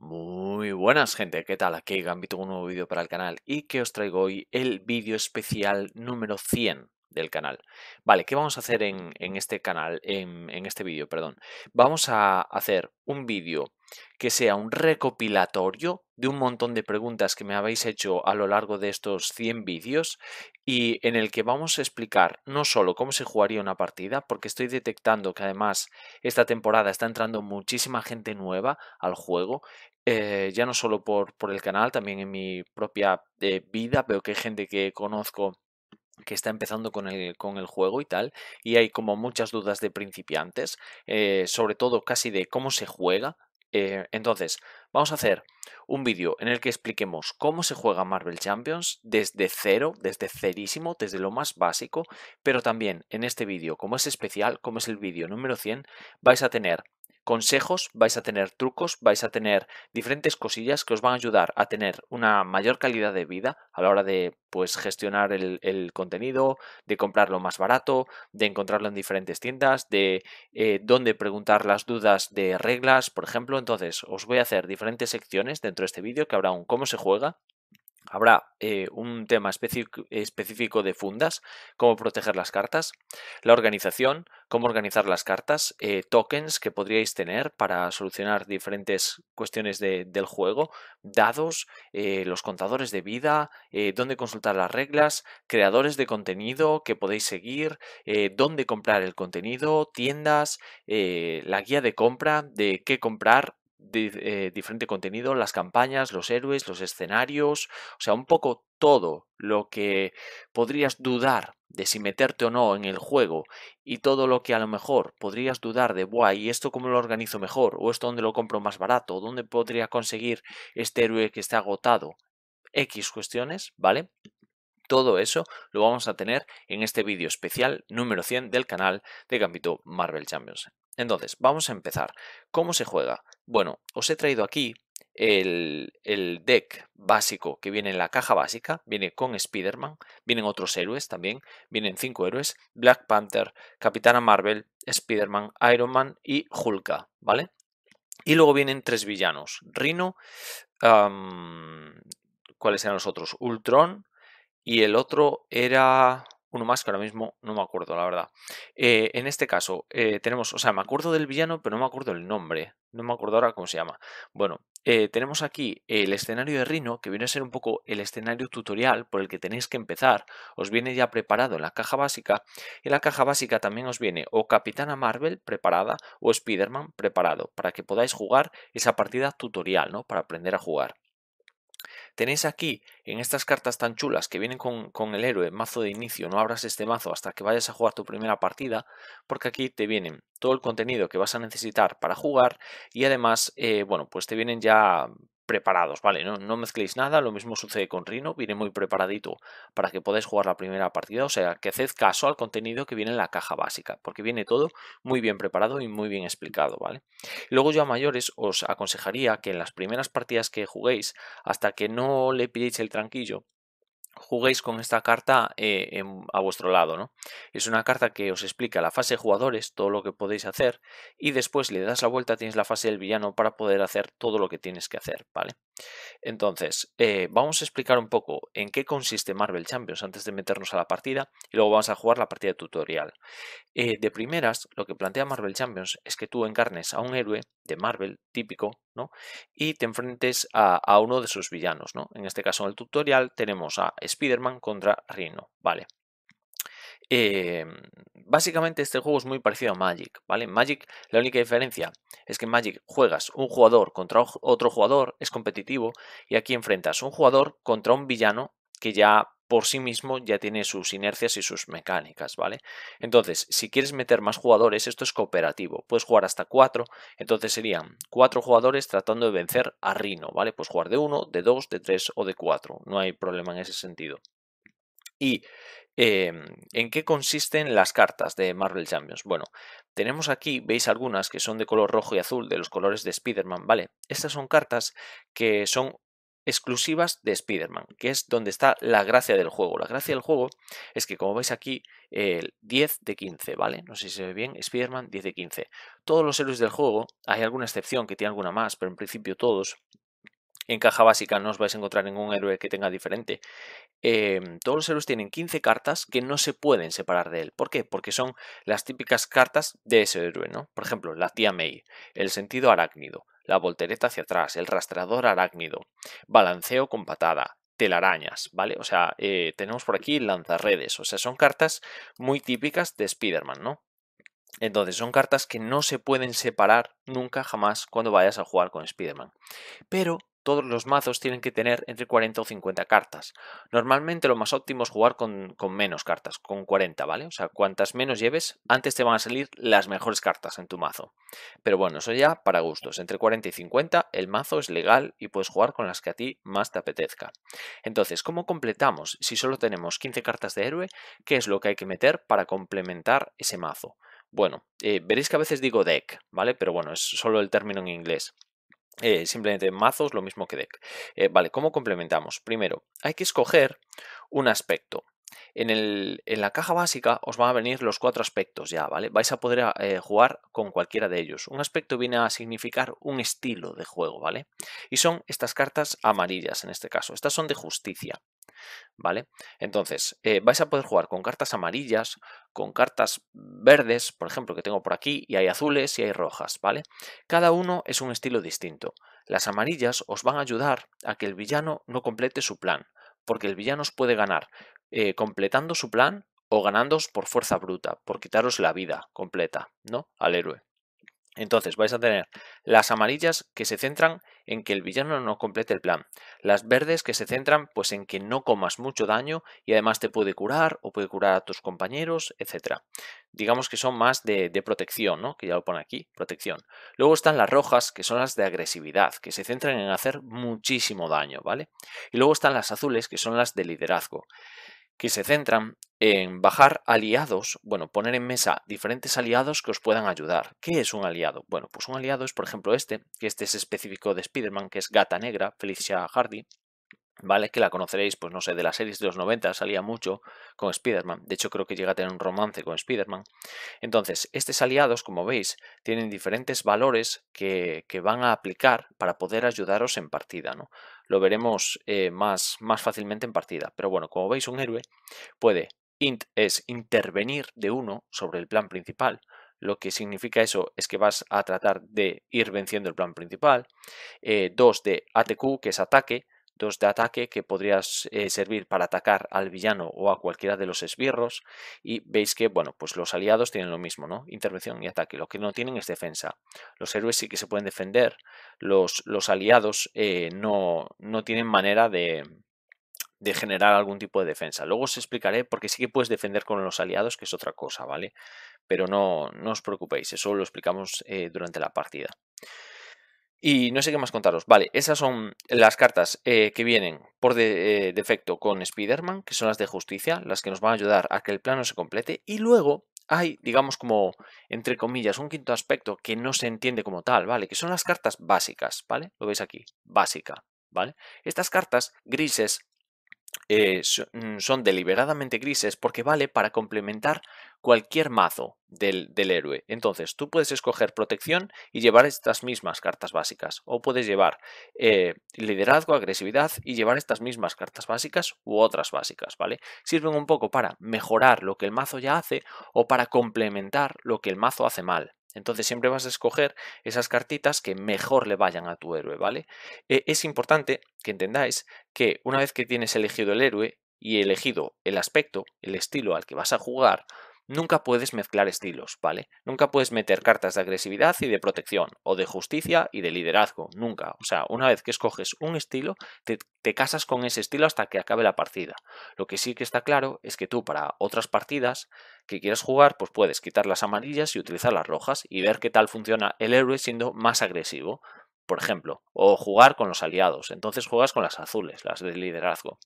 Muy buenas gente, ¿qué tal? Aquí Gambito un nuevo vídeo para el canal y que os traigo hoy el vídeo especial número 100 del canal. Vale, ¿qué vamos a hacer en, este canal, en, este vídeo, perdón? Vamos a hacer un vídeo que sea un recopilatorio de un montón de preguntas que me habéis hecho a lo largo de estos 100 vídeos y en el que vamos a explicar no solo cómo se jugaría una partida, porque estoy detectando que además esta temporada está entrando muchísima gente nueva al juego, eh, ya no solo por, el canal, también en mi propia eh, vida, veo que hay gente que conozco que está empezando con el, con el juego y tal, y hay como muchas dudas de principiantes, eh, sobre todo casi de cómo se juega. Eh, entonces, vamos a hacer un vídeo en el que expliquemos cómo se juega Marvel Champions desde cero, desde cerísimo, desde lo más básico, pero también en este vídeo, como es especial, como es el vídeo número 100, vais a tener consejos, vais a tener trucos, vais a tener diferentes cosillas que os van a ayudar a tener una mayor calidad de vida a la hora de pues gestionar el, contenido, de comprarlo más barato, de encontrarlo en diferentes tiendas, de eh, dónde preguntar las dudas de reglas, por ejemplo. Entonces, os voy a hacer diferentes secciones dentro de este vídeo que habrá un cómo se juega, Habrá eh, un tema específico de fundas, cómo proteger las cartas, la organización, cómo organizar las cartas, eh, tokens que podríais tener para solucionar diferentes cuestiones del juego, dados, eh, los contadores de vida, dónde consultar las reglas, creadores de contenido que podéis seguir, dónde comprar el contenido, tiendas, la guía de compra de qué comprar, eh, diferente contenido, las campañas, los héroes, los escenarios, o sea, un poco todo lo que podrías dudar de si meterte o no en el juego y todo lo que a lo mejor podrías dudar de, guay, ¿y esto cómo lo organizo mejor? ¿O esto dónde lo compro más barato? ¿O dónde podría conseguir este héroe que está agotado? X cuestiones, ¿vale? Todo eso lo vamos a tener en este vídeo especial número 100 del canal de Gambito Marvel Champions. Entonces, vamos a empezar. ¿Cómo se juega? Bueno, os he traído aquí el, el, deck básico que viene en la caja básica, viene con Spider-Man, vienen otros héroes también, vienen cinco héroes, Black Panther, Capitana Marvel, Spider-Man, Iron Man y Hulka, ¿vale? Y luego vienen tres villanos, Rino, ¿cuáles eran los otros? Ultron y el otro era uno más que ahora mismo no me acuerdo, la verdad. Eh, en este caso, eh, tenemos, o sea, me acuerdo del villano, pero no me acuerdo el nombre. No me acuerdo ahora cómo se llama. Bueno, eh, tenemos aquí el escenario de Rino que viene a ser un poco el escenario tutorial por el que tenéis que empezar. Os viene ya preparado en la caja básica. En la caja básica también os viene o Capitana Marvel preparada o Spider-Man preparado, para que podáis jugar esa partida tutorial, ¿no? Para aprender a jugar. Tenéis aquí, en estas cartas tan chulas que vienen con, con el héroe, mazo de inicio, no abras este mazo hasta que vayas a jugar tu primera partida, porque aquí te vienen todo el contenido que vas a necesitar para jugar y además, eh, bueno, pues te vienen ya preparados, ¿vale? No, mezcléis nada, lo mismo sucede con Rino, viene muy preparadito para que podáis jugar la primera partida, o sea, que haced caso al contenido que viene en la caja básica, porque viene todo muy bien preparado y muy bien explicado, ¿vale? Luego yo a mayores os aconsejaría que en las primeras partidas que juguéis, hasta que no le pilléis el tranquillo, juguéis con esta carta eh, a vuestro lado. ¿no? Es una carta que os explica la fase de jugadores, todo lo que podéis hacer, y después le das la vuelta, tienes la fase del villano para poder hacer todo lo que tienes que hacer. ¿vale? Entonces, eh, vamos a explicar un poco en qué consiste Marvel Champions antes de meternos a la partida, y luego vamos a jugar la partida tutorial. Eh, de primeras, lo que plantea Marvel Champions es que tú encarnes a un héroe de Marvel, típico, ¿no? Y te enfrentes a, uno de sus villanos, ¿no? En este caso, en el tutorial, tenemos a Spider-Man contra Rhino, ¿vale? Eh, básicamente este juego es muy parecido a Magic, ¿vale? Magic, la única diferencia es que en Magic juegas un jugador contra otro jugador, es competitivo, y aquí enfrentas un jugador contra un villano que ya por sí mismo ya tiene sus inercias y sus mecánicas, ¿vale? Entonces, si quieres meter más jugadores, esto es cooperativo. Puedes jugar hasta cuatro, entonces serían cuatro jugadores tratando de vencer a Rino, ¿vale? Puedes jugar de uno, de dos, de tres o de cuatro. No hay problema en ese sentido. Y em, ¿En qué consisten las cartas de Marvel Champions? Bueno, tenemos aquí, veis algunas que son de color rojo y azul, de los colores de Spider-Man, ¿vale? Estas son cartas que son exclusivas de Spider-Man, que es donde está la gracia del juego. La gracia del juego es que, como veis aquí, el 10 de 15, ¿vale? No sé si se ve bien, Spider-Man 10 de 15. Todos los héroes del juego, hay alguna excepción que tiene alguna más, pero en principio todos, en caja básica no os vais a encontrar ningún héroe que tenga diferente. Em, todos los héroes tienen 15 cartas que no se pueden separar de él. ¿Por qué? Porque son las típicas cartas de ese héroe, ¿no? Por ejemplo, la tía May, el sentido arácnido, la voltereta hacia atrás, el rastreador arácnido, balanceo con patada, telarañas, ¿vale? O sea, eh, tenemos por aquí lanzarredes, o sea, son cartas muy típicas de Spider-Man, ¿no? Entonces, son cartas que no se pueden separar nunca jamás cuando vayas a jugar con Spider-Man. Pero todos los mazos tienen que tener entre 40 o 50 cartas. Normalmente lo más óptimo es jugar con, menos cartas, con 40, ¿vale? O sea, cuantas menos lleves, antes te van a salir las mejores cartas en tu mazo. Pero bueno, eso ya para gustos. Entre 40 y 50 el mazo es legal y puedes jugar con las que a ti más te apetezca. Entonces, ¿cómo completamos? Si solo tenemos 15 cartas de héroe, ¿qué es lo que hay que meter para complementar ese mazo? Bueno, eh, veréis que a veces digo deck, ¿vale? Pero bueno, es solo el término en inglés. Eh, simplemente mazos, lo mismo que deck. Eh, vale, ¿cómo complementamos? Primero, hay que escoger un aspecto. En, el, en, la caja básica os van a venir los cuatro aspectos ya, ¿vale? Vais a poder eh, jugar con cualquiera de ellos. Un aspecto viene a significar un estilo de juego, ¿vale? Y son estas cartas amarillas en este caso. Estas son de justicia. ¿Vale? Entonces, eh, vais a poder jugar con cartas amarillas, con cartas verdes, por ejemplo, que tengo por aquí, y hay azules y hay rojas, ¿vale? Cada uno es un estilo distinto. Las amarillas os van a ayudar a que el villano no complete su plan, porque el villano os puede ganar eh, completando su plan o ganándoos por fuerza bruta, por quitaros la vida completa, ¿no? Al héroe. Entonces vais a tener las amarillas que se centran en que el villano no complete el plan. Las verdes que se centran pues en que no comas mucho daño y además te puede curar o puede curar a tus compañeros, etc. Digamos que son más de, de protección, ¿no? Que ya lo pone aquí, protección. Luego están las rojas, que son las de agresividad, que se centran en hacer muchísimo daño, ¿vale? Y luego están las azules, que son las de liderazgo que se centran en bajar aliados, bueno, poner en mesa diferentes aliados que os puedan ayudar. ¿Qué es un aliado? Bueno, pues un aliado es, por ejemplo, este, que este es específico de Spider-Man, que es Gata Negra, Felicia Hardy, ¿vale? Que la conoceréis, pues no sé, de las series de los 90 salía mucho con Spider-Man. De hecho, creo que llega a tener un romance con Spider-Man. Entonces, estos aliados, como veis, tienen diferentes valores que, que, van a aplicar para poder ayudaros en partida, ¿no? Lo veremos eh, más, más fácilmente en partida. Pero bueno, como veis, un héroe puede, int es intervenir de uno sobre el plan principal, lo que significa eso es que vas a tratar de ir venciendo el plan principal. Eh, dos de ATQ, que es ataque, de ataque que podrías eh, servir para atacar al villano o a cualquiera de los esbirros y veis que bueno pues los aliados tienen lo mismo no intervención y ataque lo que no tienen es defensa los héroes sí que se pueden defender los, los aliados eh, no, no tienen manera de, de generar algún tipo de defensa. Luego os explicaré porque sí que puedes defender con los aliados, que es otra cosa, ¿vale? Pero no, no os preocupéis, eso lo explicamos eh, durante la partida. Y no sé qué más contaros. Vale, esas son las cartas eh, que vienen por eh, defecto con Spider-Man, que son las de justicia, las que nos van a ayudar a que el plano se complete. Y luego hay, digamos, como, entre comillas, un quinto aspecto que no se entiende como tal, ¿vale? Que son las cartas básicas, ¿vale? Lo veis aquí, básica, ¿vale? Estas cartas grises eh, mm, son deliberadamente grises porque vale para complementar cualquier mazo del, héroe. Entonces, tú puedes escoger protección y llevar estas mismas cartas básicas. O puedes llevar eh, liderazgo, agresividad y llevar estas mismas cartas básicas u otras básicas, ¿vale? Sirven un poco para mejorar lo que el mazo ya hace o para complementar lo que el mazo hace mal. Entonces siempre vas a escoger esas cartitas que mejor le vayan a tu héroe, ¿vale? E, es importante que entendáis que una vez que tienes elegido el héroe y elegido el aspecto, el estilo al que vas a jugar, nunca puedes mezclar estilos, ¿vale? Nunca puedes meter cartas de agresividad y de protección, o de justicia y de liderazgo, nunca. O sea, una vez que escoges un estilo, te, casas con ese estilo hasta que acabe la partida. Lo que sí que está claro es que tú para otras partidas que quieras jugar, pues puedes quitar las amarillas y utilizar las rojas y ver qué tal funciona el héroe siendo más agresivo, por ejemplo, o jugar con los aliados. Entonces juegas con las azules, las de liderazgo.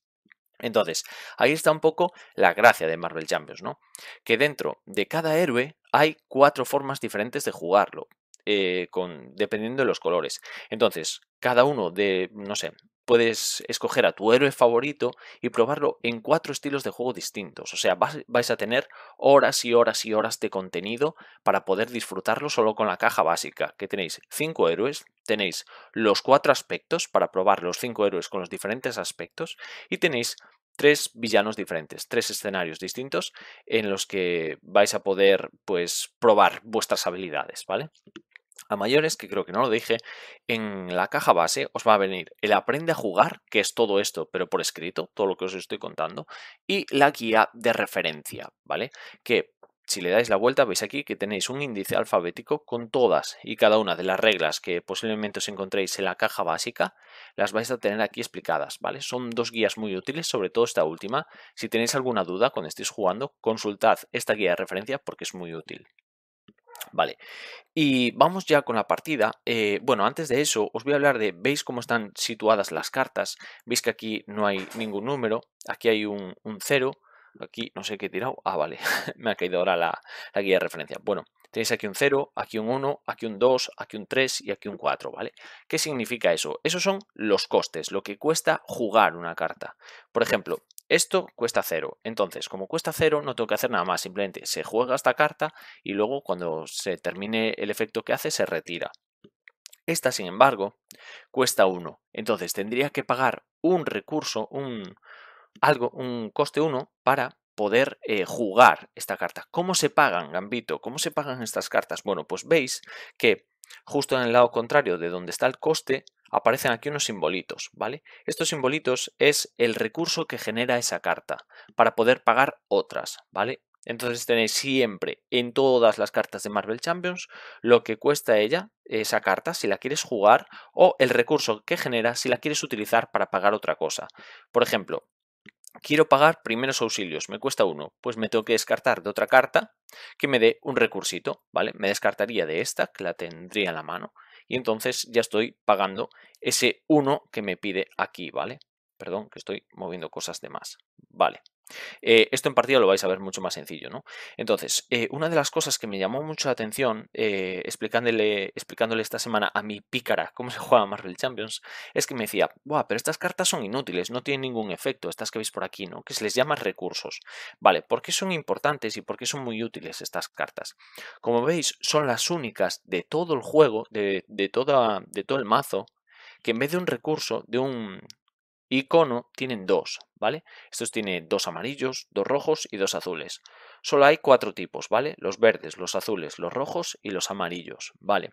Entonces, ahí está un poco la gracia de Marvel Champions, ¿no? Que dentro de cada héroe hay cuatro formas diferentes de jugarlo, eh, dependiendo de los colores. Entonces, cada uno de, no sé, puedes escoger a tu héroe favorito y probarlo en cuatro estilos de juego distintos. O sea, vais a tener horas y horas y horas de contenido para poder disfrutarlo solo con la caja básica, que tenéis cinco héroes, tenéis los cuatro aspectos para probar los cinco héroes con los diferentes aspectos y tenéis tres villanos diferentes, tres escenarios distintos en los que vais a poder pues probar vuestras habilidades, ¿vale? A mayores, que creo que no lo dije, en la caja base os va a venir el aprende a jugar, que es todo esto, pero por escrito, todo lo que os estoy contando, y la guía de referencia, ¿vale? Que si le dais la vuelta, veis aquí que tenéis un índice alfabético con todas y cada una de las reglas que posiblemente os encontréis en la caja básica, las vais a tener aquí explicadas, ¿vale? Son dos guías muy útiles, sobre todo esta última. Si tenéis alguna duda cuando estéis jugando, consultad esta guía de referencia porque es muy útil. Vale, y vamos ya con la partida. Eh, bueno, antes de eso os voy a hablar de, veis cómo están situadas las cartas, veis que aquí no hay ningún número, aquí hay un, un Aquí no sé qué he tirado. Ah, vale. Me ha caído ahora la, guía de referencia. Bueno, tenéis aquí un 0, aquí un 1, aquí un 2, aquí un 3 y aquí un 4, ¿vale? ¿Qué significa eso? Esos son los costes, lo que cuesta jugar una carta. Por ejemplo, esto cuesta 0. Entonces, como cuesta 0, no tengo que hacer nada más. Simplemente se juega esta carta y luego cuando se termine el efecto que hace, se retira. Esta, sin embargo, cuesta 1. Entonces tendría que pagar un recurso, un, algo, un coste 1 para poder eh, jugar esta carta. ¿Cómo se pagan, Gambito? ¿Cómo se pagan estas cartas? Bueno, pues veis que justo en el lado contrario de donde está el coste, aparecen aquí unos simbolitos, ¿vale? Estos simbolitos es el recurso que genera esa carta para poder pagar otras, ¿vale? Entonces tenéis siempre en todas las cartas de Marvel Champions lo que cuesta ella, esa carta, si la quieres jugar, o el recurso que genera si la quieres utilizar para pagar otra cosa. Por ejemplo, quiero pagar primeros auxilios, me cuesta uno, pues me tengo que descartar de otra carta que me dé un recursito, ¿vale? Me descartaría de esta, que la tendría en la mano, y entonces ya estoy pagando ese uno que me pide aquí, ¿vale? Perdón, que estoy moviendo cosas de más, ¿vale? Eh, esto en partida lo vais a ver mucho más sencillo, ¿no? Entonces, eh, una de las cosas que me llamó mucho la atención eh, explicándole, explicándole esta semana a mi pícara cómo se juega Marvel Champions es que me decía, Buah, pero estas cartas son inútiles, no tienen ningún efecto, estas que veis por aquí, ¿no? Que se les llama recursos. Vale, ¿por qué son importantes y por qué son muy útiles estas cartas? Como veis, son las únicas de todo el juego, de, de, toda, de todo el mazo, que en vez de un recurso, de un, y cono tienen dos, ¿vale? Estos tienen dos amarillos, dos rojos y dos azules. Solo hay cuatro tipos, ¿vale? Los verdes, los azules, los rojos y los amarillos, ¿vale?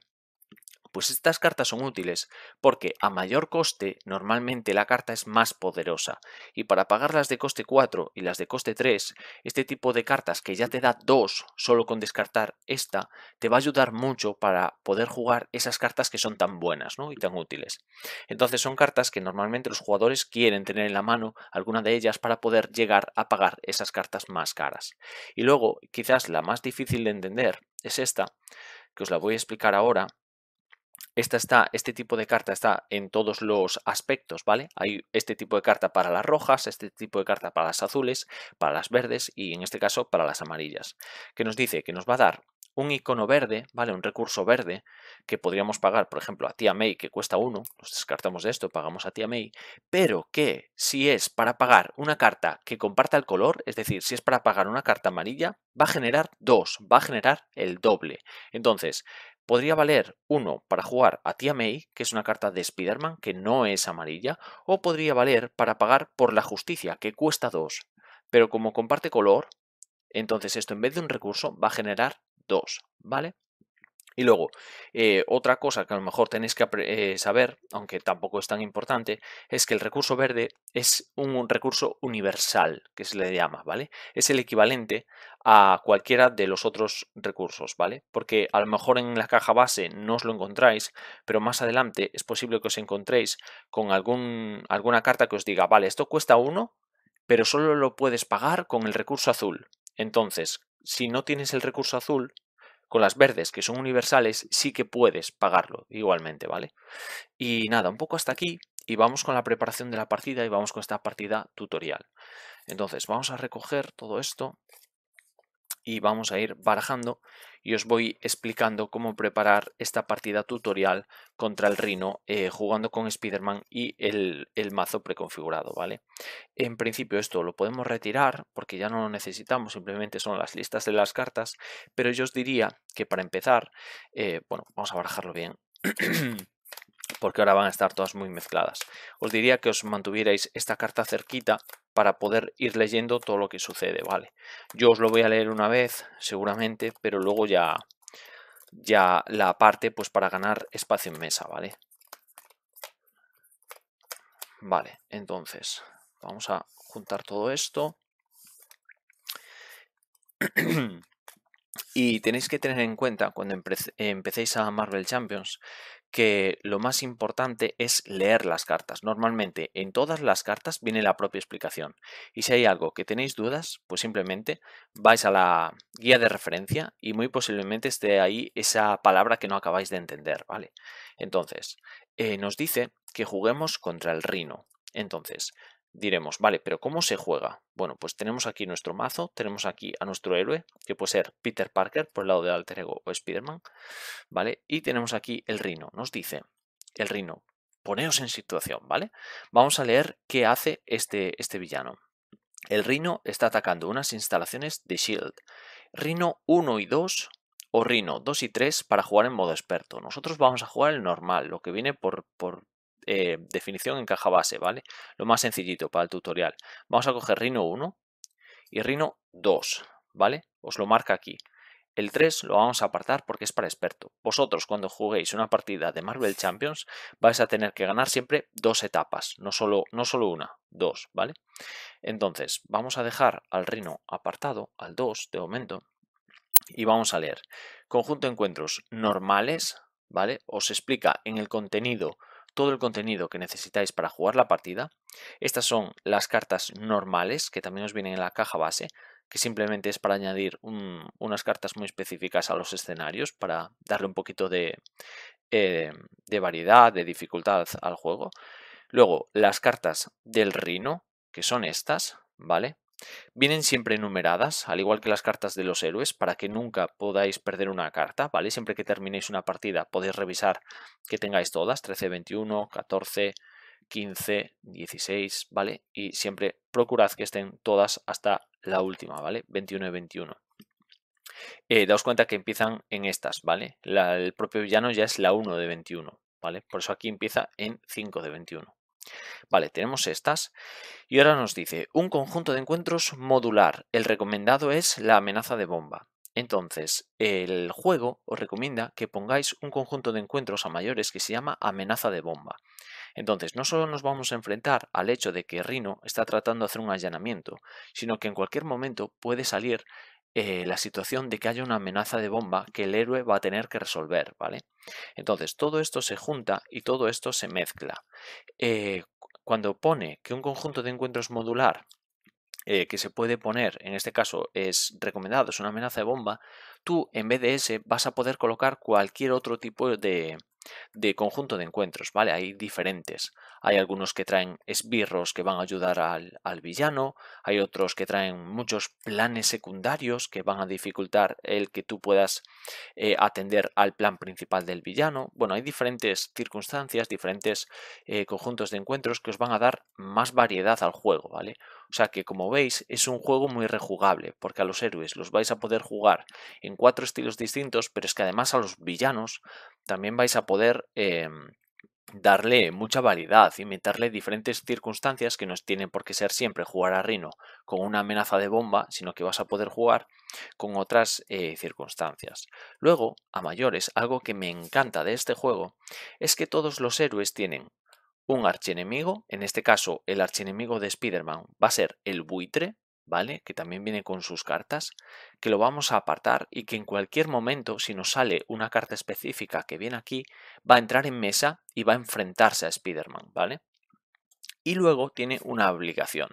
Pues estas cartas son útiles porque a mayor coste normalmente la carta es más poderosa y para pagar las de coste 4 y las de coste 3, este tipo de cartas que ya te da 2 solo con descartar esta, te va a ayudar mucho para poder jugar esas cartas que son tan buenas ¿no? y tan útiles. Entonces son cartas que normalmente los jugadores quieren tener en la mano alguna de ellas para poder llegar a pagar esas cartas más caras. Y luego, quizás la más difícil de entender es esta, que os la voy a explicar ahora esta está, este tipo de carta está en todos los aspectos, ¿vale? Hay este tipo de carta para las rojas, este tipo de carta para las azules, para las verdes y en este caso para las amarillas. Que nos dice que nos va a dar un icono verde, ¿vale? Un recurso verde que podríamos pagar, por ejemplo, a tía May, que cuesta uno nos descartamos de esto, pagamos a tía May, pero que si es para pagar una carta que comparta el color, es decir, si es para pagar una carta amarilla, va a generar dos va a generar el doble. Entonces, Podría valer uno para jugar a Tia May, que es una carta de Spider-Man que no es amarilla, o podría valer para pagar por la justicia, que cuesta dos. Pero como comparte color, entonces esto en vez de un recurso va a generar dos, ¿vale? Y luego, eh, otra cosa que a lo mejor tenéis que eh, saber, aunque tampoco es tan importante, es que el recurso verde es un, recurso universal, que se le llama, ¿vale? Es el equivalente a cualquiera de los otros recursos, ¿vale? Porque a lo mejor en la caja base no os lo encontráis, pero más adelante es posible que os encontréis con algún, alguna carta que os diga, vale, esto cuesta uno, pero solo lo puedes pagar con el recurso azul. Entonces, si no tienes el recurso azul, con las verdes, que son universales, sí que puedes pagarlo igualmente, ¿vale? Y nada, un poco hasta aquí y vamos con la preparación de la partida y vamos con esta partida tutorial. Entonces, vamos a recoger todo esto y vamos a ir barajando y os voy explicando cómo preparar esta partida tutorial contra el Rino eh, jugando con Spider-Man y el, mazo preconfigurado, ¿vale? En principio esto lo podemos retirar porque ya no lo necesitamos, simplemente son las listas de las cartas, pero yo os diría que para empezar, eh, bueno, vamos a barajarlo bien. porque ahora van a estar todas muy mezcladas. Os diría que os mantuvierais esta carta cerquita para poder ir leyendo todo lo que sucede, ¿vale? Yo os lo voy a leer una vez, seguramente, pero luego ya, ya la parte pues para ganar espacio en mesa, ¿vale? Vale, entonces vamos a juntar todo esto. y tenéis que tener en cuenta cuando empecéis a Marvel Champions que lo más importante es leer las cartas. Normalmente en todas las cartas viene la propia explicación. Y si hay algo que tenéis dudas, pues simplemente vais a la guía de referencia y muy posiblemente esté ahí esa palabra que no acabáis de entender, ¿vale? Entonces, eh, nos dice que juguemos contra el rino. Entonces, diremos, vale, pero ¿cómo se juega? Bueno, pues tenemos aquí nuestro mazo, tenemos aquí a nuestro héroe, que puede ser Peter Parker por el lado de Alter Ego o Spider-Man, ¿vale? Y tenemos aquí el Rino, nos dice el Rino, poneos en situación, ¿vale? Vamos a leer qué hace este, este villano. El Rino está atacando unas instalaciones de Shield. Rino 1 y 2 o Rino 2 y 3 para jugar en modo experto. Nosotros vamos a jugar el normal, lo que viene por, por eh, definición en caja base, ¿vale? Lo más sencillito para el tutorial. Vamos a coger Rino 1 y Rino 2, ¿vale? Os lo marca aquí. El 3 lo vamos a apartar porque es para experto. Vosotros cuando juguéis una partida de Marvel Champions vais a tener que ganar siempre dos etapas, no solo, no una, dos, ¿vale? Entonces vamos a dejar al Rino apartado, al 2 de momento, y vamos a leer. Conjunto de encuentros normales, ¿vale? Os explica en el contenido todo el contenido que necesitáis para jugar la partida. Estas son las cartas normales que también os vienen en la caja base, que simplemente es para añadir unas cartas muy específicas a los escenarios para darle un poquito de, eh, de variedad, de dificultad al juego. Luego, las cartas del rino, que son estas, ¿vale? Vienen siempre numeradas, al igual que las cartas de los héroes, para que nunca podáis perder una carta, ¿vale? Siempre que terminéis una partida podéis revisar que tengáis todas, 13, 21, 14, 15, 16, ¿vale? Y siempre procurad que estén todas hasta la última, ¿vale? 21 y 21. Eh, daos cuenta que empiezan en estas, ¿vale? el propio villano ya es la 1 de 21, ¿vale? Por eso aquí empieza en 5 de 21. Vale, tenemos estas. Y ahora nos dice, un conjunto de encuentros modular. El recomendado es la amenaza de bomba. Entonces, el juego os recomienda que pongáis un conjunto de encuentros a mayores que se llama amenaza de bomba. Entonces, no solo nos vamos a enfrentar al hecho de que Rino está tratando de hacer un allanamiento, sino que en cualquier momento puede salir eh, la situación de que haya una amenaza de bomba que el héroe va a tener que resolver, ¿vale? Entonces, todo esto se junta y todo esto se mezcla. Eh, cuando pone que un conjunto de encuentros modular eh, que se puede poner, en este caso es recomendado, es una amenaza de bomba, tú en vez de ese vas a poder colocar cualquier otro tipo de, de conjunto de encuentros, ¿vale? Hay diferentes. Hay algunos que traen esbirros que van a ayudar al, al villano, hay otros que traen muchos planes secundarios que van a dificultar el que tú puedas eh, atender al plan principal del villano. Bueno, hay diferentes circunstancias, diferentes eh, conjuntos de encuentros que os van a dar más variedad al juego, ¿vale? O sea que como veis es un juego muy rejugable porque a los héroes los vais a poder jugar en cuatro estilos distintos, pero es que además a los villanos también vais a poder em, darle mucha variedad, meterle diferentes circunstancias que no tienen por qué ser siempre jugar a Rino con una amenaza de bomba, sino que vas a poder jugar con otras eh, circunstancias. Luego, a mayores, algo que me encanta de este juego es que todos los héroes tienen un archienemigo, en este caso el archienemigo de Spider-Man va a ser el buitre, ¿vale? Que también viene con sus cartas, que lo vamos a apartar y que en cualquier momento, si nos sale una carta específica que viene aquí, va a entrar en mesa y va a enfrentarse a Spider-Man, ¿vale? Y luego tiene una obligación,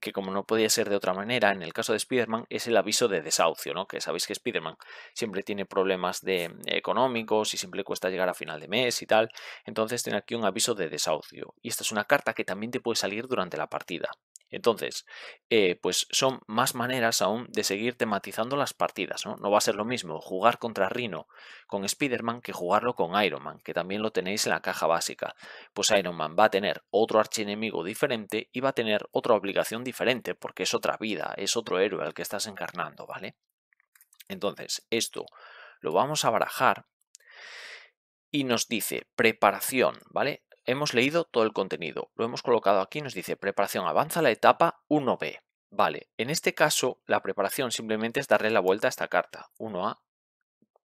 que como no podía ser de otra manera, en el caso de Spider-Man es el aviso de desahucio, ¿no? Que sabéis que Spider-Man siempre tiene problemas de, mm, económicos y siempre cuesta llegar a final de mes y tal. Entonces tiene aquí un aviso de desahucio. Y esta es una carta que también te puede salir durante la partida, entonces, eh, pues son más maneras aún de seguir tematizando las partidas, ¿no? No va a ser lo mismo jugar contra Rhino con Spider-Man que jugarlo con Iron Man, que también lo tenéis en la caja básica. Pues Iron Man va a tener otro archienemigo diferente y va a tener otra obligación diferente, porque es otra vida, es otro héroe al que estás encarnando, ¿vale? Entonces, esto lo vamos a barajar y nos dice preparación, ¿vale? hemos leído todo el contenido, lo hemos colocado aquí, nos dice preparación avanza la etapa 1B. Vale, en este caso la preparación simplemente es darle la vuelta a esta carta, 1A,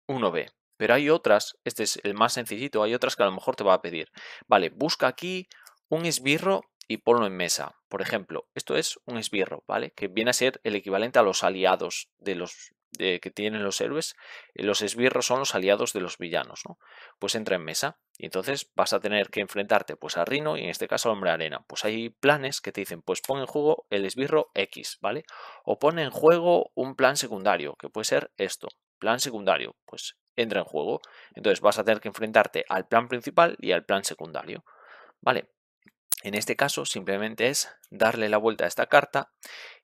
1B. Pero hay otras, este es el más sencillito, hay otras que a lo mejor te va a pedir, vale, busca aquí un esbirro y ponlo en mesa. Por ejemplo, esto es un esbirro, ¿vale? Que viene a ser el equivalente a los aliados de los eh, que tienen los héroes, eh, los esbirros son los aliados de los villanos, ¿no? Pues entra en mesa y entonces vas a tener que enfrentarte pues a Rino y en este caso a Hombre Arena. Pues hay planes que te dicen, pues pon en juego el esbirro X, ¿vale? O pon en juego un plan secundario, que puede ser esto, plan secundario, pues entra en juego. Entonces vas a tener que enfrentarte al plan principal y al plan secundario, ¿vale? En este caso simplemente es darle la vuelta a esta carta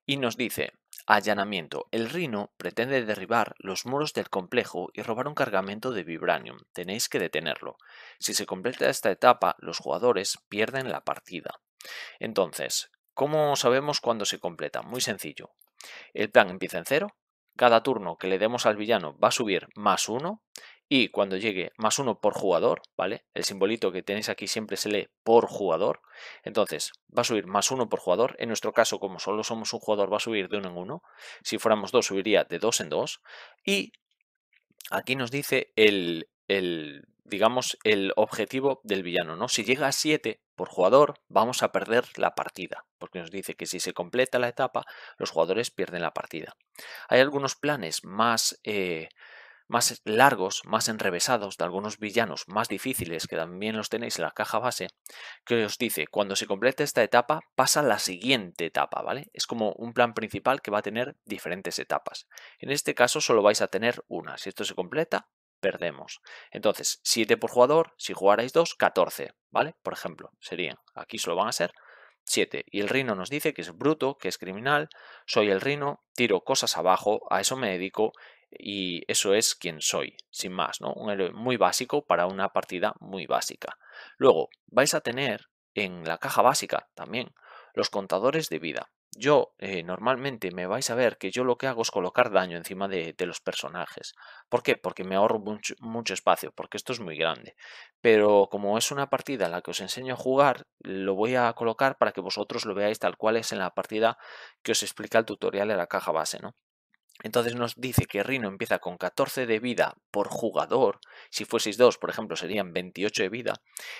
y nos dice, Allanamiento. El Rino pretende derribar los muros del complejo y robar un cargamento de Vibranium. Tenéis que detenerlo. Si se completa esta etapa, los jugadores pierden la partida. Entonces, ¿cómo sabemos cuándo se completa? Muy sencillo. El plan empieza en cero. Cada turno que le demos al villano va a subir más uno y cuando llegue más uno por jugador, ¿vale? El simbolito que tenéis aquí siempre se lee por jugador, entonces va a subir más uno por jugador, en nuestro caso como solo somos un jugador va a subir de uno en uno, si fuéramos dos subiría de dos en dos y aquí nos dice el, digamos, el objetivo del villano, ¿no? Si llega a siete por jugador, vamos a perder la partida, porque nos dice que si se completa la etapa, los jugadores pierden la partida. Hay algunos planes más, eh, más largos, más enrevesados, de algunos villanos más difíciles que también los tenéis en la caja base, que os dice, cuando se complete esta etapa, pasa a la siguiente etapa, ¿vale? Es como un plan principal que va a tener diferentes etapas. En este caso solo vais a tener una. Si esto se completa, perdemos. Entonces, 7 por jugador, si jugarais 2, 14, ¿vale? Por ejemplo, serían, aquí solo van a ser 7. Y el rino nos dice que es bruto, que es criminal, soy el rino, tiro cosas abajo, a eso me dedico y eso es quien soy, sin más, ¿no? Un héroe muy básico para una partida muy básica. Luego, vais a tener en la caja básica también los contadores de vida. Yo eh, normalmente me vais a ver que yo lo que hago es colocar daño encima de, los personajes. ¿Por qué? Porque me ahorro mucho, mucho, espacio, porque esto es muy grande. Pero como es una partida en la que os enseño a jugar, lo voy a colocar para que vosotros lo veáis tal cual es en la partida que os explica el tutorial de la caja base. ¿no? Entonces nos dice que reino empieza con 14 de vida por jugador. Si fueseis dos, por ejemplo, serían 28 de vida.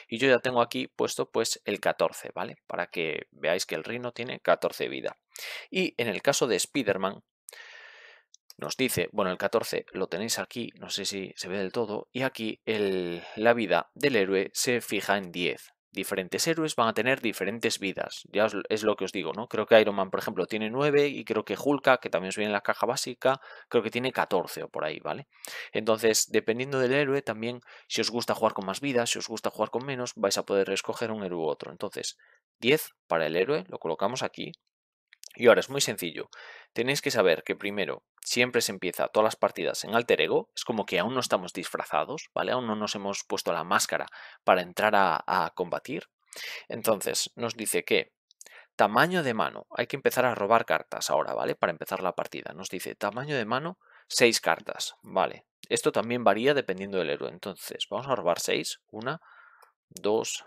Y yo ya tengo aquí puesto pues el 14, ¿vale? Para que veáis que el Rino tiene 14 de vida. Y en el caso de Spider-Man, nos dice, bueno, el 14 lo tenéis aquí, no sé si se ve del todo, y aquí la vida del héroe se fija en 10 diferentes héroes van a tener diferentes vidas. Ya es lo que os digo, ¿no? Creo que Iron Man, por ejemplo, tiene 9 y creo que Hulka, que también os viene en la caja básica, creo que tiene 14 o por ahí, ¿vale? Entonces, dependiendo del héroe, también si os gusta jugar con más vidas, si os gusta jugar con menos, vais a poder escoger un héroe u otro. Entonces, 10 para el héroe, lo colocamos aquí, y ahora es muy sencillo. Tenéis que saber que primero siempre se empieza todas las partidas en alter ego, es como que aún no estamos disfrazados, ¿vale? Aún no nos hemos puesto la máscara para entrar a, combatir. Entonces nos dice que tamaño de mano, hay que empezar a robar cartas ahora, ¿vale? Para empezar la partida. Nos dice tamaño de mano, 6 cartas, ¿vale? Esto también varía dependiendo del héroe. Entonces, vamos a robar 6. 1, 2,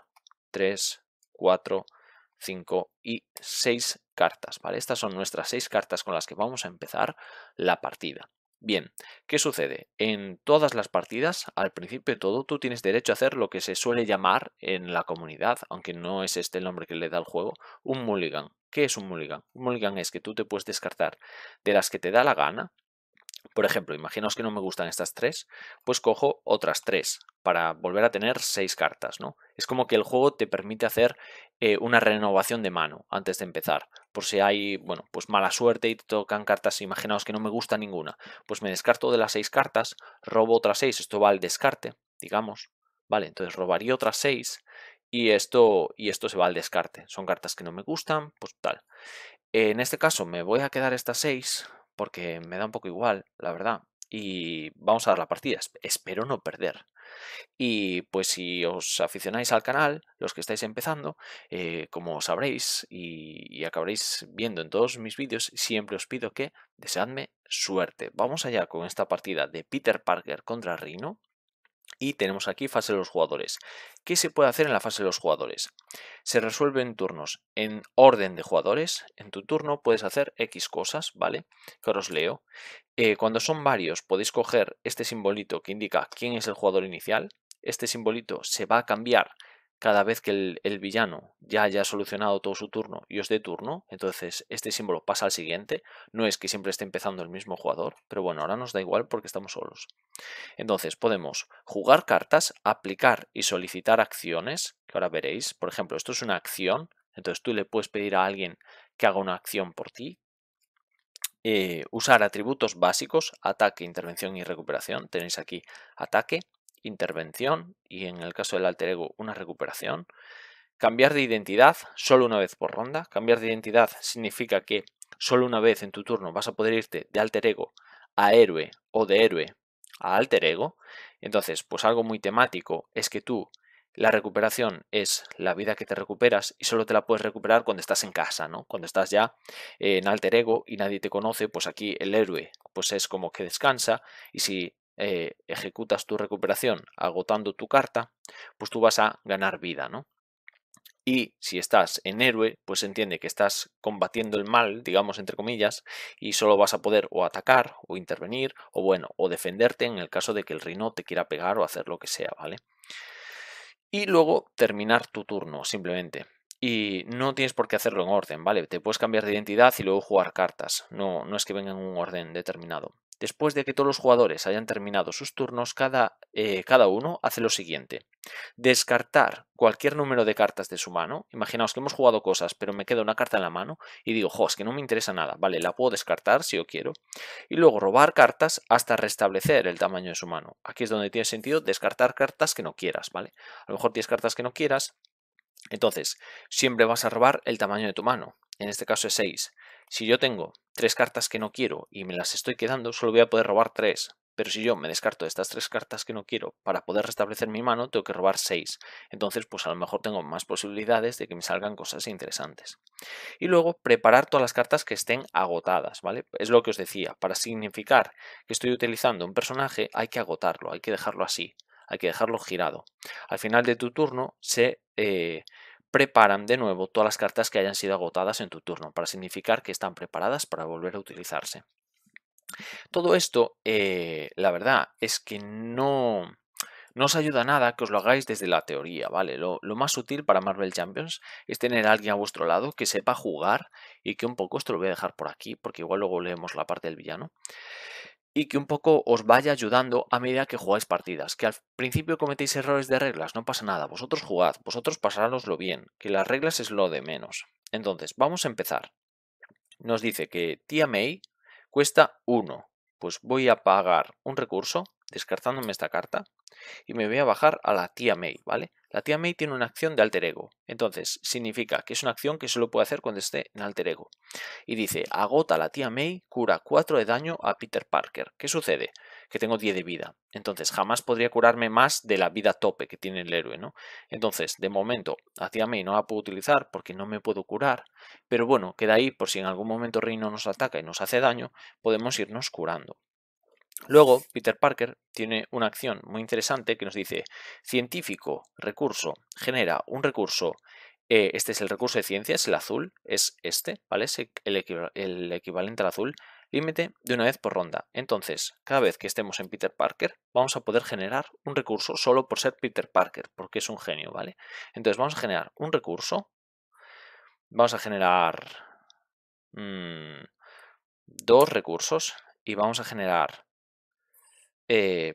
3, 4, 5 y 6 cartas. ¿vale? Estas son nuestras 6 cartas con las que vamos a empezar la partida. Bien, ¿qué sucede? En todas las partidas, al principio de todo, tú tienes derecho a hacer lo que se suele llamar en la comunidad, aunque no es este el nombre que le da al juego, un mulligan. ¿Qué es un mulligan? Un mulligan es que tú te puedes descartar de las que te da la gana por ejemplo, imaginaos que no me gustan estas tres, pues cojo otras tres para volver a tener seis cartas, ¿no? Es como que el juego te permite hacer eh, una renovación de mano antes de empezar, por si hay, bueno, pues mala suerte y te tocan cartas, imaginaos que no me gusta ninguna, pues me descarto de las seis cartas, robo otras seis, esto va al descarte, digamos, ¿vale? Entonces robaría otras seis y esto, y esto se va al descarte, son cartas que no me gustan, pues tal. En este caso me voy a quedar estas seis, porque me da un poco igual, la verdad. Y vamos a dar la partida, espero no perder. Y pues si os aficionáis al canal, los que estáis empezando, eh, como sabréis y, acabaréis viendo en todos mis vídeos, siempre os pido que deseadme suerte. Vamos allá con esta partida de Peter Parker contra Rino. Y tenemos aquí fase de los jugadores. ¿Qué se puede hacer en la fase de los jugadores? Se resuelve en turnos en orden de jugadores. En tu turno puedes hacer X cosas, ¿vale? Que os leo. Eh, cuando son varios podéis coger este simbolito que indica quién es el jugador inicial. Este simbolito se va a cambiar cada vez que el, villano ya haya solucionado todo su turno y os dé turno, entonces este símbolo pasa al siguiente. No es que siempre esté empezando el mismo jugador, pero bueno, ahora nos da igual porque estamos solos. Entonces podemos jugar cartas, aplicar y solicitar acciones, que ahora veréis. Por ejemplo, esto es una acción, entonces tú le puedes pedir a alguien que haga una acción por ti. Eh, usar atributos básicos, ataque, intervención y recuperación. Tenéis aquí ataque, intervención y en el caso del alter ego una recuperación. Cambiar de identidad solo una vez por ronda. Cambiar de identidad significa que solo una vez en tu turno vas a poder irte de alter ego a héroe o de héroe a alter ego. Entonces, pues algo muy temático es que tú la recuperación es la vida que te recuperas y solo te la puedes recuperar cuando estás en casa, ¿no? Cuando estás ya en alter ego y nadie te conoce, pues aquí el héroe pues es como que descansa y si eh, ejecutas tu recuperación agotando tu carta, pues tú vas a ganar vida, ¿no? Y si estás en héroe, pues entiende que estás combatiendo el mal, digamos entre comillas, y solo vas a poder o atacar o intervenir o bueno, o defenderte en el caso de que el reino te quiera pegar o hacer lo que sea, ¿vale? Y luego terminar tu turno, simplemente. Y no tienes por qué hacerlo en orden, ¿vale? Te puedes cambiar de identidad y luego jugar cartas. No, no es que venga en un orden determinado. Después de que todos los jugadores hayan terminado sus turnos, cada, eh, cada uno hace lo siguiente. Descartar cualquier número de cartas de su mano. Imaginaos que hemos jugado cosas, pero me queda una carta en la mano y digo, jo, es que no me interesa nada. Vale, la puedo descartar si yo quiero. Y luego robar cartas hasta restablecer el tamaño de su mano. Aquí es donde tiene sentido descartar cartas que no quieras, ¿vale? A lo mejor tienes cartas que no quieras. Entonces, siempre vas a robar el tamaño de tu mano. En este caso es 6. Si yo tengo tres cartas que no quiero y me las estoy quedando, solo voy a poder robar tres. Pero si yo me descarto de estas tres cartas que no quiero para poder restablecer mi mano, tengo que robar seis. Entonces, pues a lo mejor tengo más posibilidades de que me salgan cosas interesantes. Y luego, preparar todas las cartas que estén agotadas, ¿vale? Es lo que os decía. Para significar que estoy utilizando un personaje, hay que agotarlo, hay que dejarlo así, hay que dejarlo girado. Al final de tu turno se... Eh, preparan de nuevo todas las cartas que hayan sido agotadas en tu turno, para significar que están preparadas para volver a utilizarse. Todo esto, eh, la verdad, es que no, no os ayuda nada que os lo hagáis desde la teoría, ¿vale? Lo, lo, más útil para Marvel Champions es tener a alguien a vuestro lado que sepa jugar y que un poco, esto lo voy a dejar por aquí, porque igual luego leemos la parte del villano, y que un poco os vaya ayudando a medida que jugáis partidas. Que al principio cometéis errores de reglas, no pasa nada, vosotros jugad, vosotros pasároslo bien, que las reglas es lo de menos. Entonces, vamos a empezar. Nos dice que tía May cuesta 1, pues voy a pagar un recurso descartándome esta carta y me voy a bajar a la tía May, ¿vale? La tía May tiene una acción de alter ego, entonces significa que es una acción que solo puede hacer cuando esté en alter ego. Y dice, agota la tía May, cura 4 de daño a Peter Parker. ¿Qué sucede? que tengo 10 de vida. Entonces, jamás podría curarme más de la vida tope que tiene el héroe, ¿no? Entonces, de momento, hacia mí no la puedo utilizar porque no me puedo curar. Pero bueno, queda ahí por si en algún momento Reino nos ataca y nos hace daño, podemos irnos curando. Luego, Peter Parker tiene una acción muy interesante que nos dice, científico, recurso, genera un recurso eh, este es el recurso de ciencia, es el azul, es este, ¿vale? Es el, equivalente al azul límite de una vez por ronda. Entonces, cada vez que estemos en Peter Parker, vamos a poder generar un recurso solo por ser Peter Parker, porque es un genio, ¿vale? Entonces, vamos a generar un recurso. Vamos a generar mm, dos recursos y vamos a generar eh,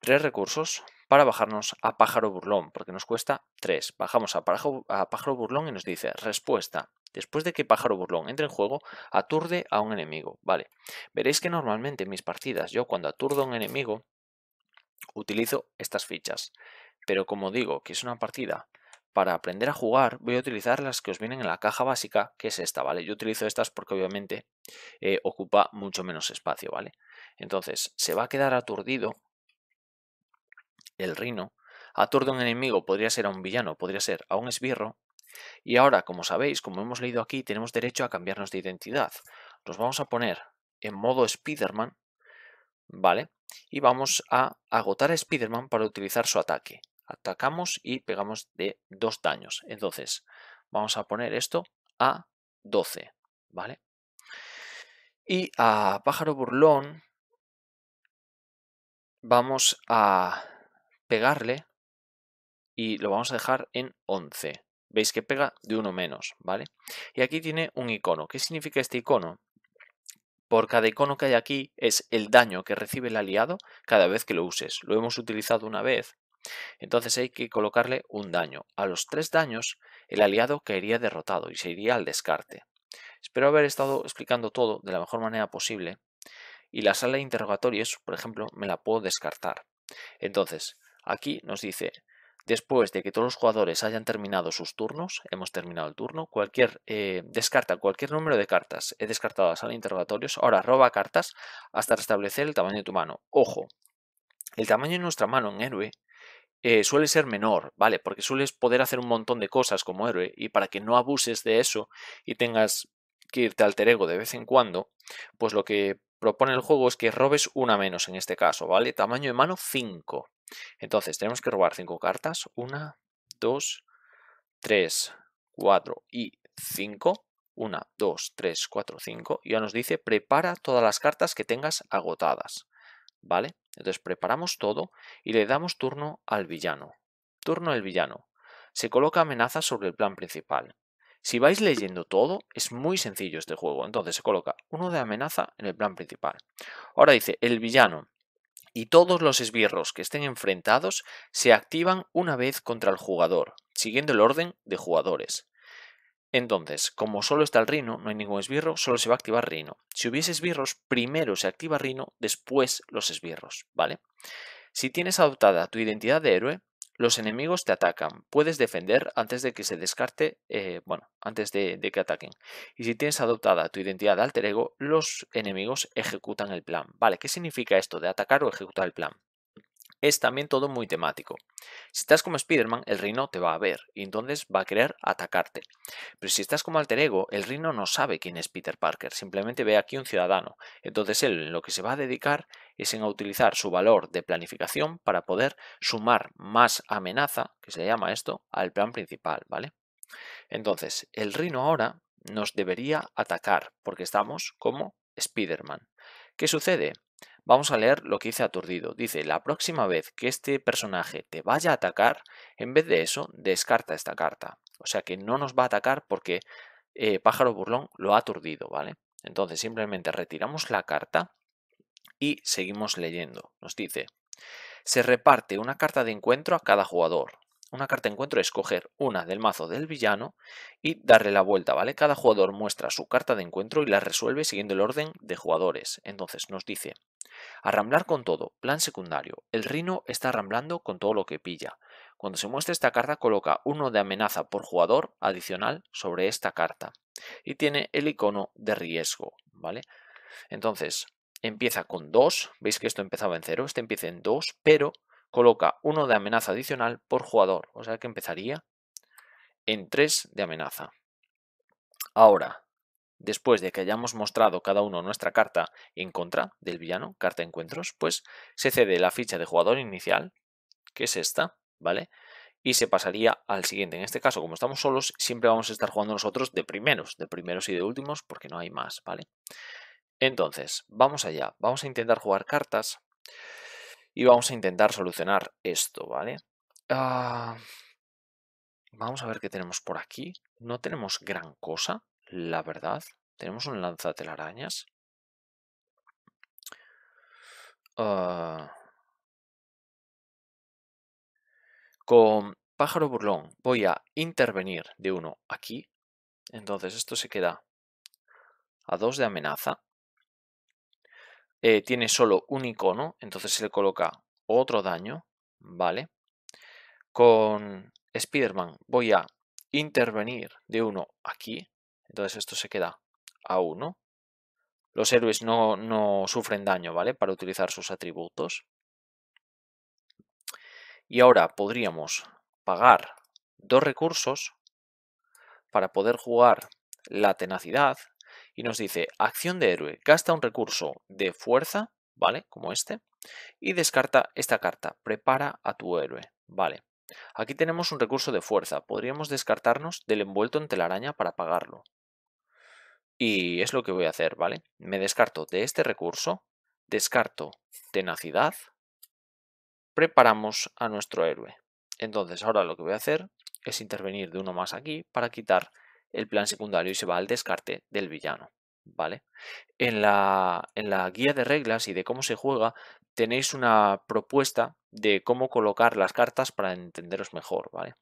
tres recursos para bajarnos a pájaro burlón, porque nos cuesta 3. Bajamos a pájaro, burlón y nos dice respuesta. Después de que pájaro burlón entre en juego, aturde a un enemigo. Vale, veréis que normalmente en mis partidas yo cuando aturdo a un enemigo utilizo estas fichas. Pero como digo que es una partida para aprender a jugar voy a utilizar las que os vienen en la caja básica, que es esta, ¿vale? Yo utilizo estas porque obviamente eh, ocupa mucho menos espacio, ¿vale? Entonces, se va a quedar aturdido el reino, aturde a un enemigo podría ser a un villano, podría ser a un esbirro, y ahora, como sabéis, como hemos leído aquí, tenemos derecho a cambiarnos de identidad. Nos vamos a poner en modo Spiderman ¿vale? Y vamos a agotar a Spiderman para utilizar su ataque. Atacamos y pegamos de dos daños. Entonces, vamos a poner esto a 12, ¿vale? Y a Pájaro Burlón vamos a pegarle y lo vamos a dejar en 11. Veis que pega de uno menos, ¿vale? Y aquí tiene un icono. ¿Qué significa este icono? Por cada icono que hay aquí es el daño que recibe el aliado cada vez que lo uses. Lo hemos utilizado una vez, entonces hay que colocarle un daño. A los tres daños el aliado caería derrotado y se iría al descarte. Espero haber estado explicando todo de la mejor manera posible y la sala de interrogatorios, por ejemplo, me la puedo descartar. Entonces, Aquí nos dice, después de que todos los jugadores hayan terminado sus turnos, hemos terminado el turno, cualquier eh, descarta cualquier número de cartas he descartado a sala de interrogatorios, ahora roba cartas hasta restablecer el tamaño de tu mano. Ojo, el tamaño de nuestra mano en héroe eh, suele ser menor, ¿vale? Porque sueles poder hacer un montón de cosas como héroe y para que no abuses de eso y tengas que irte alter ego de vez en cuando, pues lo que propone el juego es que robes una menos en este caso, ¿vale? Tamaño de mano 5. Entonces, tenemos que robar 5 cartas. 1, 2, 3, 4 y 5. 1, 2, 3, 4, 5. Y ya nos dice, prepara todas las cartas que tengas agotadas. ¿Vale? Entonces preparamos todo y le damos turno al villano. Turno del villano. Se coloca amenaza sobre el plan principal. Si vais leyendo todo, es muy sencillo este juego. Entonces se coloca uno de amenaza en el plan principal. Ahora dice, el villano y todos los esbirros que estén enfrentados se activan una vez contra el jugador, siguiendo el orden de jugadores. Entonces, como solo está el rino, no hay ningún esbirro, solo se va a activar rino. Si hubiese esbirros, primero se activa rino, después los esbirros, ¿vale? Si tienes adoptada tu identidad de héroe, los enemigos te atacan. Puedes defender antes de que se descarte, eh, bueno, antes de, de, que ataquen. Y si tienes adoptada tu identidad de alter ego, los enemigos ejecutan el plan. Vale, ¿qué significa esto de atacar o ejecutar el plan? es también todo muy temático. Si estás como Spider-Man, el reino te va a ver y entonces va a querer atacarte. Pero si estás como alter ego, el reino no sabe quién es Peter Parker, simplemente ve aquí un ciudadano. Entonces él lo que se va a dedicar es en utilizar su valor de planificación para poder sumar más amenaza, que se llama esto, al plan principal, ¿vale? Entonces, el reino ahora nos debería atacar porque estamos como Spider-Man. ¿Qué sucede? Vamos a leer lo que dice Aturdido. Dice, la próxima vez que este personaje te vaya a atacar, en vez de eso, descarta esta carta. O sea que no nos va a atacar porque eh, Pájaro Burlón lo ha aturdido, ¿vale? Entonces simplemente retiramos la carta y seguimos leyendo. Nos dice, se reparte una carta de encuentro a cada jugador una carta de encuentro es coger una del mazo del villano y darle la vuelta, ¿vale? Cada jugador muestra su carta de encuentro y la resuelve siguiendo el orden de jugadores. Entonces nos dice, arramblar con todo, plan secundario, el rino está arramblando con todo lo que pilla. Cuando se muestra esta carta coloca uno de amenaza por jugador adicional sobre esta carta y tiene el icono de riesgo, ¿vale? Entonces empieza con 2, veis que esto empezaba en 0, este empieza en 2, pero coloca uno de amenaza adicional por jugador, o sea que empezaría en tres de amenaza. Ahora, después de que hayamos mostrado cada uno nuestra carta en contra del villano, carta encuentros, pues se cede la ficha de jugador inicial, que es esta, ¿vale? Y se pasaría al siguiente. En este caso, como estamos solos, siempre vamos a estar jugando nosotros de primeros, de primeros y de últimos, porque no hay más, ¿vale? Entonces, vamos allá. Vamos a intentar jugar cartas y vamos a intentar solucionar esto, ¿vale? Ah, vamos a ver qué tenemos por aquí. No tenemos gran cosa, la verdad. Tenemos un lanzatelarañas. Ah. con pájaro burlón voy a intervenir de uno aquí. Entonces esto se queda a dos de amenaza. Eh, tiene solo un icono, entonces se le coloca otro daño, ¿vale? Con Spider-Man voy a intervenir de uno aquí, entonces esto se queda a uno. Los héroes no, no sufren daño, ¿vale? Para utilizar sus atributos. Y ahora podríamos pagar dos recursos para poder jugar la tenacidad, y nos dice acción de héroe, gasta un recurso de fuerza, ¿vale? Como este, y descarta esta carta, prepara a tu héroe, ¿vale? Aquí tenemos un recurso de fuerza, podríamos descartarnos del envuelto en telaraña para pagarlo. Y es lo que voy a hacer, ¿vale? Me descarto de este recurso, descarto tenacidad, preparamos a nuestro héroe. Entonces ahora lo que voy a hacer es intervenir de uno más aquí para quitar el plan secundario y se va al descarte del villano. ¿Vale? En la, en la guía de reglas y de cómo se juega tenéis una propuesta de cómo colocar las cartas para entenderos mejor, ¿vale?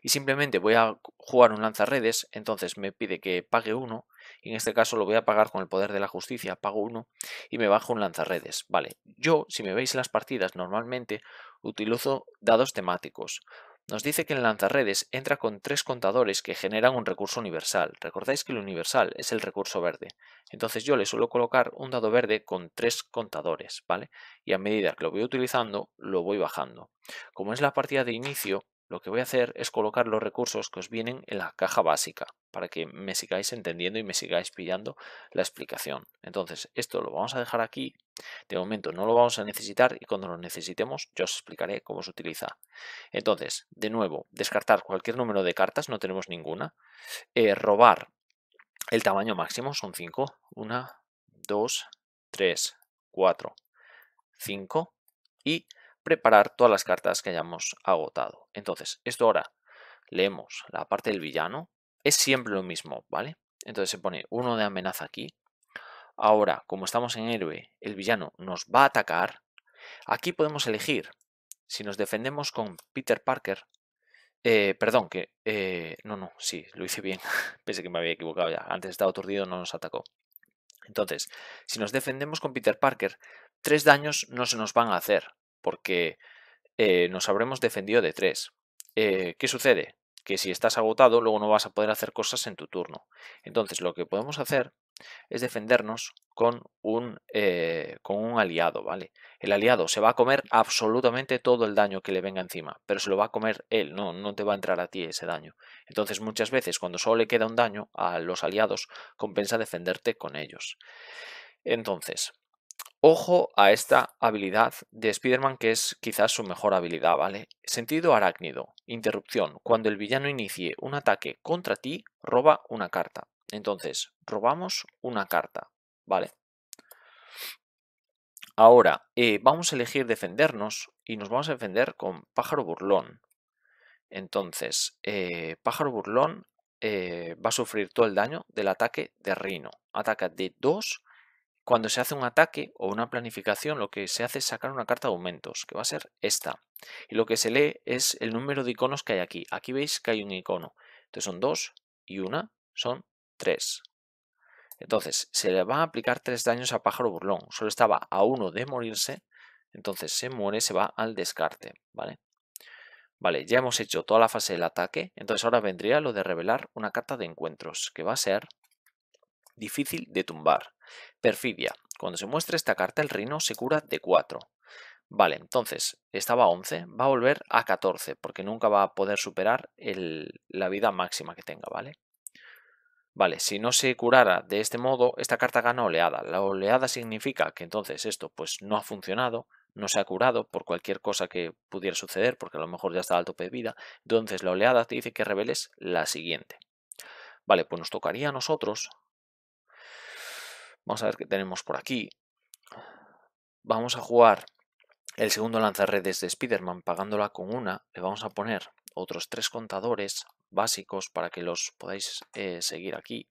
Y simplemente voy a jugar un lanzarredes, entonces me pide que pague uno, y en este caso lo voy a pagar con el poder de la justicia, pago uno y me bajo un lanzarredes, ¿vale? Yo, si me veis las partidas, normalmente utilizo dados temáticos. Nos dice que en lanzarredes entra con tres contadores que generan un recurso universal. Recordáis que el universal es el recurso verde. Entonces yo le suelo colocar un dado verde con tres contadores, ¿vale? Y a medida que lo voy utilizando, lo voy bajando. Como es la partida de inicio, lo que voy a hacer es colocar los recursos que os vienen en la caja básica, para que me sigáis entendiendo y me sigáis pillando la explicación. Entonces, esto lo vamos a dejar aquí. De momento no lo vamos a necesitar y cuando lo necesitemos yo os explicaré cómo se utiliza. Entonces, de nuevo, descartar cualquier número de cartas, no tenemos ninguna. Eh, robar el tamaño máximo, son 5. 1, 2, 3, 4, 5. Y preparar todas las cartas que hayamos agotado. Entonces, esto ahora leemos la parte del villano, es siempre lo mismo, ¿vale? Entonces se pone uno de amenaza aquí. Ahora, como estamos en héroe, el villano nos va a atacar. Aquí podemos elegir si nos defendemos con Peter Parker. Eh, perdón, que... Eh, no, no, sí, lo hice bien. Pensé que me había equivocado ya. Antes estaba aturdido, no nos atacó. Entonces, si nos defendemos con Peter Parker, tres daños no se nos van a hacer, porque eh, nos habremos defendido de tres. ¿Qué sucede? que si estás agotado luego no vas a poder hacer cosas en tu turno. Entonces lo que podemos hacer es defendernos con un, eh, con un aliado, ¿vale? El aliado se va a comer absolutamente todo el daño que le venga encima, pero se lo va a comer él, no, no te va a entrar a ti ese daño. Entonces muchas veces cuando solo le queda un daño a los aliados compensa defenderte con ellos. Entonces, Ojo a esta habilidad de Spider-Man que es quizás su mejor habilidad, ¿vale? Sentido arácnido, interrupción. Cuando el villano inicie un ataque contra ti, roba una carta. Entonces, robamos una carta, ¿vale? Ahora, eh, vamos a elegir defendernos y nos vamos a defender con pájaro burlón. Entonces, eh, pájaro burlón eh, va a sufrir todo el daño del ataque de Rino. Ataca de 2 cuando se hace un ataque o una planificación, lo que se hace es sacar una carta de aumentos, que va a ser esta. Y lo que se lee es el número de iconos que hay aquí. Aquí veis que hay un icono. Entonces son dos y una son tres. Entonces se le van a aplicar tres daños a pájaro burlón. Solo estaba a uno de morirse. Entonces se muere, se va al descarte. ¿Vale? Vale, ya hemos hecho toda la fase del ataque. Entonces ahora vendría lo de revelar una carta de encuentros, que va a ser difícil de tumbar. Perfidia. Cuando se muestre esta carta, el reino se cura de 4. Vale, entonces estaba a 11, va a volver a 14, porque nunca va a poder superar la vida máxima que tenga, ¿vale? Vale, si no se curara de este modo, esta carta gana oleada. La oleada significa que entonces esto pues no ha funcionado, no se ha curado por cualquier cosa que pudiera suceder, porque a lo mejor ya está al tope de vida. Entonces la oleada te dice que reveles la siguiente. Vale, pues nos tocaría a nosotros Vamos a ver qué tenemos por aquí. Vamos a jugar el segundo lanzarredes de Spider-Man pagándola con una. Le vamos a poner otros tres contadores básicos para que los podáis eh, seguir aquí.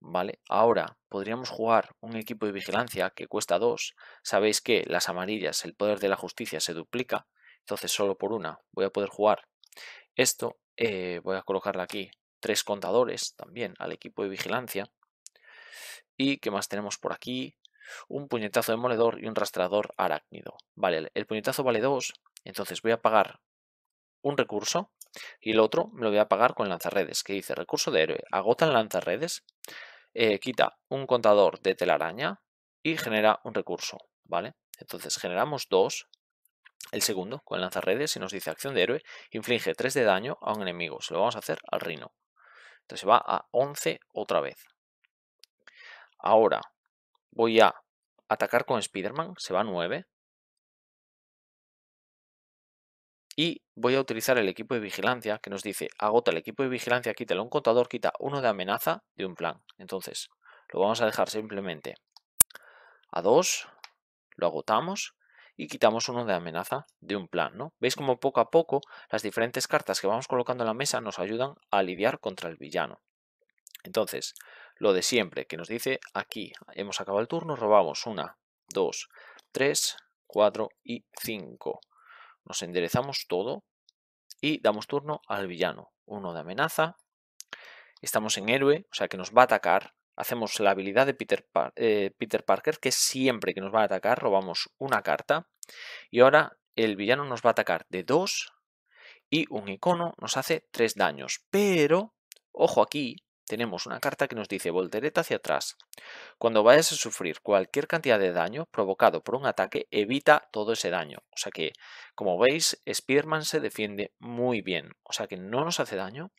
¿Vale? Ahora podríamos jugar un equipo de vigilancia que cuesta dos. Sabéis que las amarillas, el poder de la justicia se duplica, entonces solo por una voy a poder jugar. Esto eh, voy a colocarle aquí, tres contadores también al equipo de vigilancia. ¿Y qué más tenemos por aquí? Un puñetazo de demoledor y un rastrador arácnido. Vale, el puñetazo vale 2, entonces voy a pagar un recurso y el otro me lo voy a pagar con lanzarredes, que dice recurso de héroe, agota el lanzarredes, eh, quita un contador de telaraña y genera un recurso, ¿vale? Entonces generamos 2, el segundo con lanzarredes y nos dice acción de héroe, inflige 3 de daño a un enemigo, se lo vamos a hacer al rino. Entonces va a 11 otra vez. Ahora voy a atacar con Spider-Man, se va a 9. Y voy a utilizar el equipo de vigilancia que nos dice, agota el equipo de vigilancia, quítale un contador, quita uno de amenaza de un plan. Entonces, lo vamos a dejar simplemente a 2, lo agotamos y quitamos uno de amenaza de un plan. ¿no? Veis como poco a poco las diferentes cartas que vamos colocando en la mesa nos ayudan a lidiar contra el villano. Entonces, lo de siempre, que nos dice aquí, hemos acabado el turno, robamos una, dos, tres, cuatro y cinco. Nos enderezamos todo y damos turno al villano. Uno de amenaza, estamos en héroe, o sea que nos va a atacar. Hacemos la habilidad de Peter, eh, Peter Parker, que siempre que nos va a atacar robamos una carta. Y ahora el villano nos va a atacar de 2 y un icono nos hace 3 daños. Pero, ojo aquí, tenemos una carta que nos dice voltereta hacia atrás. Cuando vayas a sufrir cualquier cantidad de daño provocado por un ataque, evita todo ese daño. O sea que, como veis, Spearman se defiende muy bien. O sea que no nos hace daño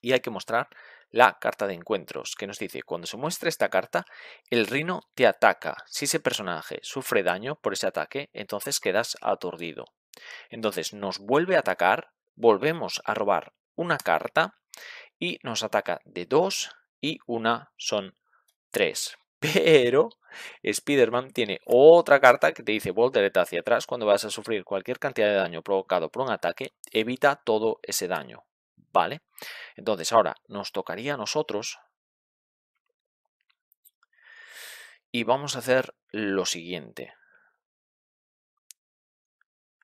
y hay que mostrar la carta de encuentros, que nos dice, cuando se muestre esta carta, el rino te ataca. Si ese personaje sufre daño por ese ataque, entonces quedas aturdido. Entonces nos vuelve a atacar, volvemos a robar una carta y nos ataca de 2 y una son 3. Pero Spider-Man tiene otra carta que te dice voltereta hacia atrás cuando vas a sufrir cualquier cantidad de daño provocado por un ataque, evita todo ese daño. ¿Vale? Entonces ahora nos tocaría a nosotros y vamos a hacer lo siguiente.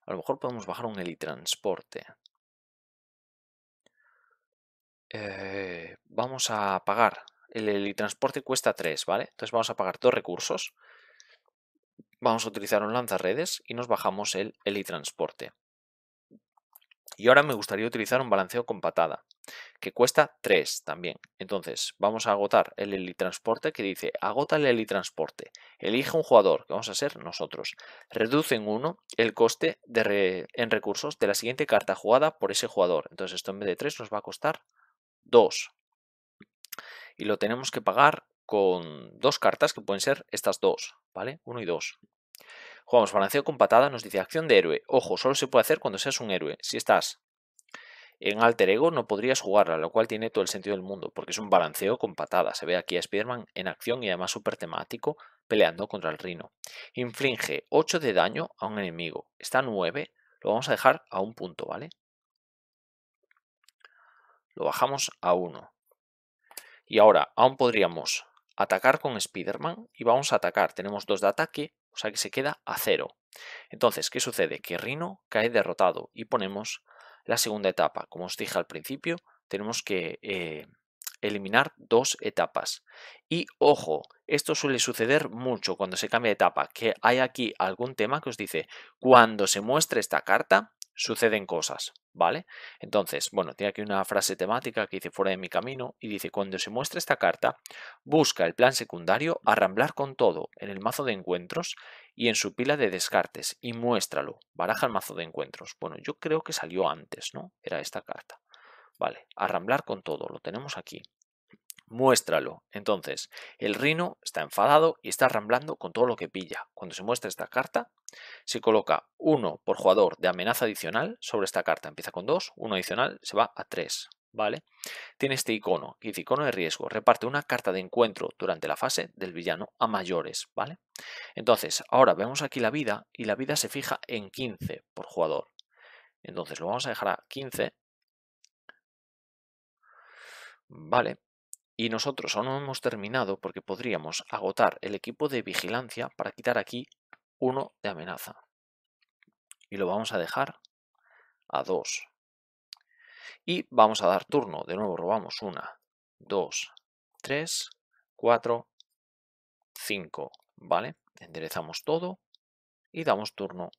A lo mejor podemos bajar un helitransporte. Eh, vamos a pagar. El, elitransporte transporte cuesta 3, ¿vale? Entonces vamos a pagar dos recursos. Vamos a utilizar un redes y nos bajamos el transporte. Y ahora me gustaría utilizar un balanceo con patada, que cuesta 3 también. Entonces, vamos a agotar el transporte que dice, agota el transporte. elige un jugador, que vamos a ser nosotros. Reduce en 1 el coste en recursos de la siguiente carta jugada por ese jugador. Entonces, esto en vez de 3 nos va a costar 2. Y lo tenemos que pagar con dos cartas que pueden ser estas dos, ¿vale? 1 y 2. Jugamos balanceo con patada, nos dice acción de héroe. Ojo, solo se puede hacer cuando seas un héroe. Si estás en alter ego no podrías jugarla, lo cual tiene todo el sentido del mundo, porque es un balanceo con patada. Se ve aquí a spider en acción y además súper temático, peleando contra el rino. Inflige 8 de daño a un enemigo. Está 9, lo vamos a dejar a un punto, ¿vale? Lo bajamos a 1. Y ahora aún podríamos atacar con Spider-Man y vamos a atacar. Tenemos 2 de ataque, o sea que se queda a 0. Entonces, ¿qué sucede? Que Rino cae derrotado y ponemos la segunda etapa. Como os dije al principio, tenemos que eh, eliminar dos etapas. Y ojo, esto suele suceder mucho cuando se cambia de etapa, que hay aquí algún tema que os dice, cuando se muestre esta carta, suceden cosas, ¿vale? Entonces, bueno, tiene aquí una frase temática que dice fuera de mi camino y dice, cuando se muestra esta carta, busca el plan secundario arramblar con todo en el mazo de encuentros y en su pila de descartes y muéstralo, baraja el mazo de encuentros. Bueno, yo creo que salió antes, ¿no? Era esta carta. Vale, arramblar con todo, lo tenemos aquí muéstralo. Entonces, el rino está enfadado y está ramblando con todo lo que pilla. Cuando se muestra esta carta, se coloca uno por jugador de amenaza adicional sobre esta carta. Empieza con dos, uno adicional se va a 3. ¿Vale? Tiene este icono, 15 icono de riesgo. Reparte una carta de encuentro durante la fase del villano a mayores, ¿vale? Entonces, ahora vemos aquí la vida y la vida se fija en 15 por jugador. Entonces lo vamos a dejar a 15. Vale, y nosotros aún no hemos terminado porque podríamos agotar el equipo de vigilancia para quitar aquí uno de amenaza. Y lo vamos a dejar a 2. Y vamos a dar turno. De nuevo robamos 1, 2, 3, 4, 5. ¿Vale? Enderezamos todo y damos turno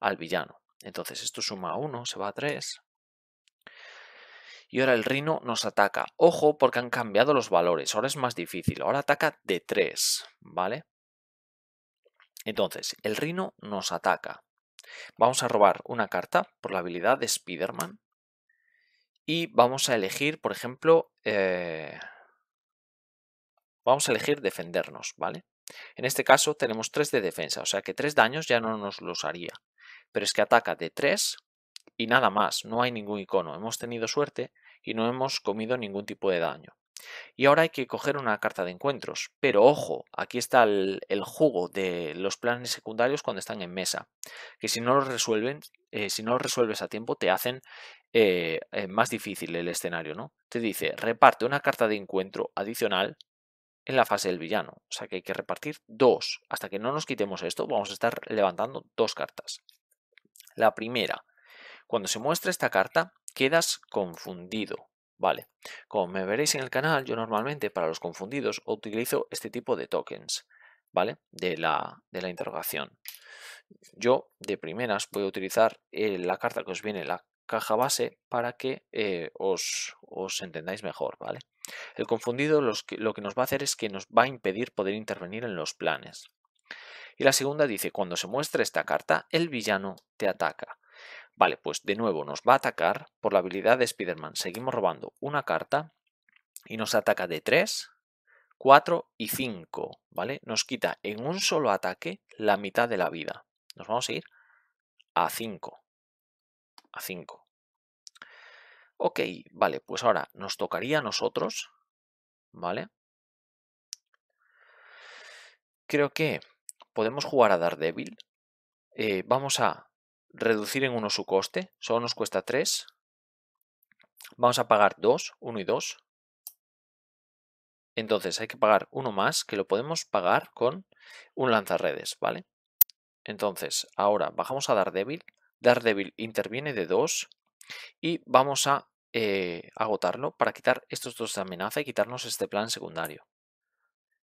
al villano. Entonces esto suma a 1, se va a 3, y ahora el Rino nos ataca. Ojo porque han cambiado los valores, ahora es más difícil, ahora ataca de 3, ¿vale? Entonces, el Rino nos ataca. Vamos a robar una carta por la habilidad de Spiderman. y vamos a elegir, por ejemplo, eh, vamos a elegir defendernos, ¿vale? En este caso tenemos 3 de defensa, o sea que 3 daños ya no nos los haría. Pero es que ataca de 3 y nada más, no hay ningún icono. Hemos tenido suerte y no hemos comido ningún tipo de daño. Y ahora hay que coger una carta de encuentros. Pero ojo, aquí está el, jugo de los planes secundarios cuando están en mesa. Que si no los resuelven, eh, si no los resuelves a tiempo, te hacen eh, eh, más difícil el escenario, ¿no? Te dice, reparte una carta de encuentro adicional en la fase del villano. O sea que hay que repartir dos. Hasta que no nos quitemos esto, vamos a estar levantando dos cartas. La primera, cuando se muestra esta carta, quedas confundido. Vale, como me veréis en el canal, yo normalmente para los confundidos utilizo este tipo de tokens, ¿vale? De la, de la interrogación. Yo de primeras voy a utilizar eh, la carta que os viene en la caja base para que eh, os, os, entendáis mejor, ¿vale? El confundido lo que nos va a hacer es que nos va a impedir poder intervenir en los planes. Y la segunda dice, cuando se muestra esta carta, el villano te ataca. Vale, pues de nuevo nos va a atacar por la habilidad de Spider-Man. Seguimos robando una carta y nos ataca de 3, 4 y 5, ¿vale? Nos quita en un solo ataque la mitad de la vida. Nos vamos a ir a 5. A 5. Ok, vale, pues ahora nos tocaría a nosotros, ¿vale? Creo que podemos jugar a Daredevil. débil. Eh, vamos a reducir en uno su coste, solo nos cuesta 3. Vamos a pagar 2, 1 y 2. Entonces hay que pagar uno más que lo podemos pagar con un lanzarredes, ¿vale? Entonces, ahora bajamos a dar débil interviene de 2 y vamos a eh, agotarlo para quitar estos dos de amenaza y quitarnos este plan secundario.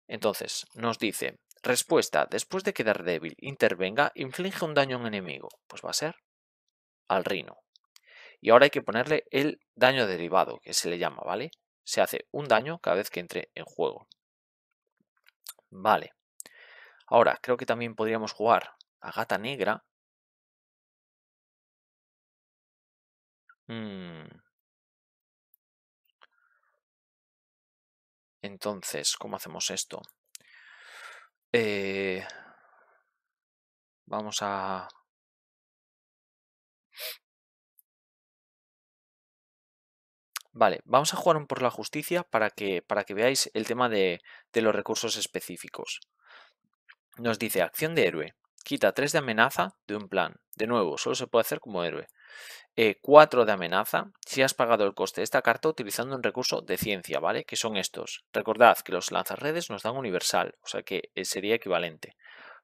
Entonces, nos dice Respuesta. Después de que Daredevil intervenga, inflige un daño a un enemigo. Pues va a ser al Rino. Y ahora hay que ponerle el daño derivado, que se le llama, ¿vale? Se hace un daño cada vez que entre en juego. Vale. Ahora, creo que también podríamos jugar a Gata Negra. Mm. Entonces, ¿cómo hacemos esto? Eh, vamos a... Vale, vamos a jugar un por la justicia para que, para que veáis el tema de, de los recursos específicos. Nos dice acción de héroe. Quita 3 de amenaza de un plan. De nuevo, solo se puede hacer como héroe eh, 4 de amenaza si has pagado el coste de esta carta utilizando un recurso de ciencia, ¿vale? Que son estos. Recordad que los lanzarredes nos dan universal, o sea que eh, sería equivalente.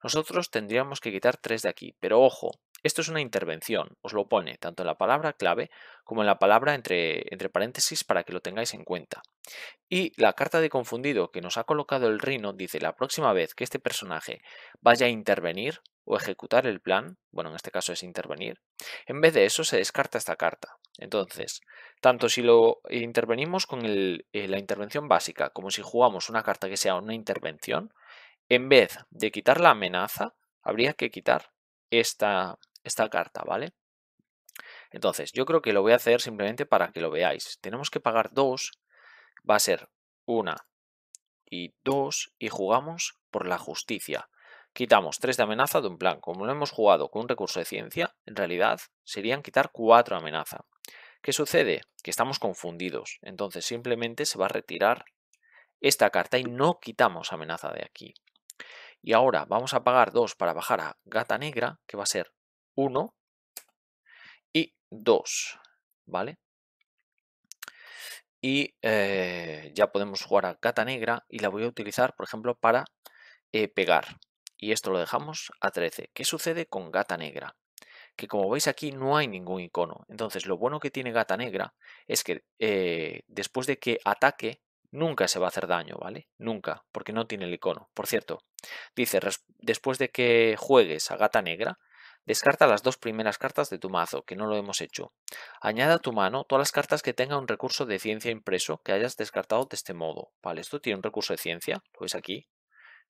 Nosotros tendríamos que quitar 3 de aquí, pero ojo, esto es una intervención, os lo pone tanto en la palabra clave como en la palabra entre, entre paréntesis para que lo tengáis en cuenta. Y la carta de confundido que nos ha colocado el Rino dice la próxima vez que este personaje vaya a intervenir o ejecutar el plan, bueno en este caso es intervenir, en vez de eso se descarta esta carta. Entonces, tanto si lo intervenimos con eh, la intervención básica como si jugamos una carta que sea una intervención, en vez de quitar la amenaza, habría que quitar esta, esta carta, ¿vale? Entonces, yo creo que lo voy a hacer simplemente para que lo veáis. Tenemos que pagar 2, va a ser 1 y 2 y jugamos por la justicia. Quitamos 3 de amenaza de un plan. Como lo hemos jugado con un recurso de ciencia, en realidad serían quitar 4 amenaza. ¿Qué sucede? Que estamos confundidos. Entonces simplemente se va a retirar esta carta y no quitamos amenaza de aquí. Y ahora vamos a pagar 2 para bajar a gata negra, que va a ser 1 y 2, ¿vale? Y eh, ya podemos jugar a gata negra y la voy a utilizar, por ejemplo, para eh, pegar. Y esto lo dejamos a 13. ¿Qué sucede con gata negra? Que como veis aquí no hay ningún icono. Entonces lo bueno que tiene gata negra es que eh, después de que ataque nunca se va a hacer daño, ¿vale? Nunca, porque no tiene el icono. Por cierto, dice, después de que juegues a gata negra, Descarta las dos primeras cartas de tu mazo, que no lo hemos hecho. Añada a tu mano todas las cartas que tengan un recurso de ciencia impreso que hayas descartado de este modo. Vale, esto tiene un recurso de ciencia, lo ves aquí.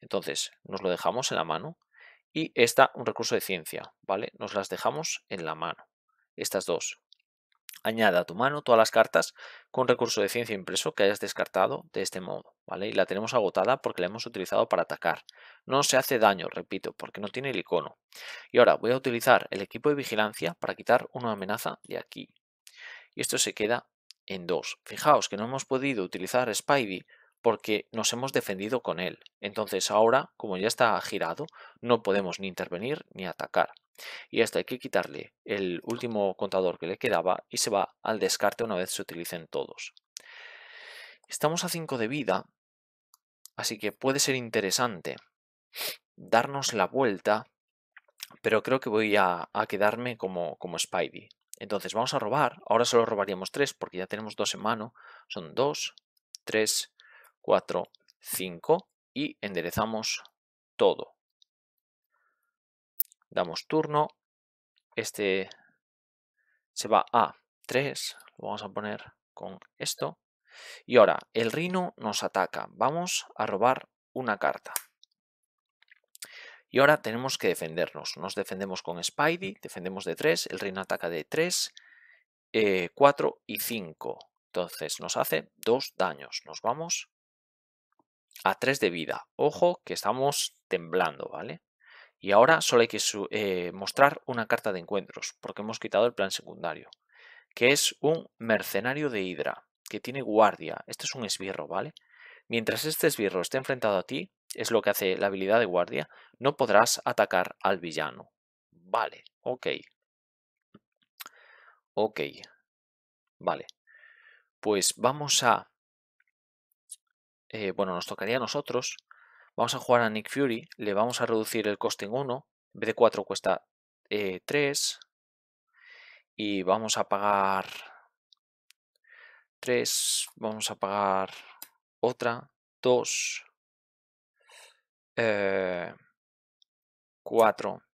Entonces, nos lo dejamos en la mano. Y esta, un recurso de ciencia, ¿vale? Nos las dejamos en la mano. Estas dos. Añada a tu mano todas las cartas con recurso de ciencia impreso que hayas descartado de este modo, ¿vale? Y la tenemos agotada porque la hemos utilizado para atacar. No se hace daño, repito, porque no tiene el icono. Y ahora voy a utilizar el equipo de vigilancia para quitar una amenaza de aquí. Y esto se queda en 2. Fijaos que no hemos podido utilizar Spidey porque nos hemos defendido con él. Entonces ahora, como ya está girado, no podemos ni intervenir ni atacar. Y hasta hay que quitarle el último contador que le quedaba y se va al descarte una vez se utilicen todos. Estamos a 5 de vida, así que puede ser interesante darnos la vuelta, pero creo que voy a, quedarme como, como Spidey. Entonces vamos a robar, ahora solo robaríamos 3 porque ya tenemos 2 en mano, son 2, 3, 4, 5 y enderezamos todo damos turno, este se va a 3, lo vamos a poner con esto, y ahora el rino nos ataca, vamos a robar una carta. Y ahora tenemos que defendernos, nos defendemos con Spidey, defendemos de 3, el reino ataca de 3, 4 eh, y 5. Entonces nos hace 2 daños, nos vamos a 3 de vida. Ojo que estamos temblando, ¿vale? Y ahora solo hay que eh, mostrar una carta de encuentros, porque hemos quitado el plan secundario, que es un mercenario de Hidra, que tiene guardia. Este es un esbirro, ¿vale? Mientras este esbirro esté enfrentado a ti, es lo que hace la habilidad de guardia, no podrás atacar al villano. Vale, ok. Ok. Vale. Pues vamos a... Eh, bueno, nos tocaría a nosotros Vamos a jugar a Nick Fury, le vamos a reducir el coste en 1, en vez de 4 cuesta 3 eh, y vamos a pagar 3, vamos a pagar otra, 2, 4 eh,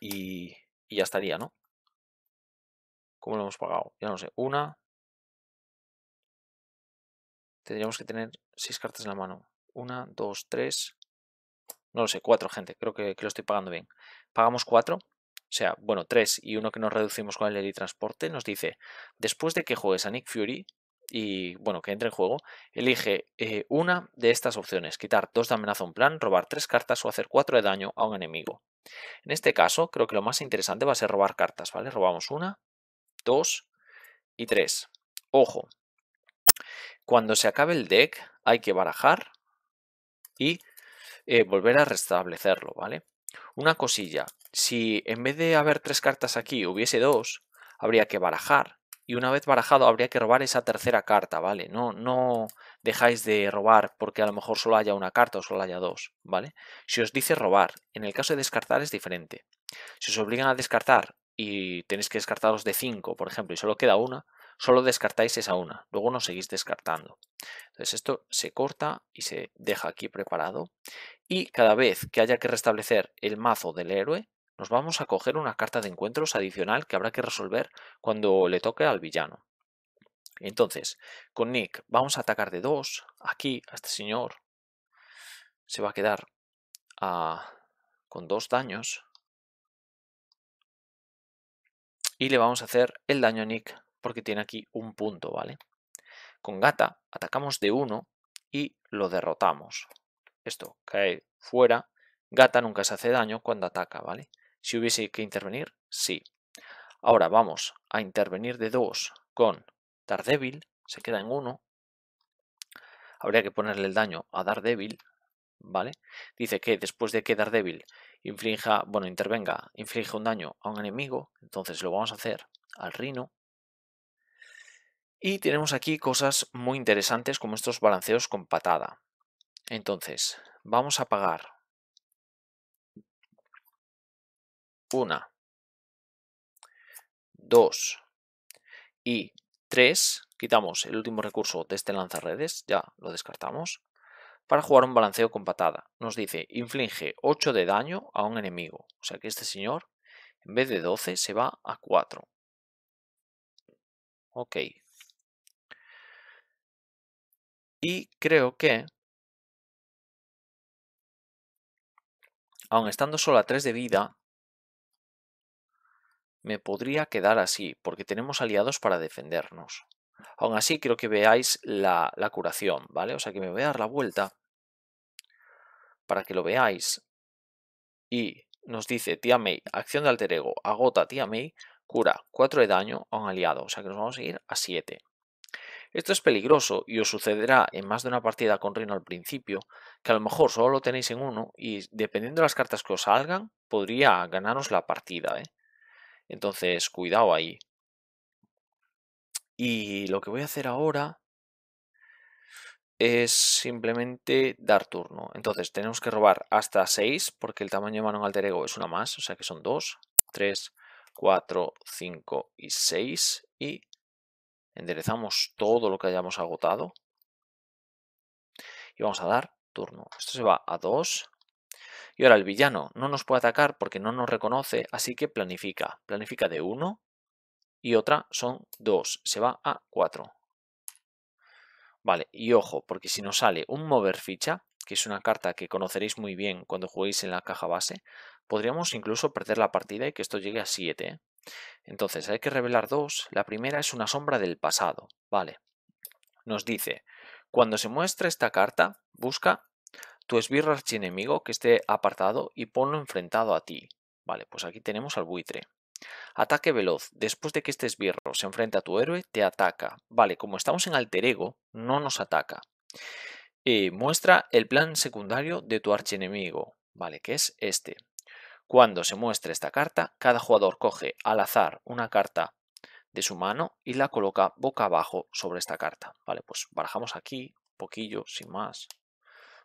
y, y ya estaría, ¿no? ¿Cómo lo hemos pagado? Ya no sé, una. Tendríamos que tener 6 cartas en la mano. Una, dos, tres. No lo sé, cuatro, gente. Creo que, lo estoy pagando bien. Pagamos cuatro. O sea, bueno, tres y uno que nos reducimos con el elite Transporte. Nos dice: Después de que juegues a Nick Fury, y bueno, que entre en juego, elige eh, una de estas opciones, quitar dos de amenaza a un plan, robar tres cartas o hacer cuatro de daño a un enemigo. En este caso, creo que lo más interesante va a ser robar cartas, ¿vale? Robamos una, dos y tres. Ojo, cuando se acabe el deck hay que barajar y eh, volver a restablecerlo, ¿vale? Una cosilla, si en vez de haber tres cartas aquí hubiese dos, habría que barajar. Y una vez barajado habría que robar esa tercera carta, ¿vale? No, no dejáis de robar porque a lo mejor solo haya una carta o solo haya dos, ¿vale? Si os dice robar, en el caso de descartar es diferente. Si os obligan a descartar y tenéis que descartaros de cinco, por ejemplo, y solo queda una, solo descartáis esa una, luego no seguís descartando. Entonces esto se corta y se deja aquí preparado y cada vez que haya que restablecer el mazo del héroe, nos vamos a coger una carta de encuentros adicional que habrá que resolver cuando le toque al villano. Entonces, con Nick vamos a atacar de dos. aquí a este señor. Se va a quedar ah, con dos daños. Y le vamos a hacer el daño a Nick porque tiene aquí un punto, ¿vale? Con Gata atacamos de 1 y lo derrotamos. Esto cae fuera. Gata nunca se hace daño cuando ataca, ¿vale? Si hubiese que intervenir, sí. Ahora vamos a intervenir de 2 con Daredevil, se queda en 1. Habría que ponerle el daño a Daredevil, ¿vale? Dice que después de que Daredevil inflija bueno, intervenga, inflige un daño a un enemigo, entonces lo vamos a hacer al Rino. Y tenemos aquí cosas muy interesantes como estos balanceos con patada. Entonces, vamos a pagar una, dos y tres. Quitamos el último recurso de este lanzarredes, ya lo descartamos. Para jugar un balanceo con patada, nos dice inflige 8 de daño a un enemigo. O sea que este señor, en vez de 12, se va a 4. Ok, y creo que, aun estando solo a 3 de vida, me podría quedar así, porque tenemos aliados para defendernos. Aún así, creo que veáis la, curación, ¿vale? O sea, que me voy a dar la vuelta para que lo veáis. Y nos dice, tía May, acción de alter ego, agota tía May, cura 4 de daño a un aliado. O sea, que nos vamos a ir a 7. Esto es peligroso y os sucederá en más de una partida con reino al principio, que a lo mejor solo lo tenéis en uno y dependiendo de las cartas que os salgan, podría ganaros la partida. ¿eh? Entonces, cuidado ahí. Y lo que voy a hacer ahora es simplemente dar turno. Entonces, tenemos que robar hasta 6, porque el tamaño de mano en alter ego es una más, o sea que son 2, 3, 4, 5 y 6. Y enderezamos todo lo que hayamos agotado y vamos a dar turno. Esto se va a 2. Y ahora el villano no nos puede atacar porque no nos reconoce, así que planifica. Planifica de 1 y otra son 2. Se va a 4. Vale, y ojo, porque si nos sale un mover ficha, que es una carta que conoceréis muy bien cuando juguéis en la caja base, podríamos incluso perder la partida y que esto llegue a 7. Entonces hay que revelar dos. La primera es una sombra del pasado. Vale. Nos dice, cuando se muestra esta carta, busca tu esbirro archienemigo que esté apartado y ponlo enfrentado a ti. Vale, pues aquí tenemos al buitre. Ataque veloz. Después de que este esbirro se enfrenta a tu héroe, te ataca. Vale, como estamos en alter ego, no nos ataca. Eh, muestra el plan secundario de tu archienemigo. Vale, que es este. Cuando se muestre esta carta, cada jugador coge al azar una carta de su mano y la coloca boca abajo sobre esta carta. Vale, pues barajamos aquí un poquillo, sin más.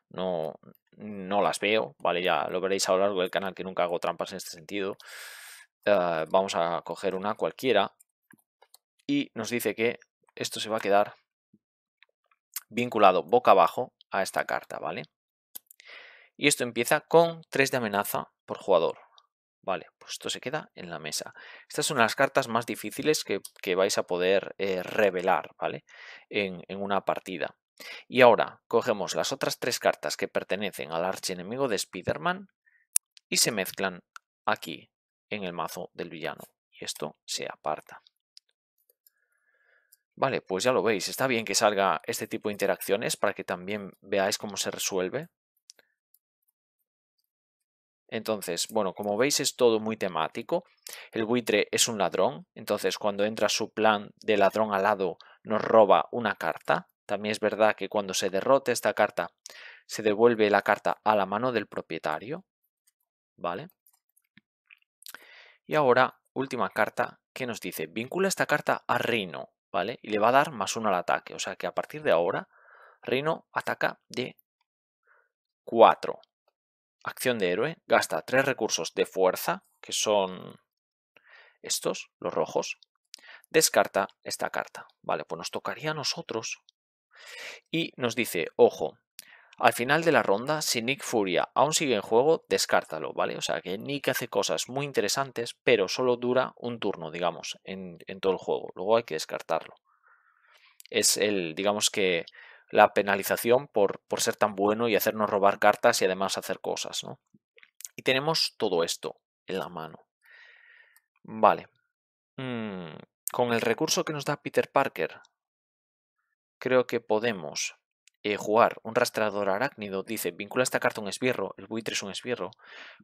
No, no las veo, vale, ya lo veréis a lo largo del canal que nunca hago trampas en este sentido. Eh, vamos a coger una cualquiera y nos dice que esto se va a quedar vinculado boca abajo a esta carta, ¿vale? Y esto empieza con 3 de amenaza jugador. Vale, pues esto se queda en la mesa. Estas son las cartas más difíciles que, vais a poder eh, revelar, ¿vale? En, una partida. Y ahora cogemos las otras tres cartas que pertenecen al archienemigo de Spider-Man y se mezclan aquí, en el mazo del villano. Y esto se aparta. Vale, pues ya lo veis. Está bien que salga este tipo de interacciones para que también veáis cómo se resuelve entonces, bueno, como veis es todo muy temático. El buitre es un ladrón, entonces cuando entra su plan de ladrón alado nos roba una carta. También es verdad que cuando se derrota esta carta se devuelve la carta a la mano del propietario. ¿Vale? Y ahora, última carta que nos dice, vincula esta carta a Rino, ¿vale? Y le va a dar más uno al ataque, o sea que a partir de ahora Rino ataca de 4 acción de héroe, gasta tres recursos de fuerza, que son estos, los rojos. Descarta esta carta. Vale, pues nos tocaría a nosotros. Y nos dice, ojo, al final de la ronda, si Nick Furia aún sigue en juego, descártalo, ¿vale? O sea que Nick hace cosas muy interesantes, pero solo dura un turno, digamos, en, todo el juego. Luego hay que descartarlo. Es el, digamos que la penalización por, por ser tan bueno y hacernos robar cartas y además hacer cosas. ¿no? Y tenemos todo esto en la mano. Vale. Mm, con el recurso que nos da Peter Parker, creo que podemos eh, jugar un rastreador arácnido. Dice, vincula esta carta a un esbirro, el buitre es un esbirro.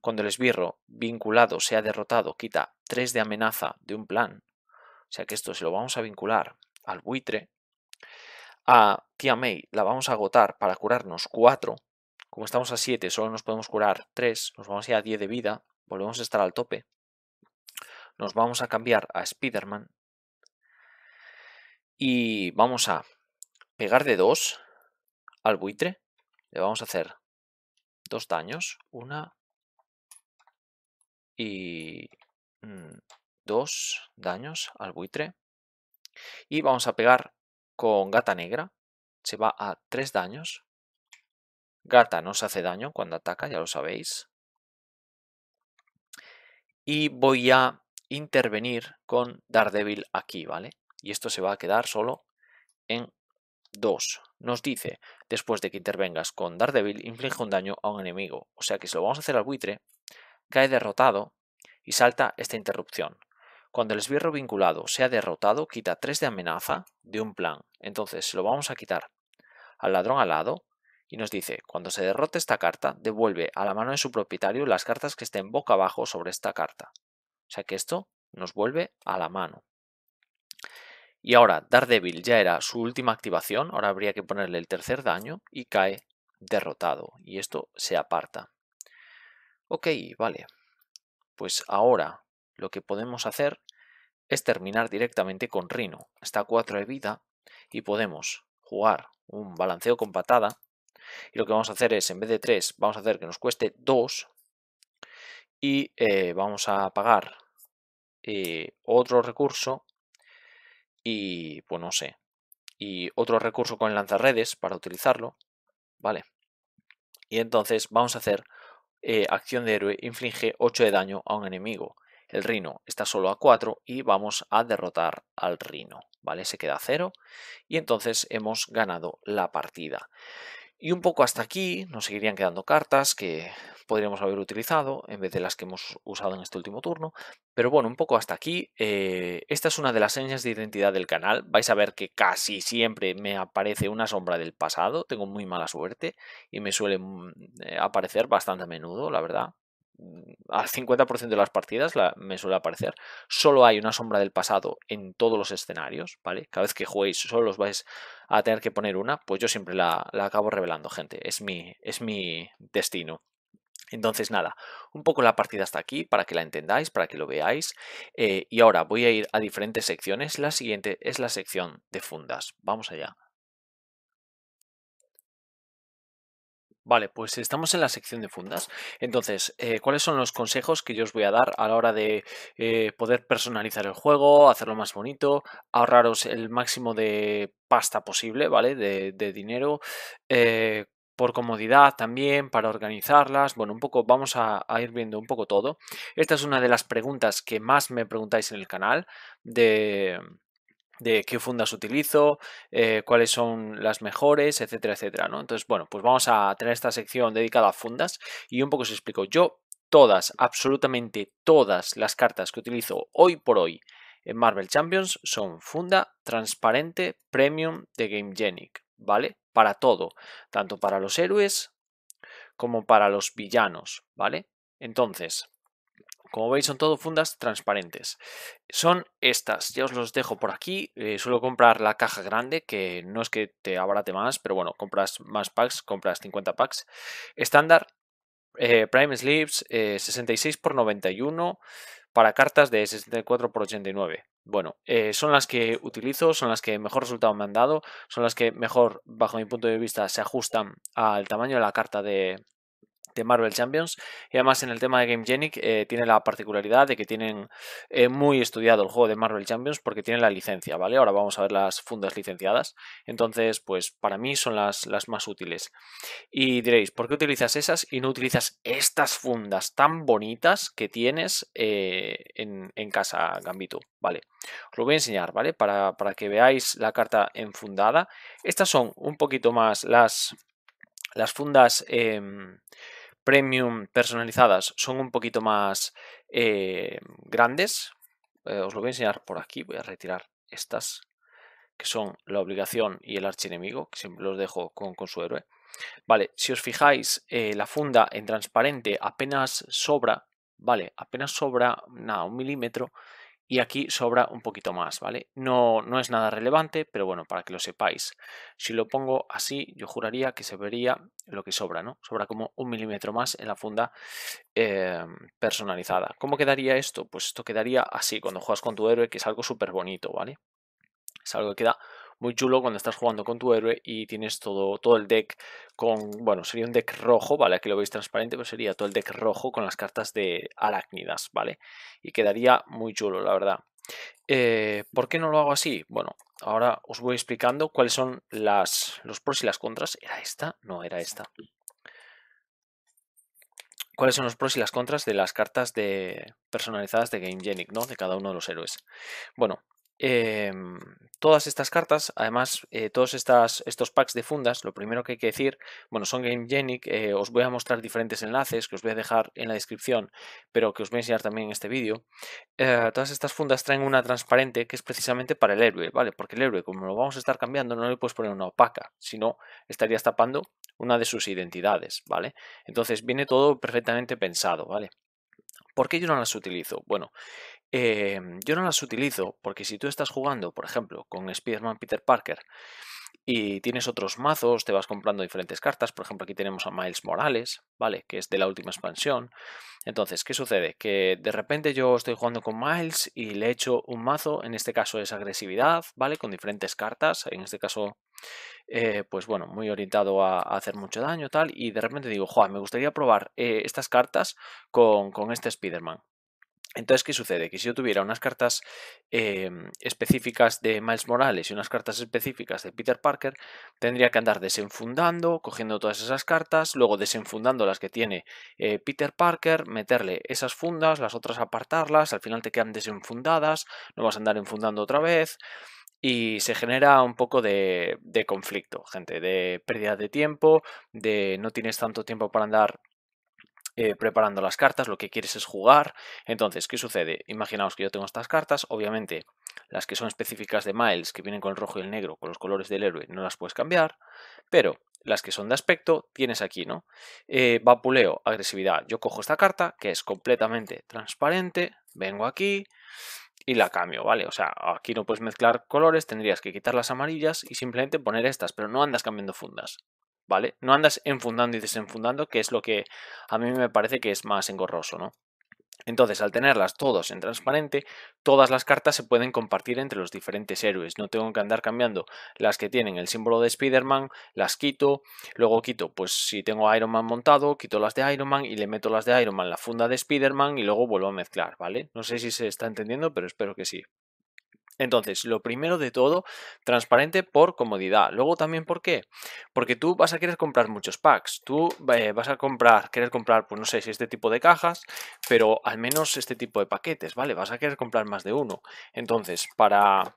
Cuando el esbirro vinculado sea derrotado, quita 3 de amenaza de un plan. O sea que esto se lo vamos a vincular al buitre a ah, tía May la vamos a agotar para curarnos 4. Como estamos a 7, solo nos podemos curar 3. Nos vamos a ir a 10 de vida. Volvemos a estar al tope. Nos vamos a cambiar a Spider-Man. Y vamos a pegar de 2 al buitre. Le vamos a hacer dos daños. Una y mm, dos daños al buitre. Y vamos a pegar con gata negra, se va a 3 daños. Gata no se hace daño cuando ataca, ya lo sabéis. Y voy a intervenir con Daredevil aquí, ¿vale? Y esto se va a quedar solo en 2. Nos dice, después de que intervengas con Daredevil, inflige un daño a un enemigo. O sea que si lo vamos a hacer al buitre, cae derrotado y salta esta interrupción. Cuando el esbirro vinculado sea derrotado, quita 3 de amenaza de un plan. Entonces lo vamos a quitar al ladrón al lado. y nos dice, cuando se derrote esta carta, devuelve a la mano de su propietario las cartas que estén boca abajo sobre esta carta. O sea que esto nos vuelve a la mano. Y ahora, Daredevil ya era su última activación, ahora habría que ponerle el tercer daño y cae derrotado. Y esto se aparta. Ok, vale. Pues ahora lo que podemos hacer es terminar directamente con Rino. Está a 4 de vida y podemos jugar un balanceo con patada. Y lo que vamos a hacer es, en vez de 3, vamos a hacer que nos cueste 2. Y eh, vamos a pagar eh, otro recurso y, pues no sé, y otro recurso con lanzarredes para utilizarlo. Vale. Y entonces vamos a hacer eh, acción de héroe, inflige 8 de daño a un enemigo. El Rino está solo a 4 y vamos a derrotar al Rino, ¿vale? Se queda a 0 y entonces hemos ganado la partida. Y un poco hasta aquí nos seguirían quedando cartas que podríamos haber utilizado en vez de las que hemos usado en este último turno. Pero bueno, un poco hasta aquí. Eh, esta es una de las señas de identidad del canal. Vais a ver que casi siempre me aparece una sombra del pasado. Tengo muy mala suerte y me suele mm, eh, aparecer bastante a menudo, la verdad al 50% de las partidas me suele aparecer. Solo hay una sombra del pasado en todos los escenarios, ¿vale? Cada vez que juguéis solo os vais a tener que poner una, pues yo siempre la, acabo revelando, gente. Es mi, es mi destino. Entonces nada, un poco la partida hasta aquí para que la entendáis, para que lo veáis. Eh, y ahora voy a ir a diferentes secciones. La siguiente es la sección de fundas. Vamos allá. Vale, pues estamos en la sección de fundas. Entonces, eh, ¿cuáles son los consejos que yo os voy a dar a la hora de eh, poder personalizar el juego, hacerlo más bonito, ahorraros el máximo de pasta posible, ¿vale? De, dinero. Eh, por comodidad también, para organizarlas. Bueno, un poco vamos a, a, ir viendo un poco todo. Esta es una de las preguntas que más me preguntáis en el canal de, de qué fundas utilizo, eh, cuáles son las mejores, etcétera, etcétera, ¿no? Entonces, bueno, pues vamos a tener esta sección dedicada a fundas y un poco se explico. Yo todas, absolutamente todas las cartas que utilizo hoy por hoy en Marvel Champions son funda transparente premium de Game Genic, ¿vale? Para todo, tanto para los héroes como para los villanos, ¿vale? Entonces, como veis son todo fundas transparentes. Son estas, ya os los dejo por aquí. Eh, suelo comprar la caja grande, que no es que te abarate más, pero bueno, compras más packs, compras 50 packs. Estándar, eh, Prime Sleeves, 66 x 91 para cartas de 64 x 89. Bueno, eh, son las que utilizo, son las que mejor resultado me han dado, son las que mejor, bajo mi punto de vista, se ajustan al tamaño de la carta de, de Marvel Champions. Y además en el tema de Game Genic eh, tiene la particularidad de que tienen eh, muy estudiado el juego de Marvel Champions porque tienen la licencia, ¿vale? Ahora vamos a ver las fundas licenciadas. Entonces, pues para mí son las, más útiles. Y diréis, ¿por qué utilizas esas y no utilizas estas fundas tan bonitas que tienes eh, en, casa, Gambito? Vale, os lo voy a enseñar, ¿vale? Para, para que veáis la carta enfundada. Estas son un poquito más las las fundas em, premium personalizadas son un poquito más eh, grandes. Eh, os lo voy a enseñar por aquí. Voy a retirar estas que son la obligación y el archienemigo, que siempre los dejo con, su héroe. Vale, si os fijáis, eh, la funda en transparente apenas sobra, vale, apenas sobra, nada, un milímetro, y aquí sobra un poquito más, ¿vale? No, no es nada relevante, pero bueno, para que lo sepáis. Si lo pongo así, yo juraría que se vería lo que sobra, ¿no? Sobra como un milímetro más en la funda eh, personalizada. ¿Cómo quedaría esto? Pues esto quedaría así, cuando juegas con tu héroe, que es algo súper bonito, ¿vale? Es algo que queda muy chulo cuando estás jugando con tu héroe y tienes todo, todo el deck con, bueno, sería un deck rojo, ¿vale? Aquí lo veis transparente, pero sería todo el deck rojo con las cartas de arácnidas, ¿vale? Y quedaría muy chulo, la verdad. Eh, ¿Por qué no lo hago así? Bueno, ahora os voy explicando cuáles son las, los pros y las contras. ¿Era esta? No, era esta. ¿Cuáles son los pros y las contras de las cartas de personalizadas de Game Genic, ¿no? De cada uno de los héroes. Bueno, Em, todas estas cartas, además, eh, todos estos packs de fundas, lo primero que hay que decir, bueno, son GameGenic, eh, os voy a mostrar diferentes enlaces que os voy a dejar en la descripción, pero que os voy a enseñar también en este vídeo. Eh, todas estas fundas traen una transparente que es precisamente para el héroe, ¿vale? Porque el héroe, como lo vamos a estar cambiando, no le puedes poner una opaca, sino estarías tapando una de sus identidades, ¿vale? Entonces viene todo perfectamente pensado, ¿vale? ¿Por qué yo no las utilizo? Bueno, Em, yo no las utilizo porque si tú estás jugando, por ejemplo, con Spider-Man Peter Parker y tienes otros mazos, te vas comprando diferentes cartas, por ejemplo aquí tenemos a Miles Morales, ¿vale? Que es de la última expansión. Entonces, ¿qué sucede? Que de repente yo estoy jugando con Miles y le echo un mazo, en este caso es agresividad, ¿vale? Con diferentes cartas, en este caso eh, pues bueno, muy orientado a, hacer mucho daño, tal, y de repente digo, joder, me gustaría probar eh, estas cartas con, con este Spider-Man, entonces, ¿qué sucede? Que si yo tuviera unas cartas em, específicas de Miles Morales y unas cartas específicas de Peter Parker, tendría que andar desenfundando, cogiendo todas esas cartas, luego desenfundando las que tiene eh, Peter Parker, meterle esas fundas, las otras apartarlas, al final te quedan desenfundadas, no vas a andar enfundando otra vez. Y se genera un poco de, de conflicto, gente, de pérdida de tiempo, de no tienes tanto tiempo para andar eh, preparando las cartas, lo que quieres es jugar. Entonces, ¿qué sucede? Imaginaos que yo tengo estas cartas, obviamente las que son específicas de Miles, que vienen con el rojo y el negro, con los colores del héroe, no las puedes cambiar, pero las que son de aspecto tienes aquí, ¿no? Eh, vapuleo, agresividad. Yo cojo esta carta, que es completamente transparente, vengo aquí y la cambio, ¿vale? O sea, aquí no puedes mezclar colores, tendrías que quitar las amarillas y simplemente poner estas, pero no andas cambiando fundas. ¿vale? No andas enfundando y desenfundando, que es lo que a mí me parece que es más engorroso, ¿no? Entonces, al tenerlas todas en transparente, todas las cartas se pueden compartir entre los diferentes héroes. No tengo que andar cambiando las que tienen el símbolo de Spider-Man, las quito, luego quito, pues si tengo Iron Man montado, quito las de Iron Man y le meto las de Iron Man, la funda de Spider-Man y luego vuelvo a mezclar, ¿vale? No sé si se está entendiendo, pero espero que sí. Entonces, lo primero de todo, transparente por comodidad. Luego también, ¿por qué? Porque tú vas a querer comprar muchos packs. Tú eh, vas a comprar, querer comprar, pues no sé si este tipo de cajas, pero al menos este tipo de paquetes, ¿vale? Vas a querer comprar más de uno. Entonces, para,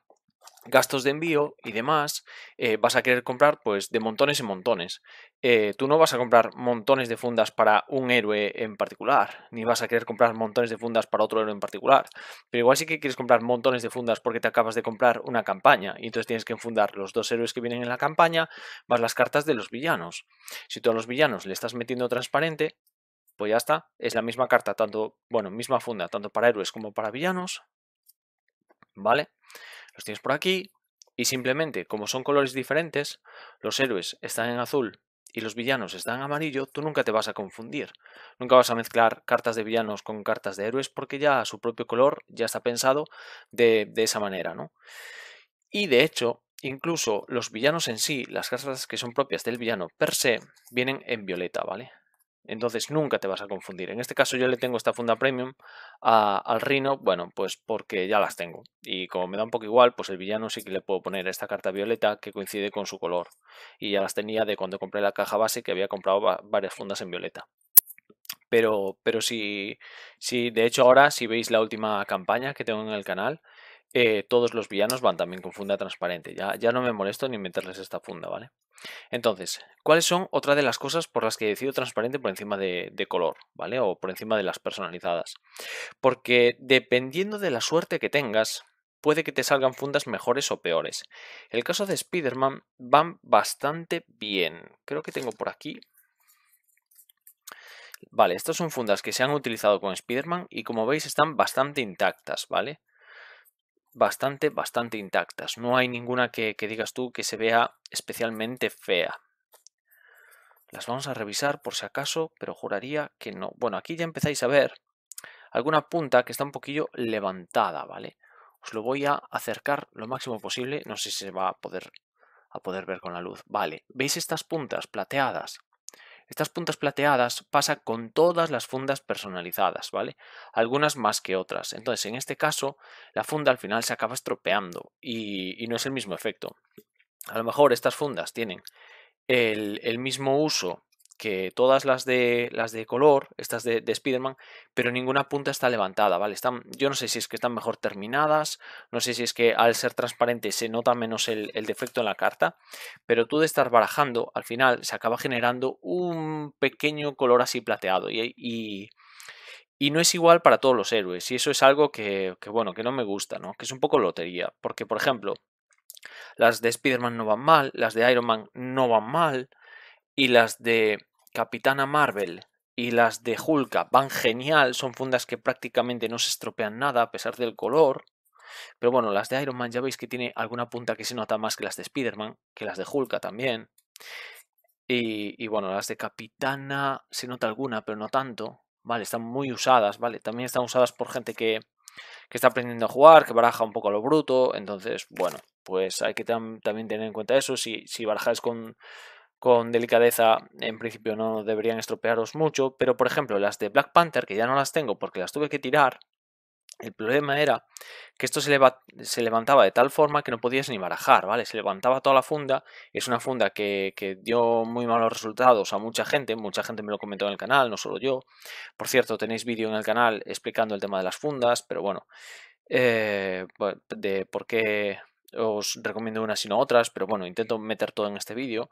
gastos de envío y demás, eh, vas a querer comprar pues de montones y montones. Eh, tú no vas a comprar montones de fundas para un héroe en particular, ni vas a querer comprar montones de fundas para otro héroe en particular. Pero igual sí que quieres comprar montones de fundas porque te acabas de comprar una campaña y entonces tienes que enfundar los dos héroes que vienen en la campaña más las cartas de los villanos. Si tú a los villanos le estás metiendo transparente, pues ya está, es la misma carta, tanto, bueno, misma funda, tanto para héroes como para villanos. ¿Vale? tienes por aquí y simplemente, como son colores diferentes, los héroes están en azul y los villanos están en amarillo, tú nunca te vas a confundir. Nunca vas a mezclar cartas de villanos con cartas de héroes porque ya su propio color ya está pensado de, de esa manera, ¿no? Y de hecho, incluso los villanos en sí, las cartas que son propias del villano per se, vienen en violeta, ¿vale? Entonces nunca te vas a confundir. En este caso yo le tengo esta funda premium al rino. bueno, pues porque ya las tengo. Y como me da un poco igual, pues el villano sí que le puedo poner esta carta violeta que coincide con su color. Y ya las tenía de cuando compré la caja base que había comprado varias fundas en violeta. Pero, pero si, de hecho ahora si veis la última campaña que tengo en el canal, eh, todos los villanos van también con funda transparente. Ya, ya no me molesto ni meterles esta funda, ¿vale? Entonces, ¿cuáles son otra de las cosas por las que decido transparente por encima de, de, color, ¿vale? O por encima de las personalizadas. Porque dependiendo de la suerte que tengas, puede que te salgan fundas mejores o peores. El caso de Spider-Man van bastante bien. Creo que tengo por aquí. Vale, estas son fundas que se han utilizado con Spider-Man y como veis están bastante intactas, ¿vale? bastante, bastante intactas. No hay ninguna que, digas tú que se vea especialmente fea. Las vamos a revisar por si acaso, pero juraría que no. Bueno, aquí ya empezáis a ver alguna punta que está un poquillo levantada, ¿vale? Os lo voy a acercar lo máximo posible. No sé si se va a poder, a poder ver con la luz. Vale, ¿veis estas puntas plateadas? Estas puntas plateadas pasan con todas las fundas personalizadas, ¿vale? Algunas más que otras. Entonces, en este caso, la funda al final se acaba estropeando y, no es el mismo efecto. A lo mejor estas fundas tienen el, el mismo uso que todas las de las de color, estas de, Spider-Man, pero ninguna punta está levantada, ¿vale? Están, yo no sé si es que están mejor terminadas, no sé si es que al ser transparente se nota menos el, defecto en la carta, pero tú de estar barajando, al final se acaba generando un pequeño color así plateado y, no es igual para todos los héroes, y eso es algo que, que, bueno, que no me gusta, ¿no? Que es un poco lotería, porque, por ejemplo, las de Spider-Man no van mal, las de Iron Man no van mal, y las de Capitana Marvel y las de Hulka van genial, son fundas que prácticamente no se estropean nada a pesar del color. Pero bueno, las de Iron Man ya veis que tiene alguna punta que se nota más que las de Spider-Man, que las de Hulka también. Y, bueno, las de Capitana se nota alguna, pero no tanto. Vale, están muy usadas, ¿vale? También están usadas por gente que, que está aprendiendo a jugar, que baraja un poco a lo bruto. Entonces, bueno, pues hay que también tener en cuenta eso. Si, si barajáis con, con delicadeza, en principio no deberían estropearos mucho, pero por ejemplo las de Black Panther, que ya no las tengo porque las tuve que tirar, el problema era que esto se, levantaba de tal forma que no podías ni barajar, ¿vale? Se levantaba toda la funda, es una funda que, dio muy malos resultados a mucha gente, mucha gente me lo comentó en el canal, no solo yo. Por cierto, tenéis vídeo en el canal explicando el tema de las fundas, pero bueno, eh, de por qué os recomiendo unas y no otras, pero bueno, intento meter todo en este vídeo.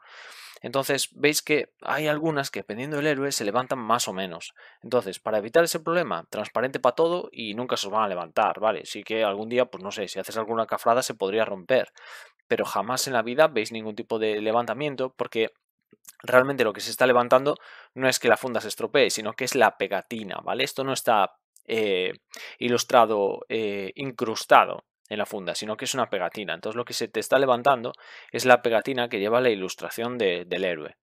Entonces veis que hay algunas que dependiendo del héroe se levantan más o menos. Entonces, para evitar ese problema, transparente para todo y nunca se os van a levantar, ¿vale? Sí que algún día, pues no sé, si haces alguna cafrada se podría romper, pero jamás en la vida veis ningún tipo de levantamiento porque realmente lo que se está levantando no es que la funda se estropee, sino que es la pegatina, ¿vale? Esto no está eh, ilustrado, eh, incrustado en la funda, sino que es una pegatina. Entonces lo que se te está levantando es la pegatina que lleva la ilustración del héroe.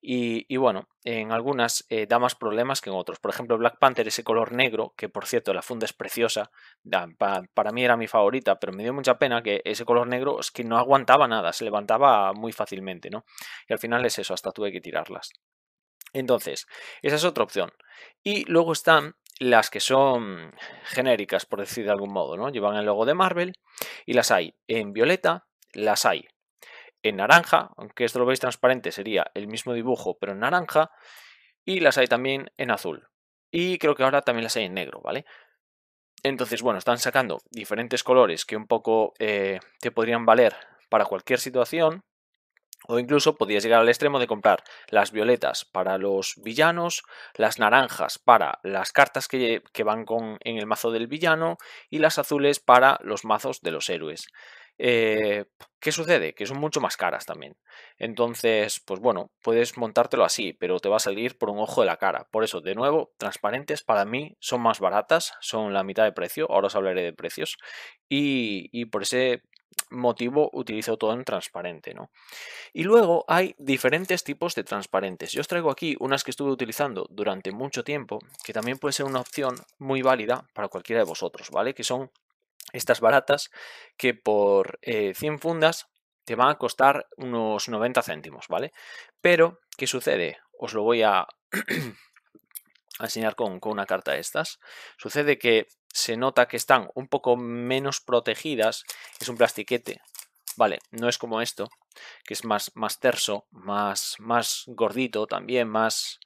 Y, bueno, en algunas eh, da más problemas que en otros. Por ejemplo, Black Panther, ese color negro, que por cierto la funda es preciosa, para, para mí era mi favorita, pero me dio mucha pena que ese color negro es que no aguantaba nada, se levantaba muy fácilmente, ¿no? Y al final es eso, hasta tuve que tirarlas. Entonces, esa es otra opción. Y luego están las que son genéricas, por decir de algún modo, ¿no? Llevan el logo de Marvel y las hay en violeta, las hay en naranja, aunque esto lo veis transparente, sería el mismo dibujo, pero en naranja, y las hay también en azul. Y creo que ahora también las hay en negro, ¿vale? Entonces, bueno, están sacando diferentes colores que un poco te eh, podrían valer para cualquier situación. O incluso podías llegar al extremo de comprar las violetas para los villanos, las naranjas para las cartas que, van con, en el mazo del villano y las azules para los mazos de los héroes. Eh, ¿Qué sucede? Que son mucho más caras también. Entonces, pues bueno, puedes montártelo así, pero te va a salir por un ojo de la cara. Por eso, de nuevo, transparentes para mí son más baratas, son la mitad de precio, ahora os hablaré de precios, y, y por ese motivo utilizo todo en transparente, ¿no? Y luego hay diferentes tipos de transparentes. Yo os traigo aquí unas que estuve utilizando durante mucho tiempo, que también puede ser una opción muy válida para cualquiera de vosotros, ¿vale? Que son estas baratas que por 100 eh, fundas te van a costar unos 90 céntimos, ¿vale? Pero, ¿qué sucede? Os lo voy a, enseñar con, con una carta de estas. Sucede que se nota que están un poco menos protegidas. Es un plastiquete, ¿vale? No es como esto, que es más, más terso, más, más gordito también, más,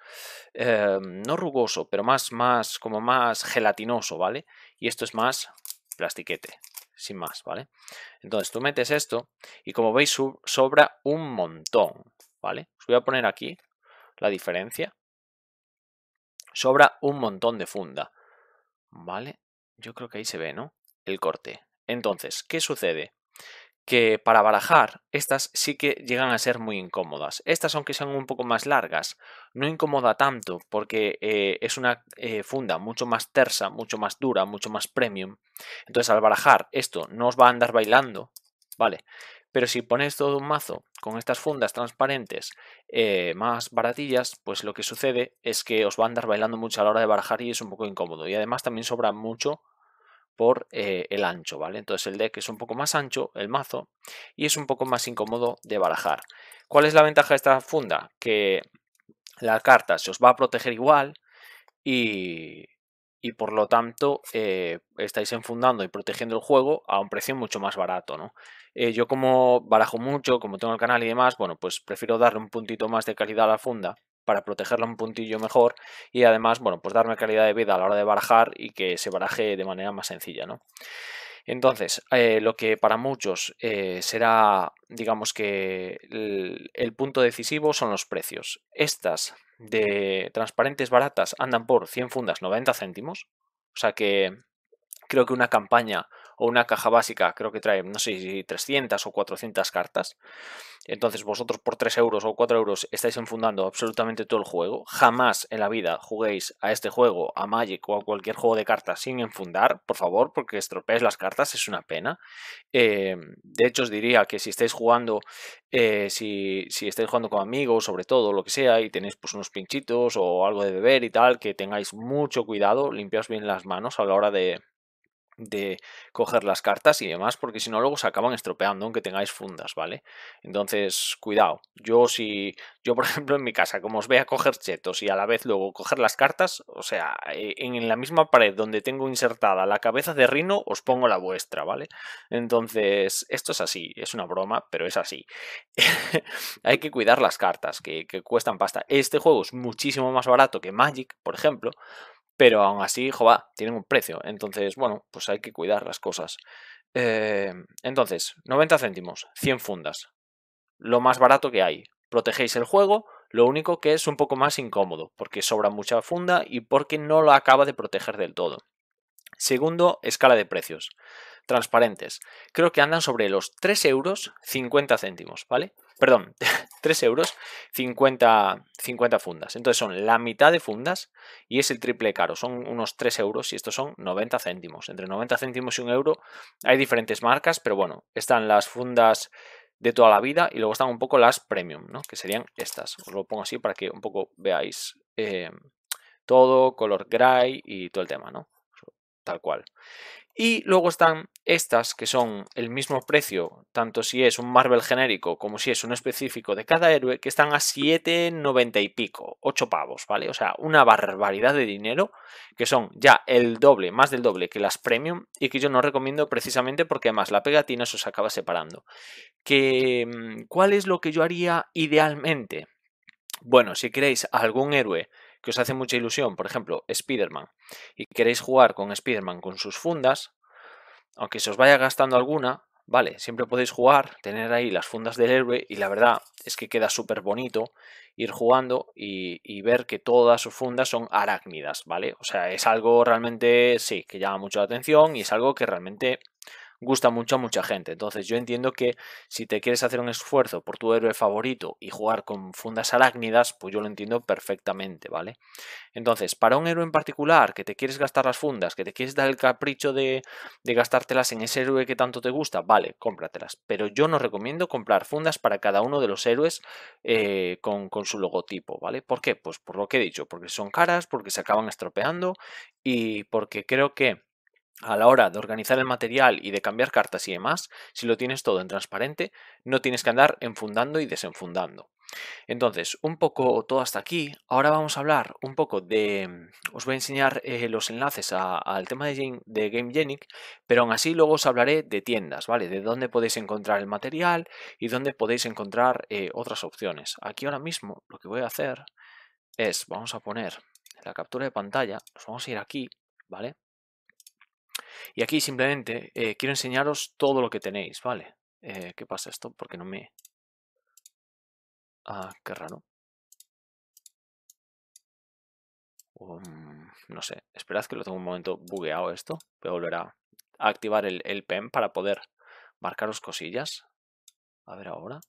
em, no rugoso, pero más, más, como más gelatinoso, ¿vale? Y esto es más plastiquete, sin más, ¿vale? Entonces tú metes esto y como veis sobra un montón, ¿vale? Os voy a poner aquí la diferencia. Sobra un montón de funda, ¿vale? yo creo que ahí se ve, ¿no? El corte. Entonces, ¿qué sucede? que para barajar, estas sí que llegan a ser muy incómodas. Estas, aunque sean un poco más largas, no incomoda tanto porque eh, es una eh, funda mucho más tersa, mucho más dura, mucho más premium. Entonces, al barajar, esto no os va a andar bailando, ¿vale? Pero si ponéis todo un mazo con estas fundas transparentes eh, más baratillas, pues lo que sucede es que os va a andar bailando mucho a la hora de barajar y es un poco incómodo. Y además también sobra mucho por eh, el ancho, ¿vale? Entonces el deck es un poco más ancho, el mazo, y es un poco más incómodo de barajar. ¿Cuál es la ventaja de esta funda? Que la carta se os va a proteger igual y, por lo tanto eh, estáis enfundando y protegiendo el juego a un precio mucho más barato, ¿no? Eh, yo como barajo mucho, como tengo el canal y demás, bueno, pues prefiero darle un puntito más de calidad a la funda para protegerla un puntillo mejor y además, bueno, pues darme calidad de vida a la hora de barajar y que se baraje de manera más sencilla, ¿no? Entonces, eh, lo que para muchos eh, será, digamos que el, el, punto decisivo son los precios. Estas de transparentes baratas andan por 100 fundas 90 céntimos, o sea que creo que una campaña o una caja básica, creo que trae, no sé si 300 o 400 cartas. Entonces vosotros por 3 euros o 4 euros estáis enfundando absolutamente todo el juego. Jamás en la vida juguéis a este juego, a Magic o a cualquier juego de cartas sin enfundar, por favor, porque estropeáis las cartas, es una pena. Em, de hecho os diría que si estáis jugando, eh, si, si estáis jugando con amigos, sobre todo, lo que sea, y tenéis pues unos pinchitos o algo de beber y tal, que tengáis mucho cuidado, limpiaos bien las manos a la hora de, de coger las cartas y demás, porque si no luego se acaban estropeando aunque tengáis fundas, ¿vale? Entonces, cuidado. Yo si yo por ejemplo en mi casa, como os a coger chetos y a la vez luego coger las cartas, o sea, eh, en la misma pared donde tengo insertada la cabeza de Rino, os pongo la vuestra, ¿vale? Entonces, esto es así, es una broma, pero es así. Hay que cuidar las cartas que, que cuestan pasta. Este juego es muchísimo más barato que Magic, por ejemplo, pero aún así, va, tienen un precio. Entonces, bueno, pues hay que cuidar las cosas. Eh, entonces, 90 céntimos, 100 fundas. Lo más barato que hay. Protegéis el juego, lo único que es un poco más incómodo, porque sobra mucha funda y porque no lo acaba de proteger del todo. Segundo, escala de precios. Transparentes. Creo que andan sobre los 3 euros 50 céntimos, ¿vale? perdón, 3 euros, 50, fundas. Entonces son la mitad de fundas y es el triple caro. Son unos 3 euros y estos son 90 céntimos. Entre 90 céntimos y 1 euro hay diferentes marcas, pero bueno, están las fundas de toda la vida y luego están un poco las premium, ¿no? que serían estas. Os lo pongo así para que un poco veáis eh, todo, color gray y todo el tema, ¿no? Tal cual. Y luego están estas que son el mismo precio, tanto si es un Marvel genérico como si es un específico de cada héroe, que están a 7,90 y pico, 8 pavos, ¿vale? O sea, una barbaridad de dinero, que son ya el doble, más del doble que las premium, y que yo no recomiendo precisamente porque además la pegatina se os acaba separando. Que, mm, ¿Cuál es lo que yo haría idealmente? Bueno, si queréis algún héroe que os hace mucha ilusión, por ejemplo, Spider-Man, y queréis jugar con Spider-Man con sus fundas, aunque se os vaya gastando alguna, vale, siempre podéis jugar, tener ahí las fundas del héroe y la verdad es que queda súper bonito ir jugando y, y, ver que todas sus fundas son arácnidas, ¿vale? O sea, es algo realmente, sí, que llama mucho la atención y es algo que realmente gusta mucho a mucha gente. Entonces yo entiendo que si te quieres hacer un esfuerzo por tu héroe favorito y jugar con fundas arácnidas, pues yo lo entiendo perfectamente, ¿vale? Entonces, para un héroe en particular, que te quieres gastar las fundas, que te quieres dar el capricho de, gastártelas en ese héroe que tanto te gusta, vale, cómpratelas. Pero yo no recomiendo comprar fundas para cada uno de los héroes eh, con, con su logotipo, ¿vale? ¿Por qué? Pues por lo que he dicho, porque son caras, porque se acaban estropeando y porque creo que a la hora de organizar el material y de cambiar cartas y demás, si lo tienes todo en transparente, no tienes que andar enfundando y desenfundando. Entonces, un poco todo hasta aquí. Ahora vamos a hablar un poco de... Mm, os voy a enseñar eh, los enlaces al tema de, Game, de pero aún así luego os hablaré de tiendas, ¿vale? De dónde podéis encontrar el material y dónde podéis encontrar eh, otras opciones. Aquí ahora mismo lo que voy a hacer es, vamos a poner la captura de pantalla, nos vamos a ir aquí, ¿vale? Y aquí simplemente eh, quiero enseñaros todo lo que tenéis, ¿vale? Eh, ¿Qué pasa esto? Porque no me... Ah, qué raro. Um, no sé, esperad que lo tengo un momento bugueado esto. Voy a volver a activar el, pen para poder marcaros cosillas. A ver ahora.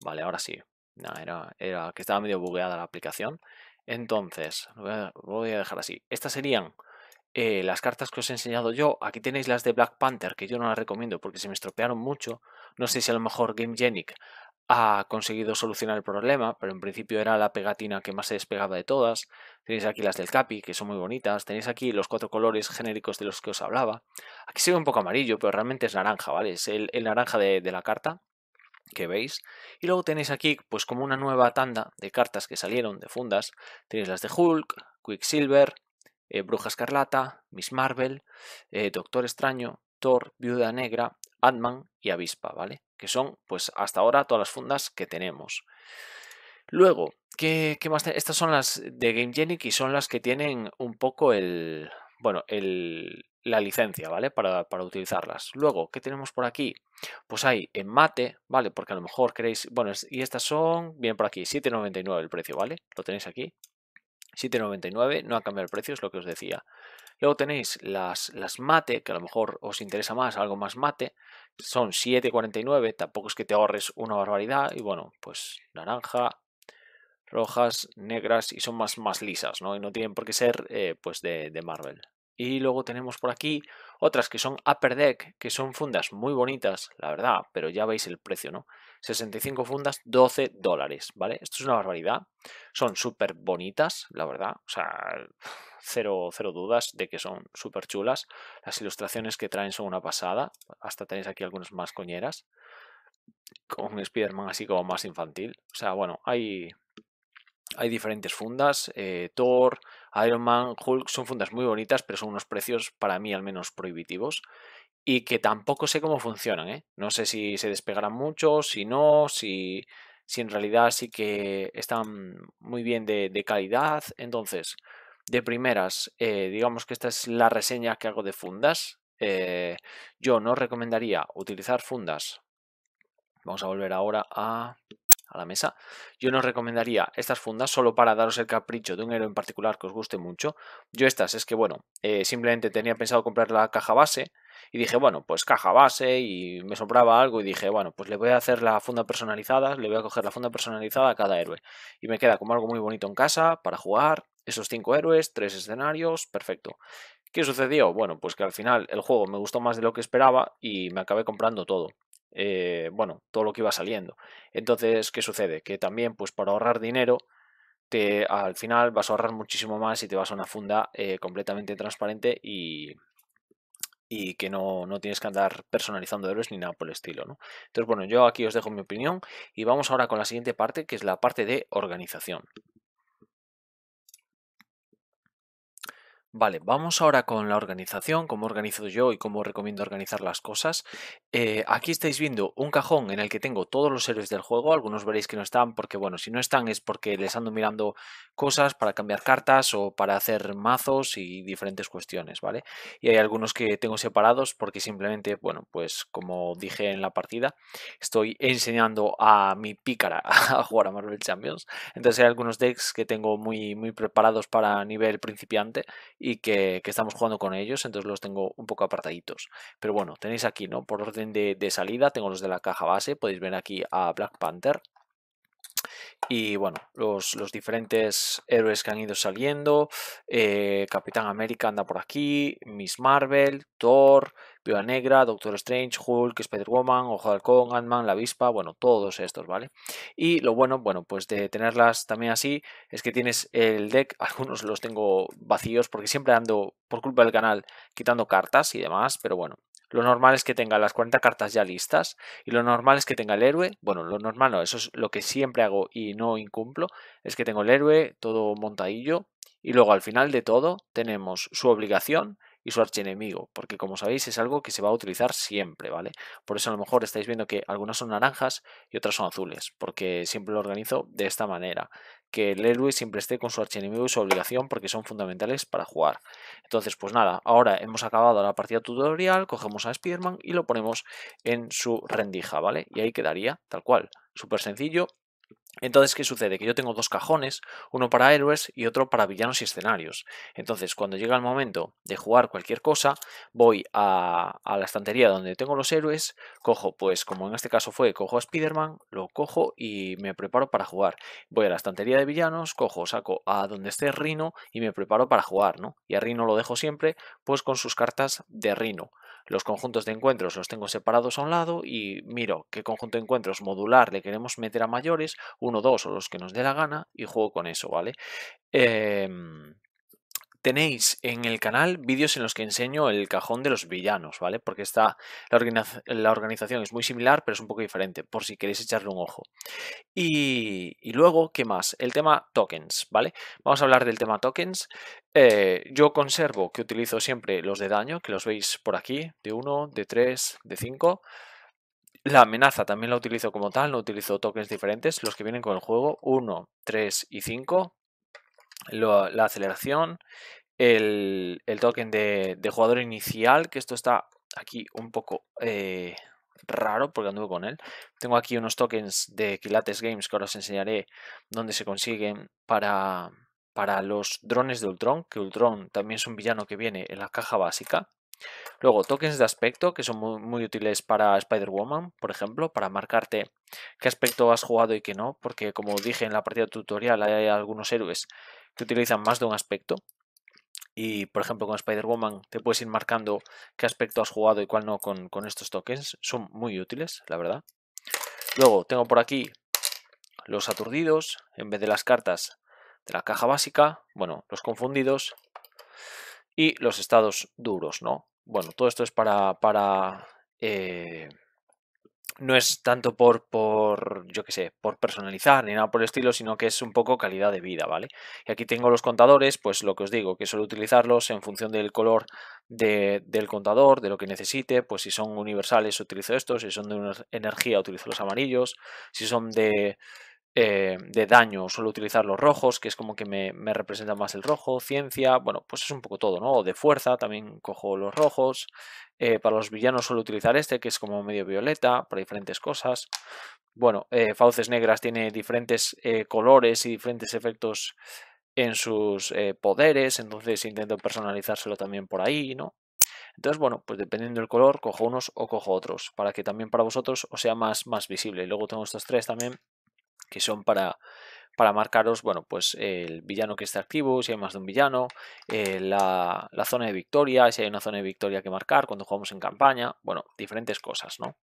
Vale, ahora sí. No, era, era que estaba medio bugueada la aplicación. Entonces, lo voy a dejar así. Estas serían eh, las cartas que os he enseñado yo. Aquí tenéis las de Black Panther, que yo no las recomiendo porque se me estropearon mucho. No sé si a lo mejor Game Genic ha conseguido solucionar el problema, pero en principio era la pegatina que más se despegaba de todas. Tenéis aquí las del Capi, que son muy bonitas. Tenéis aquí los cuatro colores genéricos de los que os hablaba. Aquí se ve un poco amarillo, pero realmente es naranja, ¿vale? Es el, naranja de, de la carta que veis. Y luego tenéis aquí, pues como una nueva tanda de cartas que salieron de fundas. Tenéis las de Hulk, Quicksilver, eh, Bruja Escarlata, Miss Marvel, eh, Doctor Extraño, Thor, Viuda Negra, Ant-Man y Avispa, ¿vale? Que son, pues, hasta ahora todas las fundas que tenemos. Luego, ¿qué, más? Estas son las de Game Genic y son las que tienen un poco el. Bueno, el, la licencia, ¿vale? Para, para, utilizarlas. Luego, ¿qué tenemos por aquí? Pues hay en mate, ¿vale? Porque a lo mejor queréis... Bueno, y estas son, bien por aquí, 7,99 el precio, ¿vale? Lo tenéis aquí, 7,99, no ha cambiado el precio, es lo que os decía. Luego tenéis las, las mate, que a lo mejor os interesa más, algo más mate, son 7,49, tampoco es que te ahorres una barbaridad, y bueno, pues naranja, rojas, negras, y son más, más lisas, ¿no? Y no tienen por qué ser eh, pues de, de Marvel. Y luego tenemos por aquí otras que son Upper Deck, que son fundas muy bonitas, la verdad, pero ya veis el precio, ¿no? 65 fundas, 12 dólares, ¿vale? Esto es una barbaridad. Son súper bonitas, la verdad. O sea, cero, cero dudas de que son súper chulas. Las ilustraciones que traen son una pasada. Hasta tenéis aquí algunos más coñeras. Con un Spider-Man así como más infantil. O sea, bueno, hay, hay diferentes fundas, eh, Thor, Iron Man, Hulk, son fundas muy bonitas, pero son unos precios para mí al menos prohibitivos y que tampoco sé cómo funcionan. ¿eh? No sé si se despegarán mucho, si no, si, si en realidad sí que están muy bien de, calidad. Entonces, de primeras, eh, digamos que esta es la reseña que hago de fundas. yo no recomendaría utilizar fundas. Vamos a volver ahora a a la mesa. Yo no recomendaría estas fundas solo para daros el capricho de un héroe en particular que os guste mucho. Yo estas es que, bueno, eh, simplemente tenía pensado comprar la caja base y dije, bueno, pues caja base y me sobraba algo y dije, bueno, pues le voy a hacer la funda personalizada, le voy a coger la funda personalizada a cada héroe. Y me queda como algo muy bonito en casa para jugar, esos cinco héroes, tres escenarios, perfecto. ¿Qué sucedió? Bueno, pues que al final el juego me gustó más de lo que esperaba y me acabé comprando todo. Eh, bueno, todo lo que iba saliendo. Entonces, ¿qué sucede? Que también, pues para ahorrar dinero, te, al final vas a ahorrar muchísimo más y te vas a una funda eh, completamente transparente y, y que no, tienes que andar personalizando héroes ni nada por el estilo. ¿no? Entonces, bueno, yo aquí os dejo mi opinión y vamos ahora con la siguiente parte, que es la parte de organización. Vale, vamos ahora con la organización, cómo organizo yo y cómo recomiendo organizar las cosas. Eh, aquí estáis viendo un cajón en el que tengo todos los héroes del juego. Algunos veréis que no están porque, bueno, si no están es porque les ando mirando cosas para cambiar cartas o para hacer mazos y diferentes cuestiones, ¿vale? Y hay algunos que tengo separados porque simplemente, bueno, pues como dije en la partida, estoy enseñando a mi pícara a jugar a Marvel Champions. Entonces hay algunos decks que tengo muy, muy preparados para nivel principiante y que, estamos jugando con ellos, entonces los tengo un poco apartaditos. Pero bueno, tenéis aquí, ¿no? Por orden de, de salida, tengo los de la caja base, podéis ver aquí a Black Panther, y bueno, los, los, diferentes héroes que han ido saliendo, eh, Capitán América anda por aquí, Miss Marvel, Thor, Viuda Negra, Doctor Strange, Hulk, Spider-Woman, Ojo de Halcón, Ant-Man, La Vispa, bueno, todos estos, ¿vale? Y lo bueno, bueno, pues de tenerlas también así es que tienes el deck, algunos los tengo vacíos porque siempre ando, por culpa del canal, quitando cartas y demás, pero bueno, lo normal es que tenga las 40 cartas ya listas y lo normal es que tenga el héroe, bueno, lo normal no, eso es lo que siempre hago y no incumplo, es que tengo el héroe todo montadillo y luego al final de todo tenemos su obligación y su archienemigo, porque como sabéis es algo que se va a utilizar siempre, ¿vale? Por eso a lo mejor estáis viendo que algunas son naranjas y otras son azules, porque siempre lo organizo de esta manera que el héroe siempre esté con su archienemigo y su obligación porque son fundamentales para jugar. Entonces, pues nada, ahora hemos acabado la partida tutorial, cogemos a Spiderman y lo ponemos en su rendija, ¿vale? Y ahí quedaría tal cual, súper sencillo entonces, ¿qué sucede? Que yo tengo dos cajones, uno para héroes y otro para villanos y escenarios. Entonces, cuando llega el momento de jugar cualquier cosa, voy a, la estantería donde tengo los héroes, cojo, pues como en este caso fue, cojo a Spider-Man, lo cojo y me preparo para jugar. Voy a la estantería de villanos, cojo, saco a donde esté Rino y me preparo para jugar, ¿no? Y a Rino lo dejo siempre, pues con sus cartas de Rino los conjuntos de encuentros los tengo separados a un lado y miro qué conjunto de encuentros modular le queremos meter a mayores, uno, dos o los que nos dé la gana y juego con eso, ¿vale? Em, tenéis en el canal vídeos en los que enseño el cajón de los villanos, ¿vale? Porque está, la, organización es muy similar, pero es un poco diferente, por si queréis echarle un ojo. Y, y luego, ¿qué más? El tema tokens, ¿vale? Vamos a hablar del tema tokens. Eh, yo conservo que utilizo siempre los de daño, que los veis por aquí, de 1, de 3, de 5. La amenaza también la utilizo como tal, no utilizo tokens diferentes, los que vienen con el juego, 1, 3 y 5. la aceleración, el, token de, jugador inicial, que esto está aquí un poco eh, raro porque anduve con él. Tengo aquí unos tokens de Quilates Games que ahora os enseñaré dónde se consiguen para, para los drones de Ultron, que Ultron también es un villano que viene en la caja básica. Luego, tokens de aspecto, que son muy, útiles para Spider-Woman, por ejemplo, para marcarte qué aspecto has jugado y qué no, porque como dije en la partida tutorial, hay algunos héroes que utilizan más de un aspecto. Y, por ejemplo, con Spider-Woman te puedes ir marcando qué aspecto has jugado y cuál no con estos tokens. Son muy útiles, la verdad. Luego, tengo por aquí los aturdidos. En vez de las cartas, la caja básica, bueno, los confundidos y los estados duros, ¿no? Bueno, todo esto es para, para eh, no es tanto por, por yo qué sé, por personalizar ni nada por el estilo, sino que es un poco calidad de vida, ¿vale? Y aquí tengo los contadores, pues lo que os digo, que suelo utilizarlos en función del color del contador, de lo que necesite, pues si son universales utilizo estos, si son de energía utilizo los amarillos, si son de eh, de daño. Suelo utilizar los rojos, que es como que me, representa más el rojo. Ciencia, bueno, pues es un poco todo, ¿no? O de fuerza, también cojo los rojos. Eh, para los villanos suelo utilizar este, que es como medio violeta, para diferentes cosas. Bueno, eh, Fauces Negras tiene diferentes colores y diferentes efectos en sus poderes, entonces intento personalizárselo también por ahí, ¿no? Entonces, bueno, pues dependiendo del color, cojo unos o cojo otros, para que también para vosotros os sea más, más visible. Y luego tengo estos tres también, que son para, para marcaros, bueno, pues el villano que está activo, si hay más de un villano, eh, la, la, zona de victoria, si hay una zona de victoria que marcar cuando jugamos en campaña, bueno, diferentes cosas, ¿no?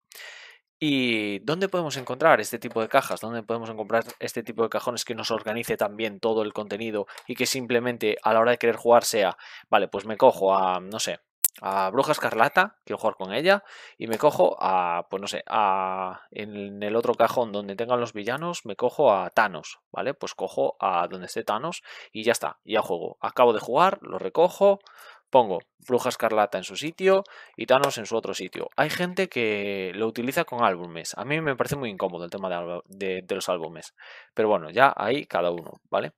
¿Y dónde podemos encontrar este tipo de cajas? ¿Dónde podemos encontrar este tipo de cajones que nos organice también todo el contenido y que simplemente a la hora de querer jugar sea, vale, pues me cojo a, no sé, a Bruja Escarlata, quiero jugar con ella, y me cojo a, pues no sé, a, en el otro cajón donde tengan los villanos, me cojo a Thanos, ¿vale? Pues cojo a donde esté Thanos y ya está, ya juego. Acabo de jugar, lo recojo, pongo Bruja Escarlata en su sitio y Thanos en su otro sitio. Hay gente que lo utiliza con álbumes, a mí me parece muy incómodo el tema de, de los álbumes, pero bueno, ya ahí cada uno, ¿vale?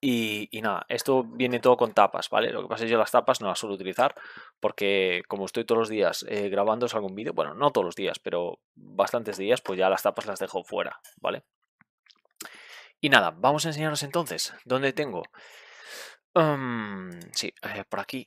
Y, nada, esto viene todo con tapas, ¿vale? Lo que pasa es que yo las tapas no las suelo utilizar porque como estoy todos los días eh, algún vídeo, bueno, no todos los días, pero bastantes días, pues ya las tapas las dejo fuera, ¿vale? Y nada, vamos a enseñaros entonces dónde tengo... Em, sí, eh, por aquí.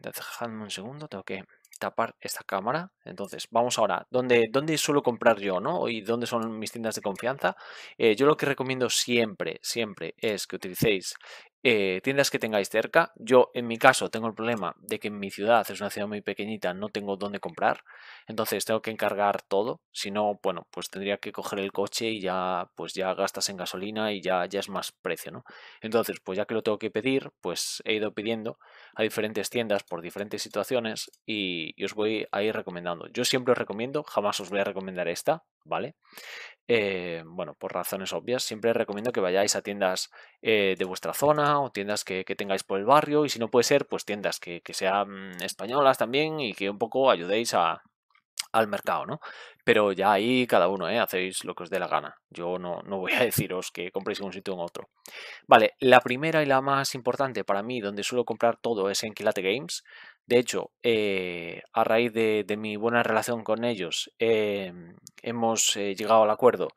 Dejadme un segundo, tengo que tapar esta cámara. Entonces, vamos ahora, ¿dónde, dónde suelo comprar yo, no? Y dónde son mis tiendas de confianza. Eh, yo lo que recomiendo siempre, siempre es que utilicéis eh, tiendas que tengáis cerca. Yo, en mi caso, tengo el problema de que en mi ciudad es una ciudad muy pequeñita, no tengo dónde comprar, entonces tengo que encargar todo. Si no, bueno, pues tendría que coger el coche y ya, pues ya gastas en gasolina y ya, ya es más precio, ¿no? Entonces, pues ya que lo tengo que pedir, pues he ido pidiendo a diferentes tiendas por diferentes situaciones y, y os voy a ir recomendando. Yo siempre os recomiendo, jamás os voy a recomendar esta, ¿vale? Eh, bueno, por razones obvias, siempre recomiendo que vayáis a tiendas eh, de vuestra zona o tiendas que, tengáis por el barrio y si no puede ser, pues tiendas que, sean españolas también y que un poco ayudéis al mercado, ¿no? Pero ya ahí cada uno, ¿eh? Hacéis lo que os dé la gana. Yo no, no voy a deciros que compréis en un sitio o en otro. Vale, la primera y la más importante para mí, donde suelo comprar todo, es en Quilate Games. De hecho, eh, a raíz de, mi buena relación con ellos, em, hemos eh, llegado al acuerdo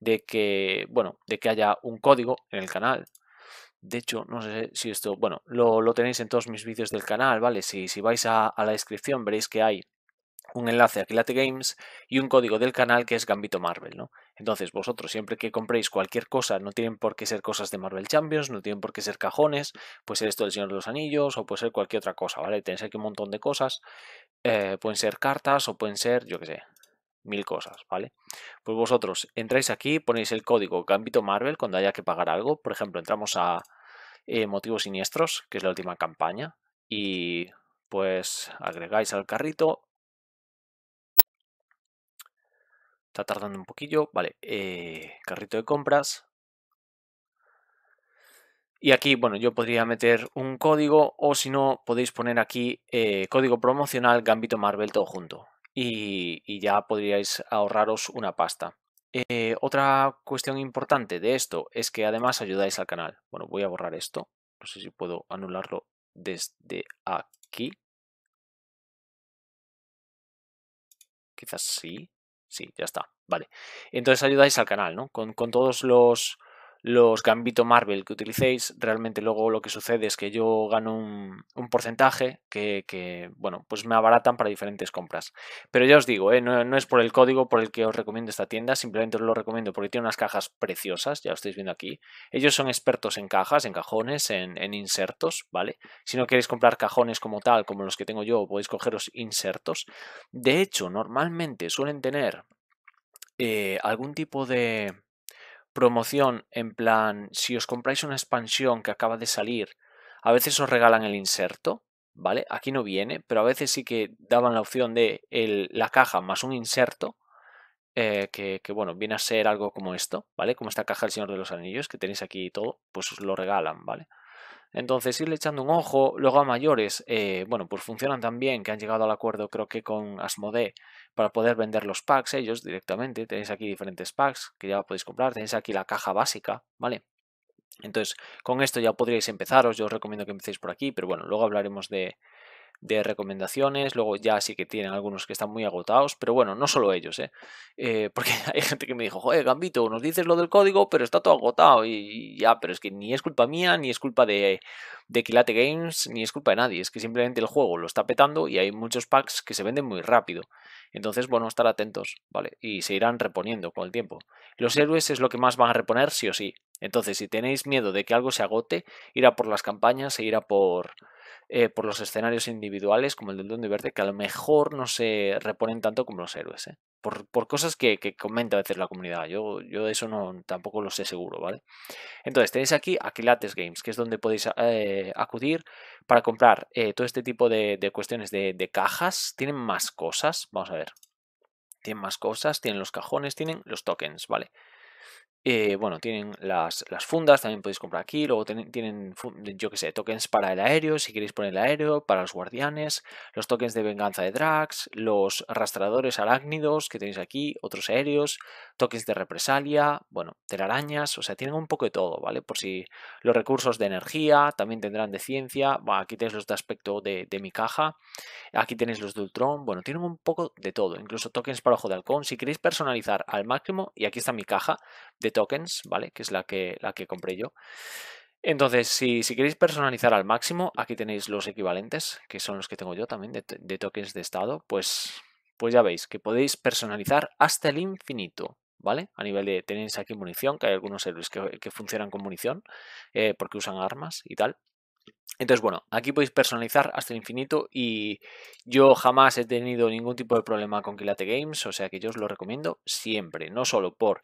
de que, bueno, de que haya un código en el canal. De hecho, no sé si esto, bueno, lo, tenéis en todos mis vídeos del canal, ¿vale? Si, vais a, la descripción veréis que hay un enlace a Quilate Games y un código del canal que es Gambito Marvel, ¿no? Entonces, vosotros siempre que compréis cualquier cosa, no tienen por qué ser cosas de Marvel Champions, no tienen por qué ser cajones, puede ser esto del Señor de los Anillos o puede ser cualquier otra cosa, ¿vale? Tenéis aquí un montón de cosas, eh, pueden ser cartas o pueden ser, yo qué sé, mil cosas, ¿vale? Pues vosotros entráis aquí, ponéis el código Gambito Marvel cuando haya que pagar algo, por ejemplo, entramos a eh, Motivos Siniestros, que es la última campaña, y pues agregáis al carrito Está tardando un poquillo. Vale, eh, carrito de compras. Y aquí, bueno, yo podría meter un código o si no, podéis poner aquí eh, código promocional Gambito Marvel todo junto. Y, ya podríais ahorraros una pasta. Eh, otra cuestión importante de esto es que además ayudáis al canal. Bueno, voy a borrar esto. No sé si puedo anularlo desde aquí. Quizás sí. Sí, ya está. Vale. Entonces ayudáis al canal, ¿no? Con, con todos los, los Gambito Marvel que utilicéis, realmente luego lo que sucede es que yo gano un, porcentaje que, bueno, pues me abaratan para diferentes compras. Pero ya os digo, eh, no, es por el código por el que os recomiendo esta tienda, simplemente os lo recomiendo porque tiene unas cajas preciosas, ya lo estáis viendo aquí. Ellos son expertos en cajas, en cajones, en, insertos, ¿vale? Si no queréis comprar cajones como tal, como los que tengo yo, podéis cogeros insertos. De hecho, normalmente suelen tener eh, algún tipo de promoción en plan, si os compráis una expansión que acaba de salir, a veces os regalan el inserto, ¿vale? Aquí no viene, pero a veces sí que daban la opción de la caja más un inserto, eh, que, bueno, viene a ser algo como esto, ¿vale? Como esta caja del Señor de los Anillos, que tenéis aquí y todo, pues os lo regalan, ¿vale? Entonces, irle echando un ojo. Luego a mayores, eh, bueno, pues funcionan también, que han llegado al acuerdo creo que con asmode para poder vender los packs ellos directamente. Tenéis aquí diferentes packs que ya podéis comprar. Tenéis aquí la caja básica, ¿vale? Entonces, con esto ya podríais empezaros. Yo os recomiendo que empecéis por aquí, pero bueno, luego hablaremos de, de recomendaciones, luego ya sí que tienen algunos que están muy agotados, pero bueno, no solo ellos, ¿eh? eh porque hay gente que me dijo, joder, Gambito, nos dices lo del código, pero está todo agotado y, ya, pero es que ni es culpa mía, ni es culpa de, de Games, ni es culpa de nadie, es que simplemente el juego lo está petando y hay muchos packs que se venden muy rápido. Entonces, bueno, estar atentos, ¿vale? Y se irán reponiendo con el tiempo. Los héroes es lo que más van a reponer, sí o sí. Entonces, si tenéis miedo de que algo se agote, irá por las campañas e irá por, eh, por los escenarios individuales como el del donde Verde, que a lo mejor no se reponen tanto como los héroes, ¿eh? por, por, cosas que, comenta a veces la comunidad. Yo, yo eso no, tampoco lo sé seguro, ¿vale? Entonces, tenéis aquí Aquilates Games, que es donde podéis eh, acudir para comprar todo este tipo de, cuestiones de cajas. Tienen más cosas, vamos a ver. Tienen más cosas, tienen los cajones, tienen los tokens, ¿vale? Eh, bueno, tienen las, las, fundas, también podéis comprar aquí. Luego tienen, yo que sé, tokens para el aéreo, si queréis poner el aéreo, para los guardianes, los tokens de venganza de Drax, los rastradores arácnidos que tenéis aquí, otros aéreos, Tokens de represalia, bueno, telarañas, o sea, tienen un poco de todo, ¿vale? Por si los recursos de energía, también tendrán de ciencia, aquí tenéis los de aspecto de, mi caja, aquí tenéis los de Ultron, bueno, tienen un poco de todo, incluso tokens para ojo de halcón, si queréis personalizar al máximo, y aquí está mi caja de tokens, ¿vale? Que es la que, la que compré yo. Entonces, si, queréis personalizar al máximo, aquí tenéis los equivalentes, que son los que tengo yo también de, de tokens de estado, pues, pues ya veis que podéis personalizar hasta el infinito. ¿vale? A nivel de tenéis aquí munición, que hay algunos héroes que, funcionan con munición, eh, porque usan armas y tal. Entonces, bueno, aquí podéis personalizar hasta el infinito y yo jamás he tenido ningún tipo de problema con Quilate Games, o sea que yo os lo recomiendo siempre, no solo por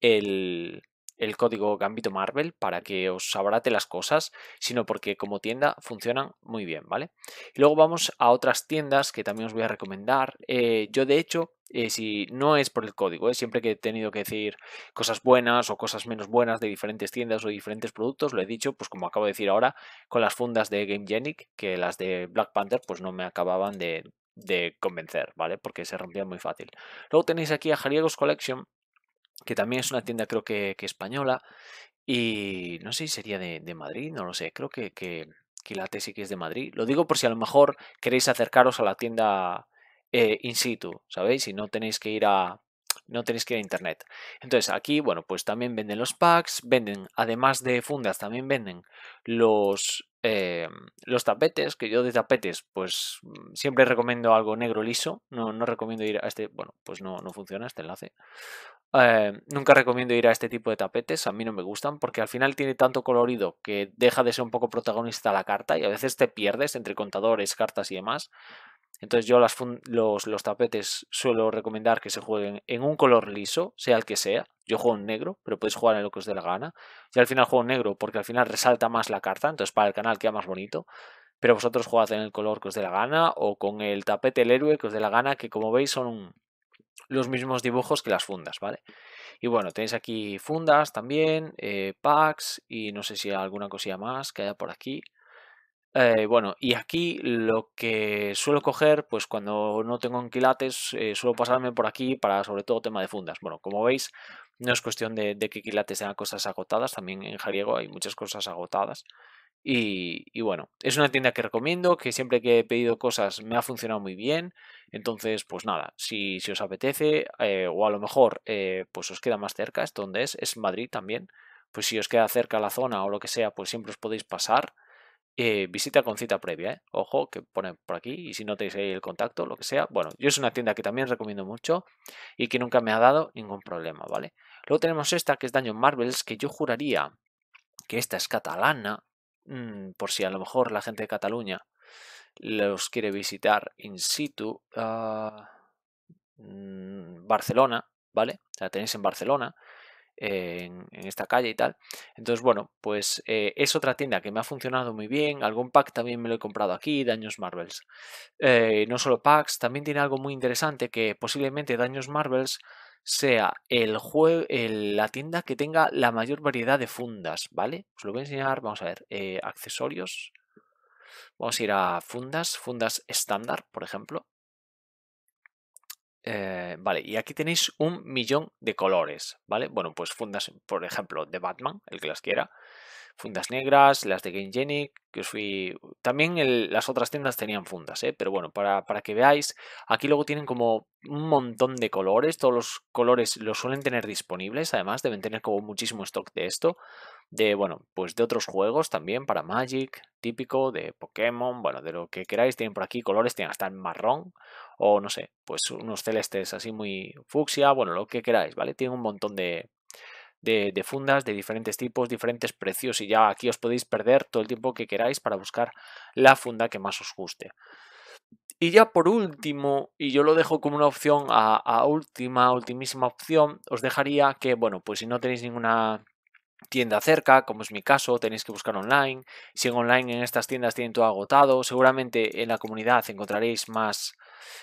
el, el código Gambito Marvel para que os abarate las cosas, sino porque como tienda funcionan muy bien, ¿vale? Y luego vamos a otras tiendas que también os voy a recomendar. Eh, yo de hecho, eh, si no es por el código, ¿eh? siempre que he tenido que decir cosas buenas o cosas menos buenas de diferentes tiendas o diferentes productos, lo he dicho, pues como acabo de decir ahora, con las fundas de GameGenic, que las de Black Panther pues no me acababan de, convencer, ¿vale? Porque se rompían muy fácil. Luego tenéis aquí a Jariegos Collection, que también es una tienda creo que, española y no sé si sería de, Madrid, no lo sé, creo que, que, que la tesis que es de Madrid. Lo digo por si a lo mejor queréis acercaros a la tienda eh, in situ, ¿sabéis? Y no tenéis que ir a... No tenéis que ir a internet. Entonces aquí, bueno, pues también venden los packs, venden, además de fundas, también venden los, eh, los tapetes, que yo de tapetes, pues mm, siempre recomiendo algo negro liso. No, no recomiendo ir a este. Bueno, pues no, no funciona este enlace. Eh, nunca recomiendo ir a este tipo de tapetes. A mí no me gustan porque al final tiene tanto colorido que deja de ser un poco protagonista la carta y a veces te pierdes entre contadores, cartas y demás. Entonces yo los, los tapetes suelo recomendar que se jueguen en un color liso, sea el que sea. Yo juego en negro, pero podéis jugar en lo que os dé la gana. Yo al final juego en negro porque al final resalta más la carta, entonces para el canal queda más bonito. Pero vosotros jugad en el color que os dé la gana o con el tapete el héroe que os dé la gana, que como veis son los mismos dibujos que las fundas, ¿vale? Y bueno, tenéis aquí fundas también, eh, packs y no sé si hay alguna cosilla más que haya por aquí. Eh, bueno, y aquí lo que suelo coger, pues cuando no tengo en eh, suelo pasarme por aquí para sobre todo tema de fundas. Bueno, como veis, no es cuestión de, que quilates sean cosas agotadas, también en Jariego hay muchas cosas agotadas. Y, bueno, es una tienda que recomiendo, que siempre que he pedido cosas me ha funcionado muy bien. Entonces, pues nada, si, os apetece, eh, o a lo mejor eh, pues os queda más cerca, es donde es, es Madrid también. Pues si os queda cerca la zona o lo que sea, pues siempre os podéis pasar. Eh, visita con cita previa, ojo, que pone por aquí, y si no tenéis el contacto, lo que sea. Bueno, yo es una tienda que también recomiendo mucho y que nunca me ha dado ningún problema, ¿vale? Luego tenemos esta que es Daño Marvels, que yo juraría que esta es catalana, mm, por si a lo mejor la gente de Cataluña los quiere visitar in situ. Ah, mm, Barcelona, ¿vale? La tenéis en Barcelona. En, esta calle y tal. Entonces, bueno, pues eh, es otra tienda que me ha funcionado muy bien. Algún pack también me lo he comprado aquí, Daños Marvels. Eh, no solo packs, también tiene algo muy interesante que posiblemente Daños Marvels sea el juego la tienda que tenga la mayor variedad de fundas, ¿vale? Os pues lo voy a enseñar, vamos a ver, eh, accesorios. Vamos a ir a fundas, fundas estándar, por ejemplo. Eh, vale, y aquí tenéis un millón de colores, ¿vale? Bueno, pues fundas, por ejemplo, de Batman, el que las quiera fundas negras, las de Game Genic, que os fui... También las otras tiendas tenían fundas, ¿eh? pero bueno, para, para, que veáis, aquí luego tienen como un montón de colores, todos los colores los suelen tener disponibles, además deben tener como muchísimo stock de esto, de, bueno, pues de otros juegos también, para Magic, típico, de Pokémon, bueno, de lo que queráis, tienen por aquí colores, tienen hasta en marrón, o no sé, pues unos celestes así muy fucsia, bueno, lo que queráis, ¿vale? Tienen un montón de, de, fundas de diferentes tipos, diferentes precios y ya aquí os podéis perder todo el tiempo que queráis para buscar la funda que más os guste. Y ya por último, y yo lo dejo como una opción a, a última, ultimísima opción, os dejaría que, bueno, pues si no tenéis ninguna tienda cerca, como es mi caso, tenéis que buscar online. Si en online en estas tiendas tienen todo agotado, seguramente en la comunidad encontraréis más,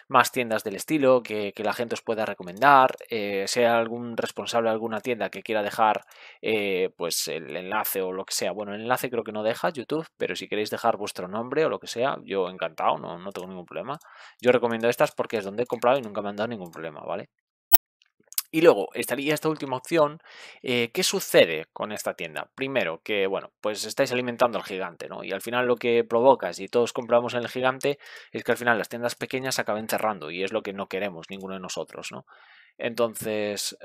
más tiendas del estilo que, que la gente os pueda recomendar. Eh, sea algún responsable de alguna tienda que quiera dejar eh, pues el enlace o lo que sea. Bueno, el enlace creo que no deja YouTube, pero si queréis dejar vuestro nombre o lo que sea, yo encantado, no, no tengo ningún problema. Yo recomiendo estas porque es donde he comprado y nunca me han dado ningún problema, ¿vale? Y luego estaría esta última opción. Eh, ¿Qué sucede con esta tienda? Primero, que bueno, pues estáis alimentando al gigante, ¿no? Y al final lo que provocas y todos compramos en el gigante es que al final las tiendas pequeñas acaben cerrando y es lo que no queremos ninguno de nosotros, ¿no? Entonces,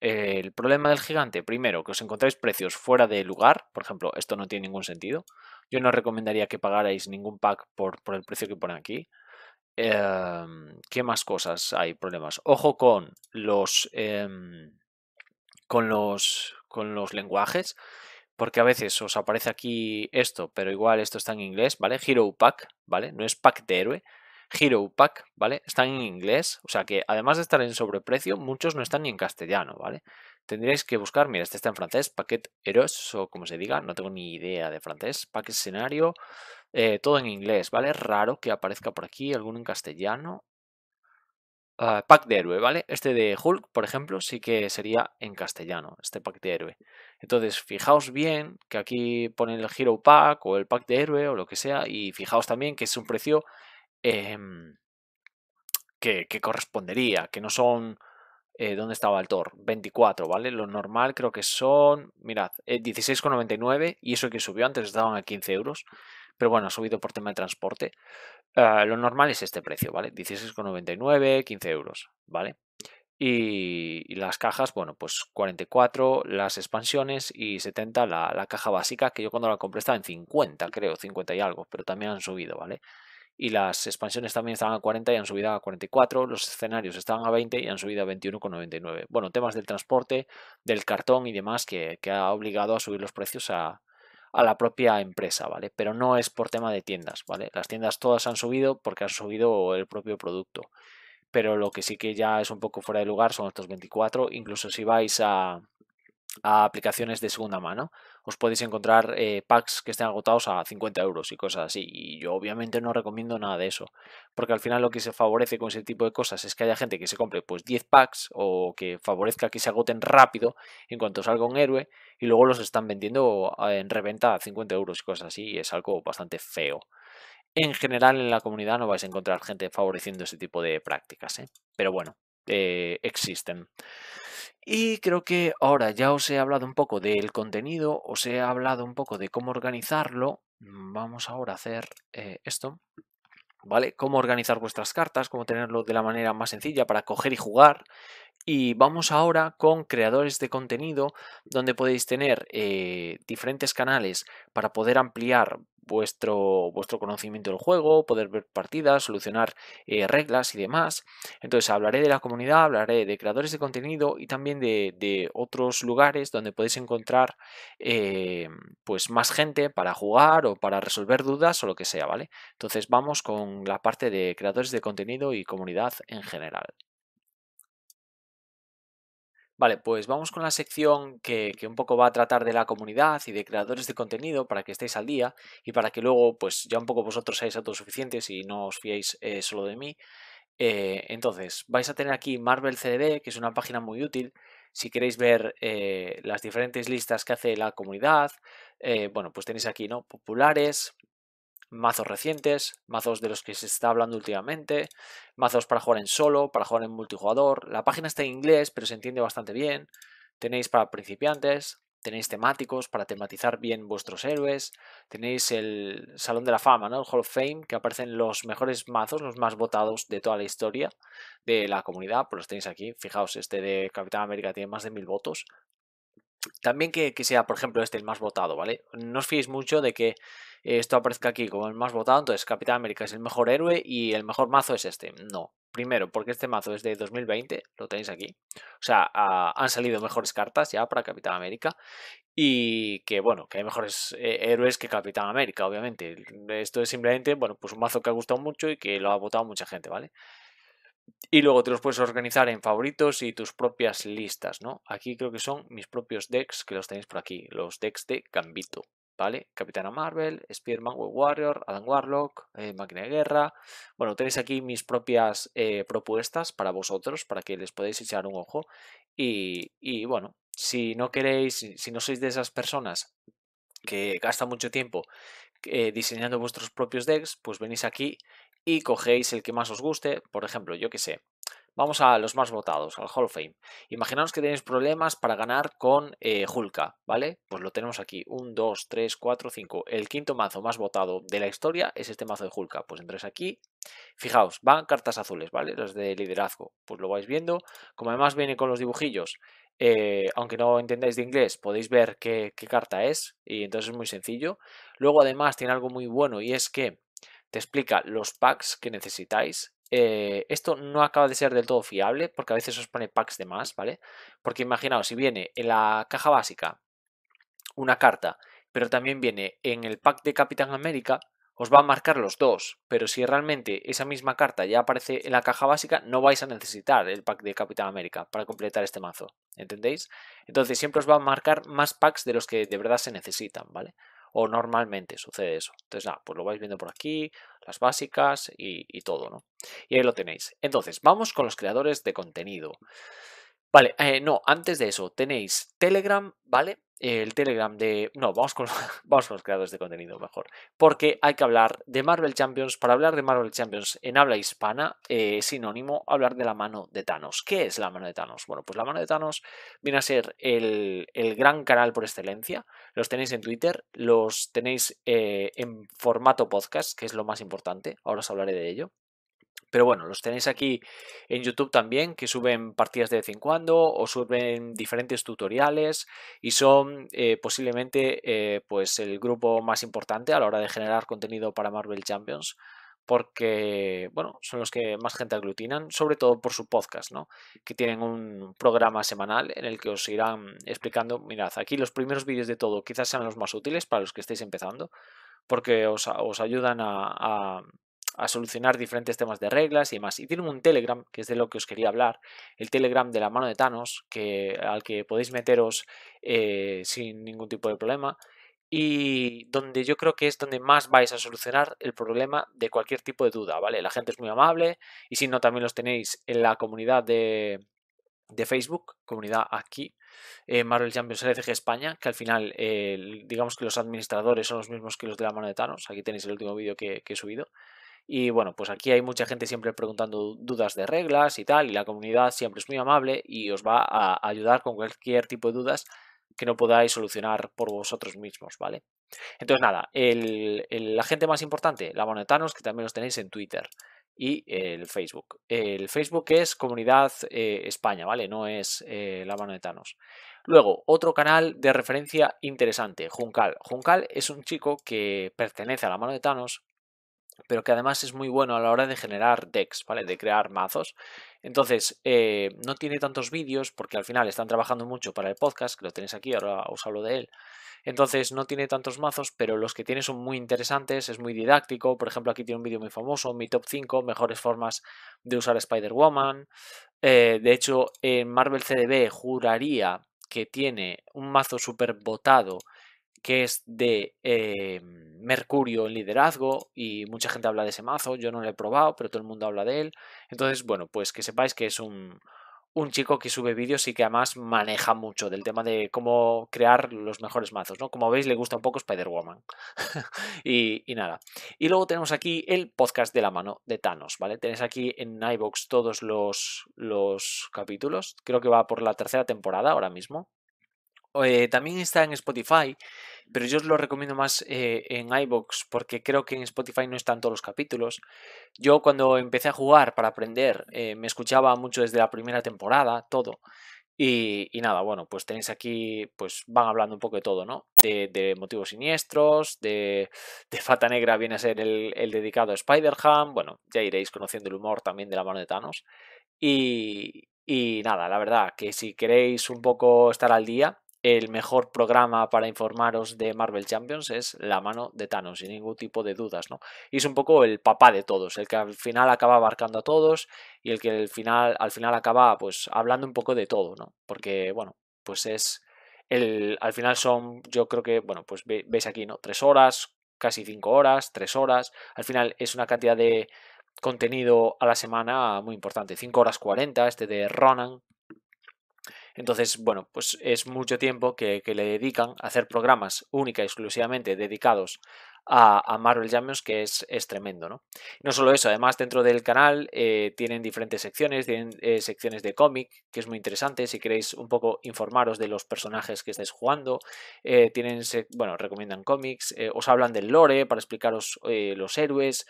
el problema del gigante, primero, que os encontráis precios fuera de lugar, por ejemplo, esto no tiene ningún sentido. Yo no recomendaría que pagarais ningún pack por, por el precio que pone aquí. Em, ¿Qué más cosas hay? Problemas. Ojo con los. Em, con los. con los lenguajes. Porque a veces os aparece aquí esto, pero igual esto está en inglés, ¿vale? Hero Pack, ¿vale? No es pack de héroe. Hero Pack, ¿vale? Están en inglés, o sea que además de estar en sobreprecio, muchos no están ni en castellano, ¿vale? Tendréis que buscar, mira, este está en francés, Paquet Eros, o como se diga, no tengo ni idea de francés, Paquet Escenario, eh, todo en inglés, ¿vale? Raro que aparezca por aquí alguno en castellano. Ah, pack de héroe, ¿vale? Este de Hulk, por ejemplo, sí que sería en castellano, este pack de héroe. Entonces, fijaos bien que aquí ponen el Hero Pack o el pack de héroe o lo que sea, y fijaos también que es un precio em, que correspondería, que no son eh, ¿Dónde estaba el Thor? 24, ¿vale? Lo normal creo que son, mirad, 16,99 eh, y eso que subió antes estaban a 15 euros, pero bueno, ha subido por tema de transporte. Ah, lo normal es este precio, ¿vale? 16,99, 15 euros, ¿vale? Y, las cajas, bueno, pues 44 las expansiones y 70 la, la caja básica, que yo cuando la compré estaba en 50, creo, 50 y algo, pero también han subido, ¿vale? y las expansiones también estaban a 40 y han subido a 44, los escenarios estaban a 20 y han subido a 21,99. Bueno, temas del transporte, del cartón y demás que, ha obligado a subir los precios a, a la propia empresa, ¿vale? Pero no es por tema de tiendas, ¿vale? Las tiendas todas han subido porque han subido el propio producto. Pero lo que sí que ya es un poco fuera de lugar son estos 24. Incluso si vais a, a aplicaciones de segunda mano. Os podéis encontrar eh, packs que estén agotados a 50 euros y cosas así. Y yo obviamente no recomiendo nada de eso. Porque al final lo que se favorece con ese tipo de cosas es que haya gente que se compre pues 10 packs o que favorezca que se agoten rápido en cuanto salga un héroe y luego los están vendiendo en reventa a 50 euros y cosas así. Y es algo bastante feo. En general en la comunidad no vais a encontrar gente favoreciendo ese tipo de prácticas. ¿eh? Pero bueno, eh, existen. Y creo que ahora ya os he hablado un poco del contenido, os he hablado un poco de cómo organizarlo. Mm, vamos ahora a hacer eh, esto. ¿Vale? Cómo organizar vuestras cartas, cómo tenerlo de la manera más sencilla para coger y jugar. Y vamos ahora con creadores de contenido, donde podéis tener eh, diferentes canales para poder ampliar vuestro, vuestro conocimiento del juego, poder ver partidas, solucionar eh, reglas y demás. Entonces hablaré de la comunidad, hablaré de creadores de contenido y también de, otros lugares donde podéis encontrar eh, pues más gente para jugar o para resolver dudas o lo que sea, ¿vale? Entonces vamos con la parte de creadores de contenido y comunidad en general. Vale, pues vamos con la sección que, un poco va a tratar de la comunidad y de creadores de contenido para que estéis al día y para que luego pues ya un poco vosotros seáis autosuficientes y no os fiéis eh, solo de mí. Eh, entonces, vais a tener aquí Marvel CDB, que es una página muy útil si queréis ver eh, las diferentes listas que hace la comunidad. bueno, pues tenéis aquí, ¿no? Populares, mazos recientes, mazos de los que se está hablando últimamente, mazos para jugar en solo, para jugar en multijugador. La página está en inglés, pero se entiende bastante bien. Tenéis para principiantes, tenéis temáticos para tematizar bien vuestros héroes, tenéis el Salón de la Fama, ¿no? el Hall of Fame, que aparecen los mejores mazos, los más votados de toda la historia de la comunidad, pues los tenéis aquí, fijaos, este de Capitán América tiene más de mil votos. También que, que sea, por ejemplo, este el más votado, ¿vale? No os fiéis mucho de que eh, esto aparezca aquí como el más votado, entonces Capitán América es el mejor héroe y el mejor mazo es este. No, primero porque este mazo es de 2020, lo tenéis aquí. O sea, han salido mejores cartas ya para Capitán América y que bueno, que hay mejores eh, héroes que Capitán América, obviamente. Esto es simplemente, bueno, pues un mazo que ha gustado mucho y que lo ha votado mucha gente, ¿vale? Y luego te los puedes organizar en favoritos y tus propias listas, ¿no? Aquí creo que son mis propios decks que los tenéis por aquí, los decks de Gambito. ¿vale? Capitana Marvel, Spearman, Web Warrior, Adam Warlock, eh, Máquina de Guerra. Bueno, tenéis aquí mis propias eh, propuestas para vosotros, para que les podáis echar un ojo. Y, bueno, si no queréis, si no sois de esas personas que gastan mucho tiempo eh, diseñando vuestros propios decks, pues venís aquí y cogéis el que más os guste. Por ejemplo, yo que sé, Vamos a los más votados, al Hall of Fame. Imaginaos que tenéis problemas para ganar con eh, Hulka, ¿vale? Pues lo tenemos aquí. 1, 2, 3, 4, 5. El quinto mazo más votado de la historia es este mazo de Hulka. Pues entréis aquí. Fijaos, van cartas azules, ¿vale? Las de liderazgo. Pues lo vais viendo. Como además viene con los dibujillos, eh, aunque no entendáis de inglés, podéis ver qué, qué carta es. Y entonces es muy sencillo. Luego además tiene algo muy bueno y es que te explica los packs que necesitáis eh, esto no acaba de ser del todo fiable porque a veces os pone packs de más, ¿vale? Porque imaginaos, si viene en la caja básica una carta, pero también viene en el pack de Capitán América, os va a marcar los dos, pero si realmente esa misma carta ya aparece en la caja básica, no vais a necesitar el pack de Capitán América para completar este mazo, ¿entendéis? Entonces siempre os va a marcar más packs de los que de verdad se necesitan, ¿vale? o normalmente sucede eso. Entonces, nada, pues lo vais viendo por aquí, las básicas y, todo, ¿no? Y ahí lo tenéis. Entonces, vamos con los creadores de contenido. Vale, eh, no, antes de eso, tenéis Telegram, ¿vale? el Telegram de... No, vamos con, vamos los creadores de contenido mejor. Porque hay que hablar de Marvel Champions. Para hablar de Marvel Champions en habla hispana, eh, es sinónimo hablar de la mano de Thanos. ¿Qué es la mano de Thanos? Bueno, pues la mano de Thanos viene a ser el, gran canal por excelencia. Los tenéis en Twitter, los tenéis eh, en formato podcast, que es lo más importante. Ahora os hablaré de ello. Pero bueno, los tenéis aquí en YouTube también, que suben partidas de vez en cuando o suben diferentes tutoriales y son eh, posiblemente eh, pues el grupo más importante a la hora de generar contenido para Marvel Champions porque, bueno, son los que más gente aglutinan, sobre todo por su podcast, ¿no? Que tienen un programa semanal en el que os irán explicando, mirad, aquí los primeros vídeos de todo quizás sean los más útiles para los que estéis empezando, porque os, ayudan a, a solucionar diferentes temas de reglas y demás. Y tienen un Telegram, que es de lo que os quería hablar, el Telegram de la mano de Thanos, que, al que podéis meteros eh, sin ningún tipo de problema y donde yo creo que es donde más vais a solucionar el problema de cualquier tipo de duda, ¿vale? La gente es muy amable y si no también los tenéis en la comunidad de, Facebook, comunidad aquí, eh, Marvel Champions LCG España, que al final eh, digamos que los administradores son los mismos que los de la mano de Thanos, aquí tenéis el último vídeo que he subido. Y bueno, pues aquí hay mucha gente siempre preguntando dudas de reglas y tal, y la comunidad siempre es muy amable y os va a ayudar con cualquier tipo de dudas que no podáis solucionar por vosotros mismos, ¿vale? Entonces nada, el, la gente más importante, la Thanos, que también los tenéis en Twitter y el Facebook. El Facebook es Comunidad eh, España, ¿vale? No es eh, la mano de Thanos. Luego, otro canal de referencia interesante, Juncal. Juncal es un chico que pertenece a la mano de Thanos, pero que además es muy bueno a la hora de generar decks, ¿vale? De crear mazos. Entonces, eh, no tiene tantos vídeos porque al final están trabajando mucho para el podcast, que lo tenéis aquí, ahora os hablo de él. Entonces, no tiene tantos mazos, pero los que tiene son muy interesantes, es muy didáctico. Por ejemplo, aquí tiene un vídeo muy famoso, mi top 5 mejores formas de usar Spider-Woman. Eh, de hecho, en Marvel CDB juraría que tiene un mazo súper botado que es de eh, Mercurio en liderazgo y mucha gente habla de ese mazo, yo no lo he probado, pero todo el mundo habla de él. Entonces, bueno, pues que sepáis que es un, chico que sube vídeos y que además maneja mucho del tema de cómo crear los mejores mazos, ¿no? Como veis, le gusta un poco Spider-Woman. y, nada. Y luego tenemos aquí el podcast de la mano de Thanos, ¿vale? Tenéis aquí en iVox todos los, los capítulos. Creo que va por la tercera temporada ahora mismo. Eh, también está en Spotify, pero yo os lo recomiendo más eh, en iBox porque creo que en Spotify no están todos los capítulos. Yo cuando empecé a jugar para aprender eh, me escuchaba mucho desde la primera temporada, todo. Y, nada, bueno, pues tenéis aquí, pues van hablando un poco de todo, ¿no? De, motivos siniestros, de, de, Fata Negra viene a ser el, el dedicado a Spider-Ham, bueno, ya iréis conociendo el humor también de la mano de Thanos. Y, y nada, la verdad que si queréis un poco estar al día, el mejor programa para informaros de Marvel Champions es La mano de Thanos, sin ningún tipo de dudas, ¿no? Y es un poco el papá de todos, el que al final acaba abarcando a todos y el que al final, al final acaba pues hablando un poco de todo, ¿no? Porque, bueno, pues es... El, al final son, yo creo que, bueno, pues ves veis aquí, ¿no? Tres horas, casi cinco horas, tres horas. Al final es una cantidad de contenido a la semana muy importante. Cinco horas cuarenta, este de Ronan, entonces, bueno, pues es mucho tiempo que, le dedican a hacer programas única y exclusivamente dedicados a, Marvel Champions, que es, es tremendo, ¿no? No solo eso, además dentro del canal eh, tienen diferentes secciones, tienen eh, secciones de cómic, que es muy interesante, si queréis un poco informaros de los personajes que estáis jugando, eh, tienen, bueno, recomiendan cómics, os hablan del lore para explicaros los héroes,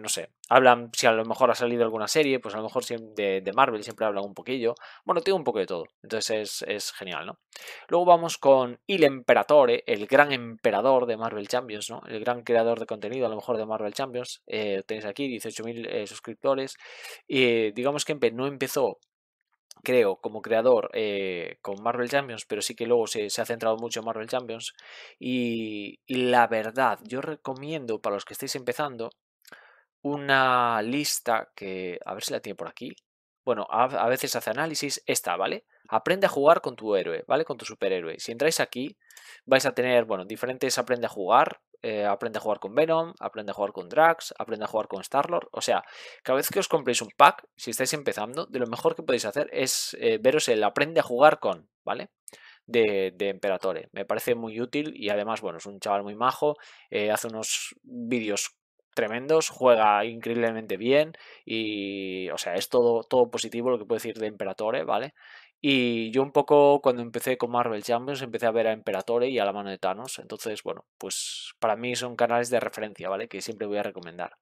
no sé, Hablan, si a lo mejor ha salido alguna serie, pues a lo mejor de, de Marvel siempre hablan un poquillo. Bueno, tiene un poco de todo. Entonces es, genial, ¿no? Luego vamos con Il Emperatore, el gran emperador de Marvel Champions, ¿no? El gran creador de contenido, a lo mejor de Marvel Champions. Eh, tenéis aquí 18.000 eh, suscriptores. Y digamos que no empezó creo, como creador eh, con Marvel Champions, pero sí que luego se, ha centrado mucho en Marvel Champions. Y, y, la verdad, yo recomiendo para los que estéis empezando, una lista que, a ver si la tiene por aquí. Bueno, a, veces hace análisis, esta, ¿vale? Aprende a jugar con tu héroe, ¿vale? Con tu superhéroe. Si entráis aquí, vais a tener, bueno, diferentes aprende a jugar, eh, aprende a jugar con Venom, aprende a jugar con Drax, aprende a jugar con lord O sea, cada vez que os compréis un pack, si estáis empezando, de lo mejor que podéis hacer es eh, veros el aprende a jugar con, ¿vale? De, de, Emperatore. Me parece muy útil y además, bueno, es un chaval muy majo. Eh, hace unos vídeos tremendos, juega increíblemente bien y, o sea, es todo, todo positivo lo que puedo decir de Emperatore, ¿vale? Y yo un poco cuando empecé con Marvel Champions empecé a ver a Emperatore y a la mano de Thanos. Entonces, bueno, pues para mí son canales de referencia, ¿vale? Que siempre voy a recomendar.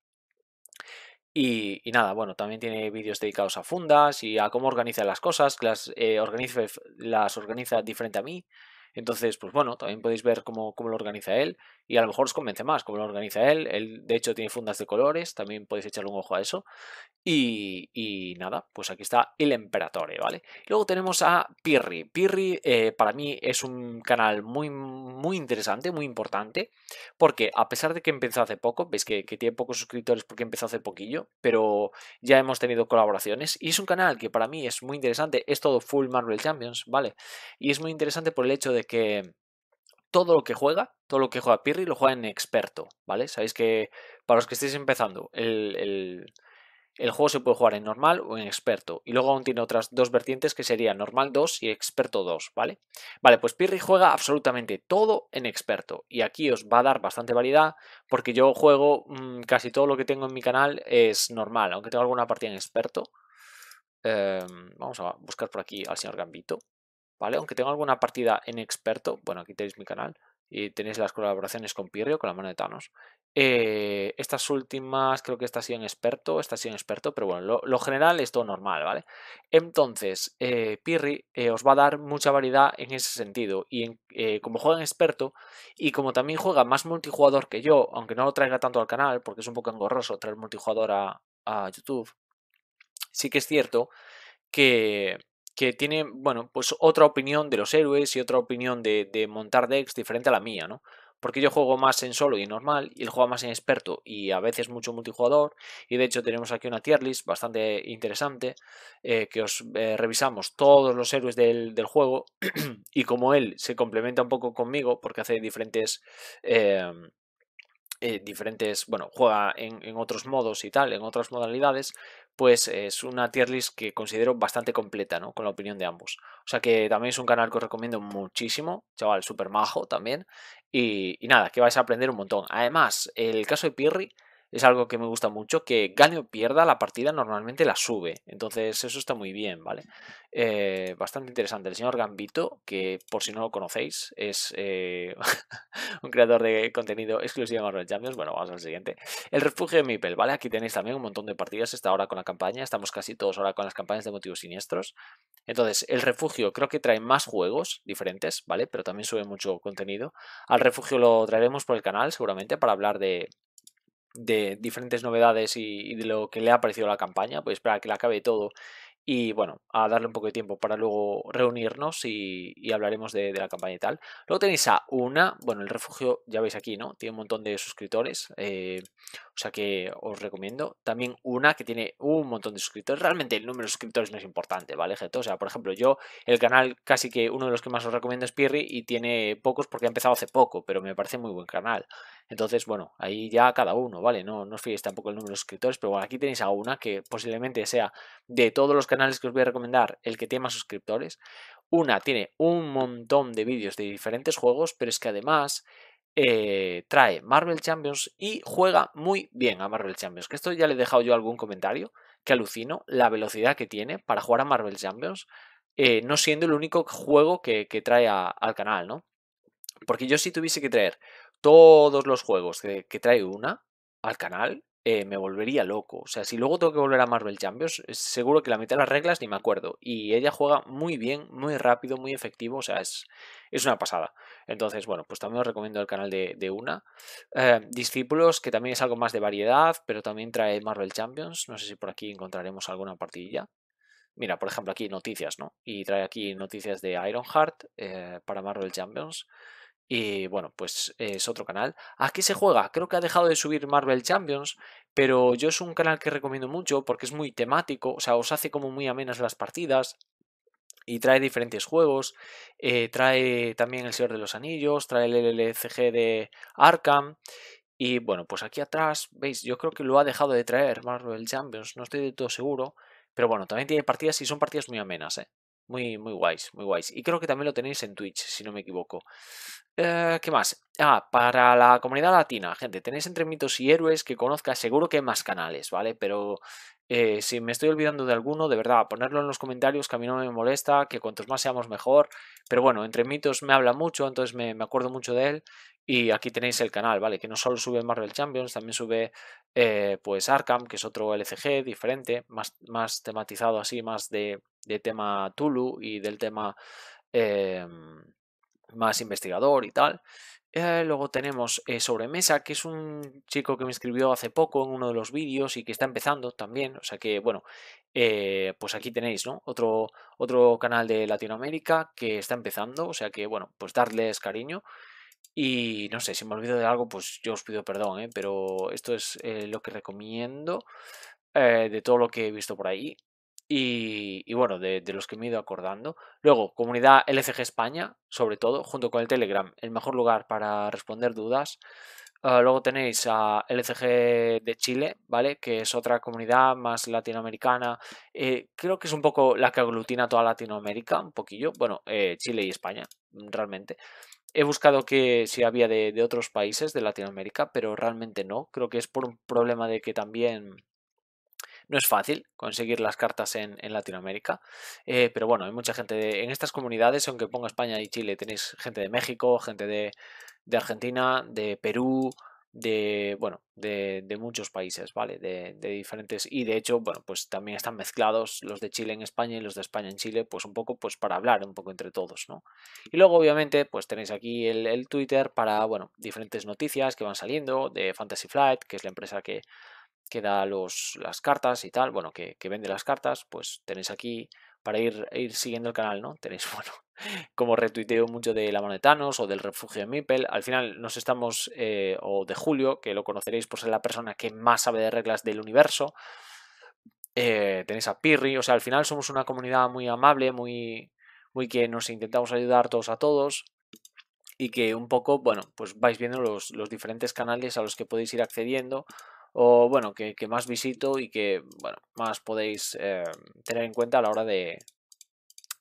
Y, nada, bueno, también tiene vídeos dedicados a fundas y a cómo organiza las cosas, las, eh, organiza, las organiza diferente a mí. Entonces, pues bueno, también podéis ver cómo, cómo, lo organiza él y a lo mejor os convence más cómo lo organiza él. Él, de hecho, tiene fundas de colores, también podéis echarle un ojo a eso. Y, nada, pues aquí está El Emperatore, ¿vale? Luego tenemos a Pirri. Pirri eh, para mí es un canal muy, muy interesante, muy importante, porque a pesar de que empezó hace poco, veis que, que tiene pocos suscriptores porque empezó hace poquillo, pero ya hemos tenido colaboraciones y es un canal que para mí es muy interesante, es todo full Marvel Champions, ¿vale? Y es muy interesante por el hecho de que todo lo que juega, todo lo que juega Pirri lo juega en experto, ¿vale? Sabéis que para los que estéis empezando, el, juego se puede jugar en normal o en experto. Y luego aún tiene otras dos vertientes que serían normal 2 y experto 2, ¿vale? Vale, pues Pirri juega absolutamente todo en experto. Y aquí os va a dar bastante variedad porque yo juego mm, casi todo lo que tengo en mi canal es normal, aunque tengo alguna partida en experto. Em, vamos a buscar por aquí al señor Gambito. ¿vale? Aunque tengo alguna partida en experto, bueno, aquí tenéis mi canal y tenéis las colaboraciones con o con la mano de Thanos. Eh, estas últimas, creo que esta ha sido en experto, esta ha sido en experto, pero bueno, lo, general es todo normal, ¿vale? Entonces, eh, Pirri eh, os va a dar mucha variedad en ese sentido. Y como juega en experto, y como también juega más multijugador que yo, aunque no lo traiga tanto al canal, porque es un poco engorroso traer multijugador a, a YouTube, sí que es cierto que que tiene, bueno, pues otra opinión de los héroes y otra opinión de, de montar decks diferente a la mía, ¿no? porque yo juego más en solo y en normal, y él juega más en experto y a veces mucho multijugador, y de hecho tenemos aquí una tier list bastante interesante, eh, que os eh, revisamos todos los héroes del, juego, y como él se complementa un poco conmigo, porque hace diferentes... Eh, diferentes, bueno, juega en, en, otros modos y tal, en otras modalidades, pues es una tier list que considero bastante completa, ¿no? Con la opinión de ambos. O sea que también es un canal que os recomiendo muchísimo, chaval, súper majo también. Y, y, nada, que vais a aprender un montón. Además, el caso de Pirri es algo que me gusta mucho, que gane o pierda la partida normalmente la sube. Entonces eso está muy bien, ¿vale? Eh, bastante interesante. El señor Gambito, que por si no lo conocéis, es eh, un creador de contenido exclusivo de Marvel Champions. Bueno, vamos al siguiente. El refugio de Mipel, ¿vale? Aquí tenéis también un montón de partidas. Está ahora con la campaña. Estamos casi todos ahora con las campañas de motivos siniestros. Entonces, el refugio creo que trae más juegos diferentes, ¿vale? Pero también sube mucho contenido. Al refugio lo traeremos por el canal seguramente para hablar de, de diferentes novedades y, de lo que le ha parecido la campaña, pues para que la acabe todo y bueno, a darle un poco de tiempo para luego reunirnos y, hablaremos de, la campaña y tal. Luego tenéis a una, bueno, el refugio ya veis aquí, ¿no? Tiene un montón de suscriptores, eh, o sea que os recomiendo. También una que tiene un montón de suscriptores, realmente el número de suscriptores no es importante, ¿vale, gente? O sea, por ejemplo, yo, el canal casi que uno de los que más os recomiendo es Pirri y tiene pocos porque ha empezado hace poco, pero me parece muy buen canal. Entonces, bueno, ahí ya cada uno, ¿vale? No, no os fijéis tampoco el número de suscriptores, pero bueno, aquí tenéis a una que posiblemente sea de todos los canales que os voy a recomendar el que tiene más suscriptores. Una tiene un montón de vídeos de diferentes juegos, pero es que además eh, trae Marvel Champions y juega muy bien a Marvel Champions. Que esto ya le he dejado yo algún comentario, que alucino la velocidad que tiene para jugar a Marvel Champions, eh, no siendo el único juego que, trae al canal, ¿no? Porque yo si tuviese que traer todos los juegos que, trae una al canal, eh, me volvería loco. O sea, si luego tengo que volver a Marvel Champions, seguro que la mitad de las reglas ni me acuerdo. Y ella juega muy bien, muy rápido, muy efectivo. O sea, es, es una pasada. Entonces, bueno, pues también os recomiendo el canal de, Una. Eh, Discípulos, que también es algo más de variedad, pero también trae Marvel Champions. No sé si por aquí encontraremos alguna partidilla. Mira, por ejemplo, aquí noticias, ¿no? Y trae aquí noticias de Ironheart Heart eh, para Marvel Champions. Y bueno, pues es otro canal. Aquí se juega, creo que ha dejado de subir Marvel Champions, pero yo es un canal que recomiendo mucho porque es muy temático, o sea, os hace como muy amenas las partidas, y trae diferentes juegos. Eh, trae también El Señor de los Anillos, trae el LCG de Arkham. Y bueno, pues aquí atrás, veis, yo creo que lo ha dejado de traer Marvel Champions, no estoy de todo seguro. Pero bueno, también tiene partidas y son partidas muy amenas, ¿eh? Muy, muy guays, muy guays. Y creo que también lo tenéis en Twitch, si no me equivoco. Eh, ¿Qué más? Ah, para la comunidad latina, gente, tenéis entre mitos y héroes que conozca, seguro que hay más canales, ¿vale? Pero eh, si me estoy olvidando de alguno, de verdad, ponerlo en los comentarios, que a mí no me molesta, que cuantos más seamos mejor. Pero bueno, entre mitos me habla mucho, entonces me, acuerdo mucho de él. Y aquí tenéis el canal, ¿vale? Que no solo sube Marvel Champions, también sube eh, pues Arkham, que es otro LCG diferente, más, más tematizado así, más de, tema Tulu y del tema em, más investigador y tal. Eh, luego tenemos eh, Sobremesa, que es un chico que me escribió hace poco en uno de los vídeos y que está empezando también. O sea que, bueno, eh, pues aquí tenéis, ¿no? Otro, otro canal de Latinoamérica que está empezando. O sea que, bueno, pues darles cariño. Y no sé, si me olvido de algo, pues yo os pido perdón, Pero esto es lo que recomiendo de todo lo que he visto por ahí. Y, bueno, de, los que me he ido acordando. Luego, comunidad LCG España, sobre todo, junto con el Telegram, el mejor lugar para responder dudas. Ah, luego tenéis a LCG de Chile, ¿vale? Que es otra comunidad más latinoamericana. Eh, creo que es un poco la que aglutina toda Latinoamérica, un poquillo. Bueno, eh, Chile y España, mm, realmente. He buscado que si había de, otros países de Latinoamérica, pero realmente no. Creo que es por un problema de que también no es fácil conseguir las cartas en, Latinoamérica, eh, pero bueno, hay mucha gente en estas comunidades, aunque ponga España y Chile, tenéis gente de México, gente de, Argentina, de Perú, de, bueno, de, muchos países, ¿vale? De, diferentes, y de hecho, bueno, pues también están mezclados los de Chile en España y los de España en Chile, pues un poco, pues para hablar un poco entre todos, ¿no? Y luego, obviamente, pues tenéis aquí el, el Twitter para, bueno, diferentes noticias que van saliendo de Fantasy Flight, que es la empresa que que da las cartas y tal, bueno, que, vende las cartas, pues tenéis aquí para ir, ir siguiendo el canal, ¿no? Tenéis, bueno, como retuiteo mucho de la mano o del refugio de Mipel, al final nos estamos, eh, o de Julio, que lo conoceréis por ser la persona que más sabe de reglas del universo, eh, tenéis a Pirri, o sea, al final somos una comunidad muy amable, muy, muy que nos intentamos ayudar todos a todos, y que un poco, bueno, pues vais viendo los, los diferentes canales a los que podéis ir accediendo o bueno, que, que más visito y que bueno, más podéis eh, tener en cuenta a la hora de,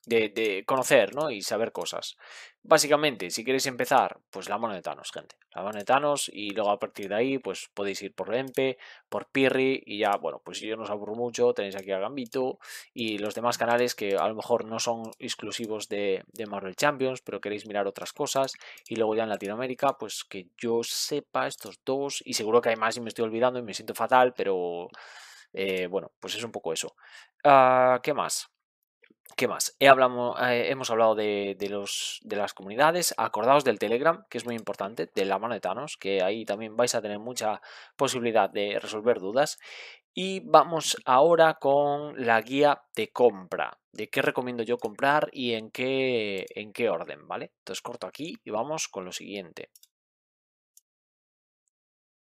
de, de conocer ¿no? y saber cosas. Básicamente, si queréis empezar, pues la mano de Thanos, gente. La mano de Thanos y luego a partir de ahí, pues podéis ir por Lempe, por Pirri y ya, bueno, pues yo no os aburro mucho, tenéis aquí a Gambito y los demás canales que a lo mejor no son exclusivos de, Marvel Champions, pero queréis mirar otras cosas y luego ya en Latinoamérica, pues que yo sepa estos dos y seguro que hay más y me estoy olvidando y me siento fatal, pero... Eh, bueno, pues es un poco eso. Ah, ¿Qué más? ¿Qué más? Eh, hemos hablado de, las comunidades. Acordaos del Telegram, que es muy importante, de la mano de Thanos, que ahí también vais a tener mucha posibilidad de resolver dudas. Y vamos ahora con la guía de compra, de qué recomiendo yo comprar y en qué, en qué orden, ¿vale? Entonces corto aquí y vamos con lo siguiente.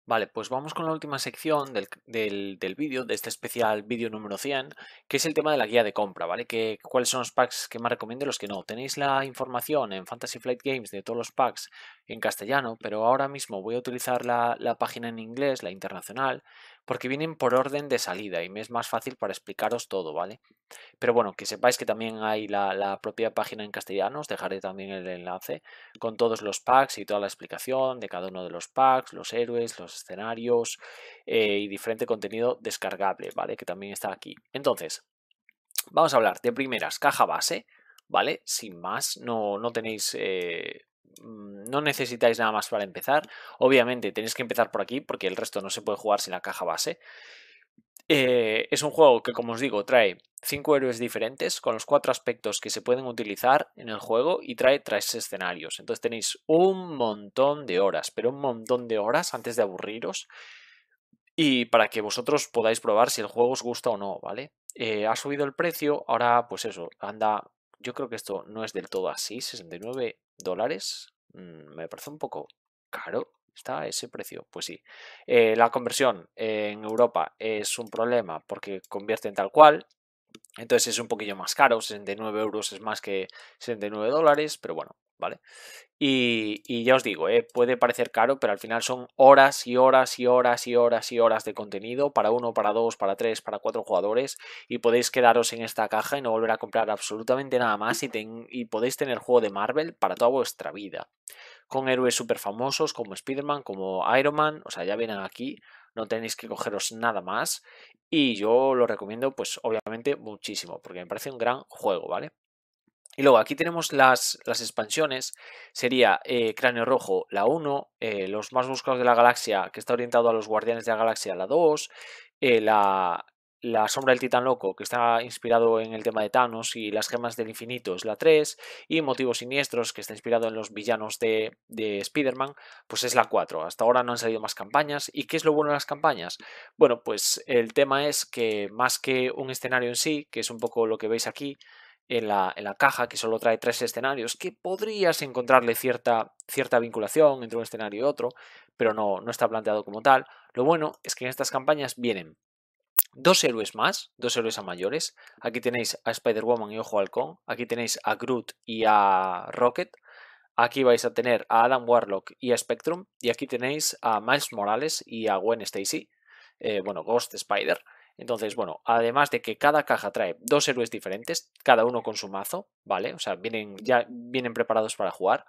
Vale, pues vamos con la última sección del, vídeo, de este especial vídeo número 100, que es el tema de la guía de compra, ¿vale? Que, ¿Cuáles son los packs que más recomiendo y los que no? Tenéis la información en Fantasy Flight Games de todos los packs en castellano, pero ahora mismo voy a utilizar la, la página en inglés, la internacional, porque vienen por orden de salida y me es más fácil para explicaros todo, ¿vale? Pero bueno, que sepáis que también hay la, propia página en castellano, os dejaré también el enlace con todos los packs y toda la explicación de cada uno de los packs, los héroes, los escenarios eh, y diferente contenido descargable, ¿vale? Que también está aquí. Entonces, vamos a hablar de primeras, caja base, ¿vale? Sin más, no, no tenéis... Eh, Mm, no necesitáis nada más para empezar. Obviamente tenéis que empezar por aquí porque el resto no se puede jugar sin la caja base. Eh, es un juego que, como os digo, trae 5 héroes diferentes con los cuatro aspectos que se pueden utilizar en el juego y trae tres escenarios. Entonces tenéis un montón de horas, pero un montón de horas antes de aburriros y para que vosotros podáis probar si el juego os gusta o no, ¿vale? Eh, ha subido el precio, ahora pues eso, anda yo creo que esto no es del todo así, 69 dólares. Mm, me parece un poco caro. Está ese precio, pues sí. Eh, la conversión en Europa es un problema porque convierte en tal cual, entonces es un poquillo más caro, 69 euros es más que 69 dólares, pero bueno, ¿vale? Y, ya os digo, eh, puede parecer caro, pero al final son horas y horas y horas y horas y horas de contenido para uno, para dos, para tres, para cuatro jugadores y podéis quedaros en esta caja y no volver a comprar absolutamente nada más y, podéis tener juego de Marvel para toda vuestra vida. Con héroes súper famosos como Spider-Man, como Iron Man, o sea, ya vienen aquí, no tenéis que cogeros nada más y yo lo recomiendo pues obviamente muchísimo porque me parece un gran juego, ¿vale? Y luego aquí tenemos las, las expansiones. Sería eh, Cráneo Rojo, la 1, eh, Los más buscados de la galaxia, que está orientado a los guardianes de la galaxia, la 2, eh, la, sombra del titán loco, que está inspirado en el tema de Thanos, y las gemas del infinito es la 3, y motivos siniestros, que está inspirado en los villanos de, de Spider-Man, pues es la 4. Hasta ahora no han salido más campañas. ¿Y qué es lo bueno de las campañas? Bueno, pues el tema es que más que un escenario en sí, que es un poco lo que veis aquí, en la, caja, que solo trae tres escenarios, que podrías encontrarle cierta, cierta vinculación entre un escenario y otro, pero no, está planteado como tal. Lo bueno es que en estas campañas vienen dos héroes más, dos héroes a mayores. Aquí tenéis a Spider-Woman y Ojo Halcón. Aquí tenéis a Groot y a Rocket. Aquí vais a tener a Adam Warlock y a Spectrum. Y aquí tenéis a Miles Morales y a Gwen Stacy. Eh, bueno, Ghost Spider. Entonces, bueno, además de que cada caja trae dos héroes diferentes, cada uno con su mazo, ¿vale? O sea, vienen, ya vienen preparados para jugar.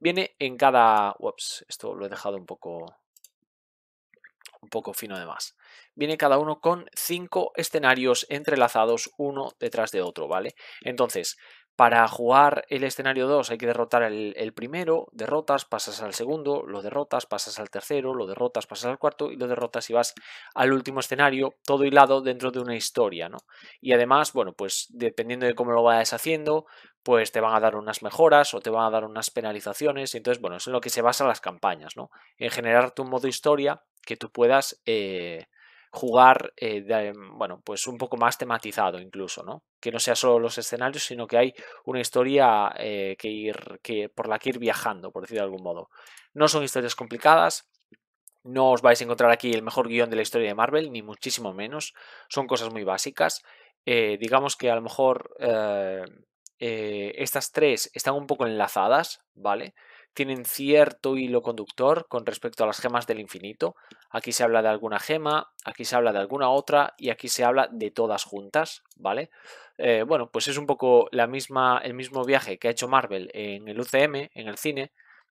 Viene en cada... Ups, esto lo he dejado un poco... Un poco fino además. Viene cada uno con cinco escenarios entrelazados uno detrás de otro, ¿vale? Entonces, para jugar el escenario 2 hay que derrotar el, primero, derrotas, pasas al segundo, lo derrotas, pasas al tercero, lo derrotas, pasas al cuarto y lo derrotas y vas al último escenario, todo hilado dentro de una historia, ¿no? Y además, bueno, pues dependiendo de cómo lo vayas haciendo, pues te van a dar unas mejoras o te van a dar unas penalizaciones. Y entonces, bueno, es lo que se basan las campañas, ¿no? En generarte un modo historia que tú puedas eh, jugar, eh, bueno, pues un poco más tematizado incluso, ¿no? que no sea solo los escenarios, sino que hay una historia eh, que ir, que, por la que ir viajando, por decir de algún modo. No son historias complicadas, no os vais a encontrar aquí el mejor guión de la historia de Marvel, ni muchísimo menos, son cosas muy básicas. Eh, digamos que a lo mejor eh, estas tres están un poco enlazadas, ¿vale? tienen cierto hilo conductor con respecto a las gemas del infinito. Aquí se habla de alguna gema, aquí se habla de alguna otra y aquí se habla de todas juntas, ¿vale? Eh, bueno, pues es un poco la misma, el mismo viaje que ha hecho Marvel en el UCM, en el cine,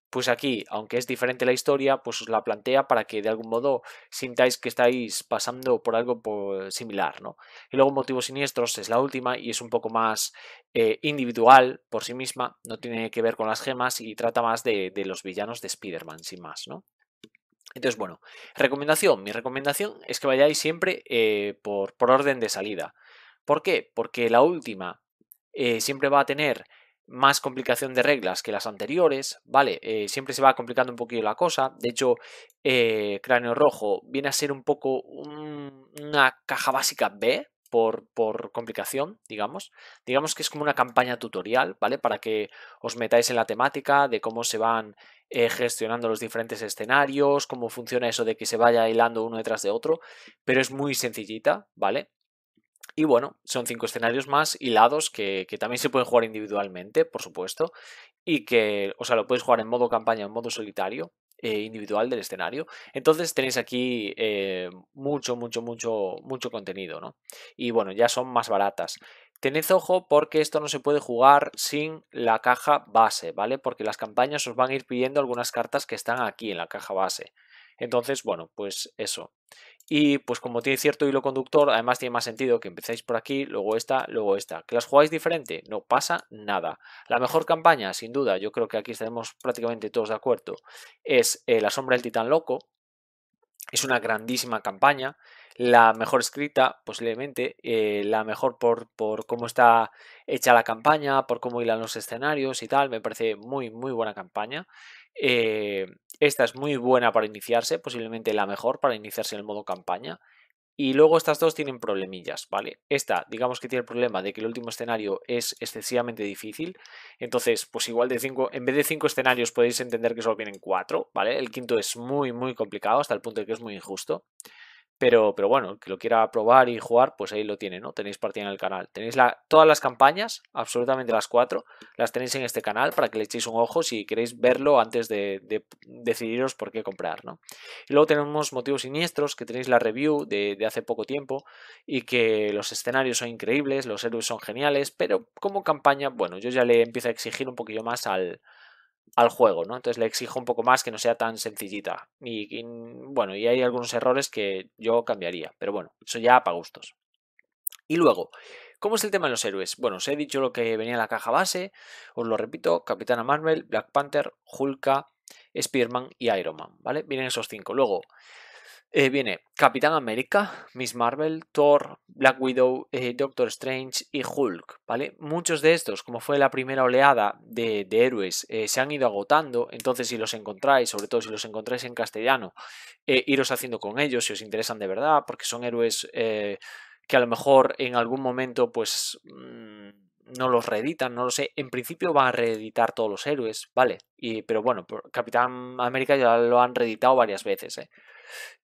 pues aquí, aunque es diferente la historia, pues os la plantea para que de algún modo sintáis que estáis pasando por algo pues, similar, ¿no? Y luego Motivos Siniestros es la última y es un poco más eh, individual por sí misma, no tiene que ver con las gemas y trata más de, los villanos de Spider-Man, sin más, ¿no? Entonces, bueno, recomendación. Mi recomendación es que vayáis siempre eh, por, por orden de salida. ¿Por qué? Porque la última eh, siempre va a tener más complicación de reglas que las anteriores, ¿vale? Eh, siempre se va complicando un poquito la cosa. De hecho, eh, Cráneo Rojo viene a ser un poco una caja básica B por, por, complicación, digamos. Digamos que es como una campaña tutorial, ¿vale? Para que os metáis en la temática de cómo se van eh, gestionando los diferentes escenarios, cómo funciona eso de que se vaya hilando uno detrás de otro, pero es muy sencillita, ¿vale? Y bueno, son cinco escenarios más hilados que, también se pueden jugar individualmente, por supuesto, y que, o sea, lo puedes jugar en modo campaña, en modo solitario, e individual del escenario. Entonces tenéis aquí eh, mucho, mucho, mucho, mucho contenido, ¿no? Y bueno, ya son más baratas. Tened ojo porque esto no se puede jugar sin la caja base, ¿vale? Porque las campañas os van a ir pidiendo algunas cartas que están aquí en la caja base. Entonces, bueno, pues eso. Y pues como tiene cierto hilo conductor, además tiene más sentido que empecéis por aquí, luego esta, luego esta. ¿Que las jugáis diferente? No pasa nada. La mejor campaña, sin duda, yo creo que aquí estaremos prácticamente todos de acuerdo, es eh, La sombra del titán loco. Es una grandísima campaña. La mejor escrita, posiblemente, eh, la mejor por, por cómo está hecha la campaña, por cómo hilan los escenarios y tal. Me parece muy, muy buena campaña. Eh, esta es muy buena para iniciarse, posiblemente la mejor para iniciarse en el modo campaña. Y luego estas dos tienen problemillas, ¿vale? Esta, digamos que tiene el problema de que el último escenario es excesivamente difícil. Entonces, pues igual de cinco, en vez de cinco escenarios podéis entender que solo vienen cuatro, ¿vale? El quinto es muy, muy complicado hasta el punto de que es muy injusto. Pero, bueno, que lo quiera probar y jugar, pues ahí lo tiene, ¿no? Tenéis partida en el canal. Tenéis la, todas las campañas, absolutamente las cuatro, las tenéis en este canal para que le echéis un ojo si queréis verlo antes de, decidiros por qué comprar, ¿no? Y luego tenemos motivos siniestros, que tenéis la review de hace poco tiempo y que los escenarios son increíbles, los héroes son geniales, pero como campaña, bueno, yo ya le empiezo a exigir un poquillo más al, al juego, ¿no? Entonces le exijo un poco más que no sea tan sencillita. Y, mm, bueno, y hay algunos errores que yo cambiaría, pero bueno, eso ya para gustos. Y luego, ¿cómo es el tema de los héroes? Bueno, os he dicho lo que venía en la caja base, os lo repito, Capitana Marvel, Black Panther, Hulka, Spearman y Iron Man, ¿vale? Vienen esos cinco. Luego, eh, viene Capitán América, Miss Marvel, Thor, Black Widow, eh, Doctor Strange y Hulk, ¿vale? Muchos de estos, como fue la primera oleada de, héroes, eh, se han ido agotando, entonces si los encontráis, sobre todo si los encontráis en castellano, iros haciendo con ellos si os interesan de verdad, porque son héroes que a lo mejor en algún momento pues mm, no los reeditan, no lo sé. En principio van a reeditar todos los héroes, ¿vale? Y, pero bueno, Capitán América ya lo han reeditado varias veces, ¿eh?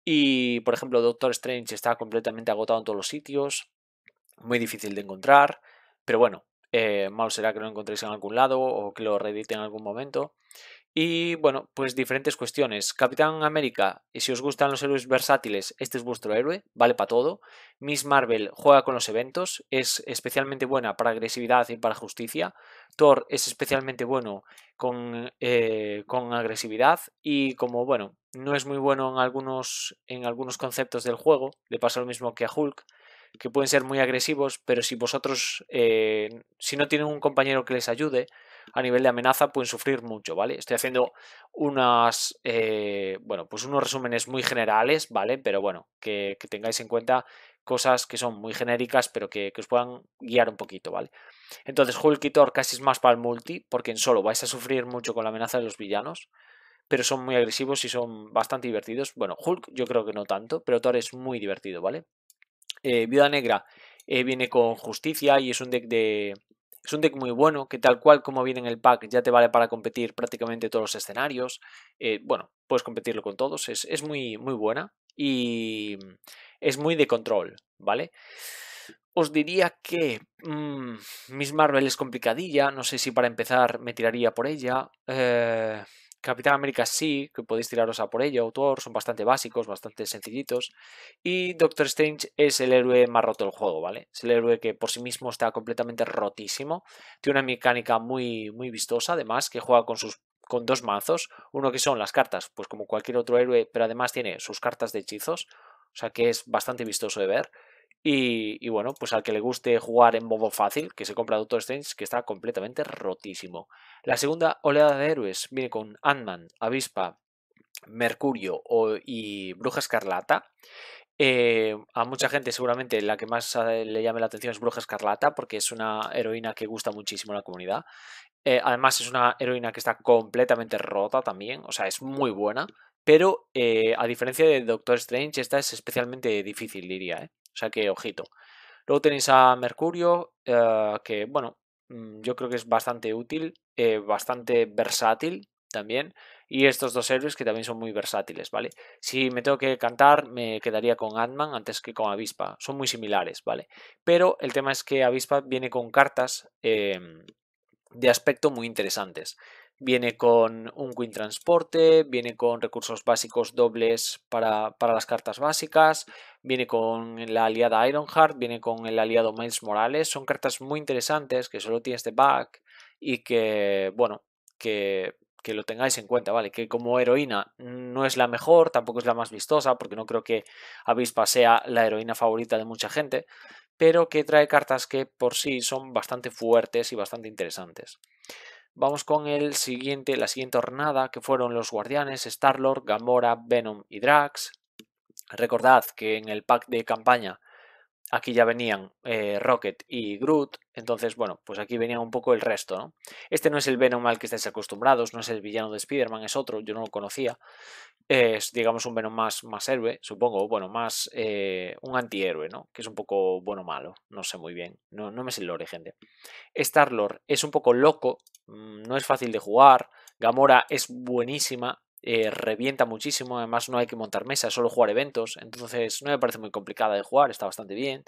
Y, por ejemplo, Doctor Strange está completamente agotado en todos los sitios, muy difícil de encontrar, pero bueno, eh, mal será que lo encontréis en algún lado o que lo reedite en algún momento. Y bueno, pues diferentes cuestiones. Capitán América, si os gustan los héroes versátiles, este es vuestro héroe, vale para todo. Miss Marvel juega con los eventos, es especialmente buena para agresividad y para justicia. Thor es especialmente bueno con, eh, con agresividad y como bueno, no es muy bueno en algunos, en algunos conceptos del juego, le pasa lo mismo que a Hulk, que pueden ser muy agresivos, pero si vosotros, eh, si no tienen un compañero que les ayude, a nivel de amenaza pueden sufrir mucho, ¿vale? Estoy haciendo unas, eh, bueno, pues unos resúmenes muy generales, ¿vale? Pero bueno, que, tengáis en cuenta cosas que son muy genéricas, pero que, os puedan guiar un poquito, ¿vale? Entonces, Hulk y Thor casi es más para el multi, porque en solo vais a sufrir mucho con la amenaza de los villanos, pero son muy agresivos y son bastante divertidos. Bueno, Hulk yo creo que no tanto, pero Thor es muy divertido, ¿vale? Eh, Viuda Negra eh, viene con justicia y es un deck de, es un deck muy bueno que tal cual como viene en el pack ya te vale para competir prácticamente todos los escenarios. Eh, bueno, puedes competirlo con todos. Es, muy, muy buena y mm, es muy de control, ¿vale? Os diría que mm, Miss Marvel es complicadilla. No sé si para empezar me tiraría por ella. Eh, Capitán América sí, que podéis tiraros a por ello, autor, son bastante básicos, bastante sencillitos. Y Doctor Strange es el héroe más roto del juego, ¿vale? Es el héroe que por sí mismo está completamente rotísimo. Tiene una mecánica muy, muy vistosa, además, que juega con sus con dos mazos, uno que son las cartas, pues como cualquier otro héroe, pero además tiene sus cartas de hechizos, o sea que es bastante vistoso de ver. Y, bueno, pues al que le guste jugar en modo fácil, que se compra Doctor Strange, que está completamente rotísimo. La segunda oleada de héroes viene con Ant-Man, Avispa, Mercurio y Bruja Escarlata. Eh, a mucha gente seguramente la que más eh, le llame la atención es Bruja Escarlata porque es una heroína que gusta muchísimo la comunidad. Eh, además es una heroína que está completamente rota también, o sea, es muy buena, pero a diferencia de Doctor Strange esta es especialmente difícil, diría. ¿eh? O sea que, ojito. Luego tenéis a Mercurio, eh, que bueno, mm, yo creo que es bastante útil, eh, bastante versátil también. Y estos dos héroes que también son muy versátiles, ¿vale? Si me tengo que cantar, me quedaría con Ant-Man antes que con Avispa. Son muy similares, ¿vale? Pero el tema es que Avispa viene con cartas em, de aspecto muy interesantes. Viene con un Queen Transporte, viene con recursos básicos dobles para, las cartas básicas, viene con la aliada Ironheart, viene con el aliado Miles Morales. Son cartas muy interesantes que solo tiene este back y que, bueno, que, que lo tengáis en cuenta, ¿vale? Que como heroína no es la mejor, tampoco es la más vistosa, porque no creo que Avispa sea la heroína favorita de mucha gente, pero que trae cartas que por sí son bastante fuertes y bastante interesantes. Vamos con el siguiente, la siguiente jornada, que fueron los Guardianes, Starlord, Gamora, Venom y Drax. Recordad que en el pack de campaña Aquí ya venían eh, Rocket y Groot, entonces, bueno, pues aquí venía un poco el resto, ¿no? Este no es el Venom al que estáis acostumbrados, no es el villano de Spider-Man, es otro, yo no lo conocía. Es, digamos, un Venom más, más héroe, supongo, bueno, más eh, un antihéroe, ¿no? Que es un poco bueno malo, no sé muy bien, no, no me sé el lore, gente. Star-Lord es un poco loco, mm, no es fácil de jugar, Gamora es buenísima, eh, revienta muchísimo, además no hay que montar mesas, solo jugar eventos, entonces no me parece muy complicada de jugar, está bastante bien.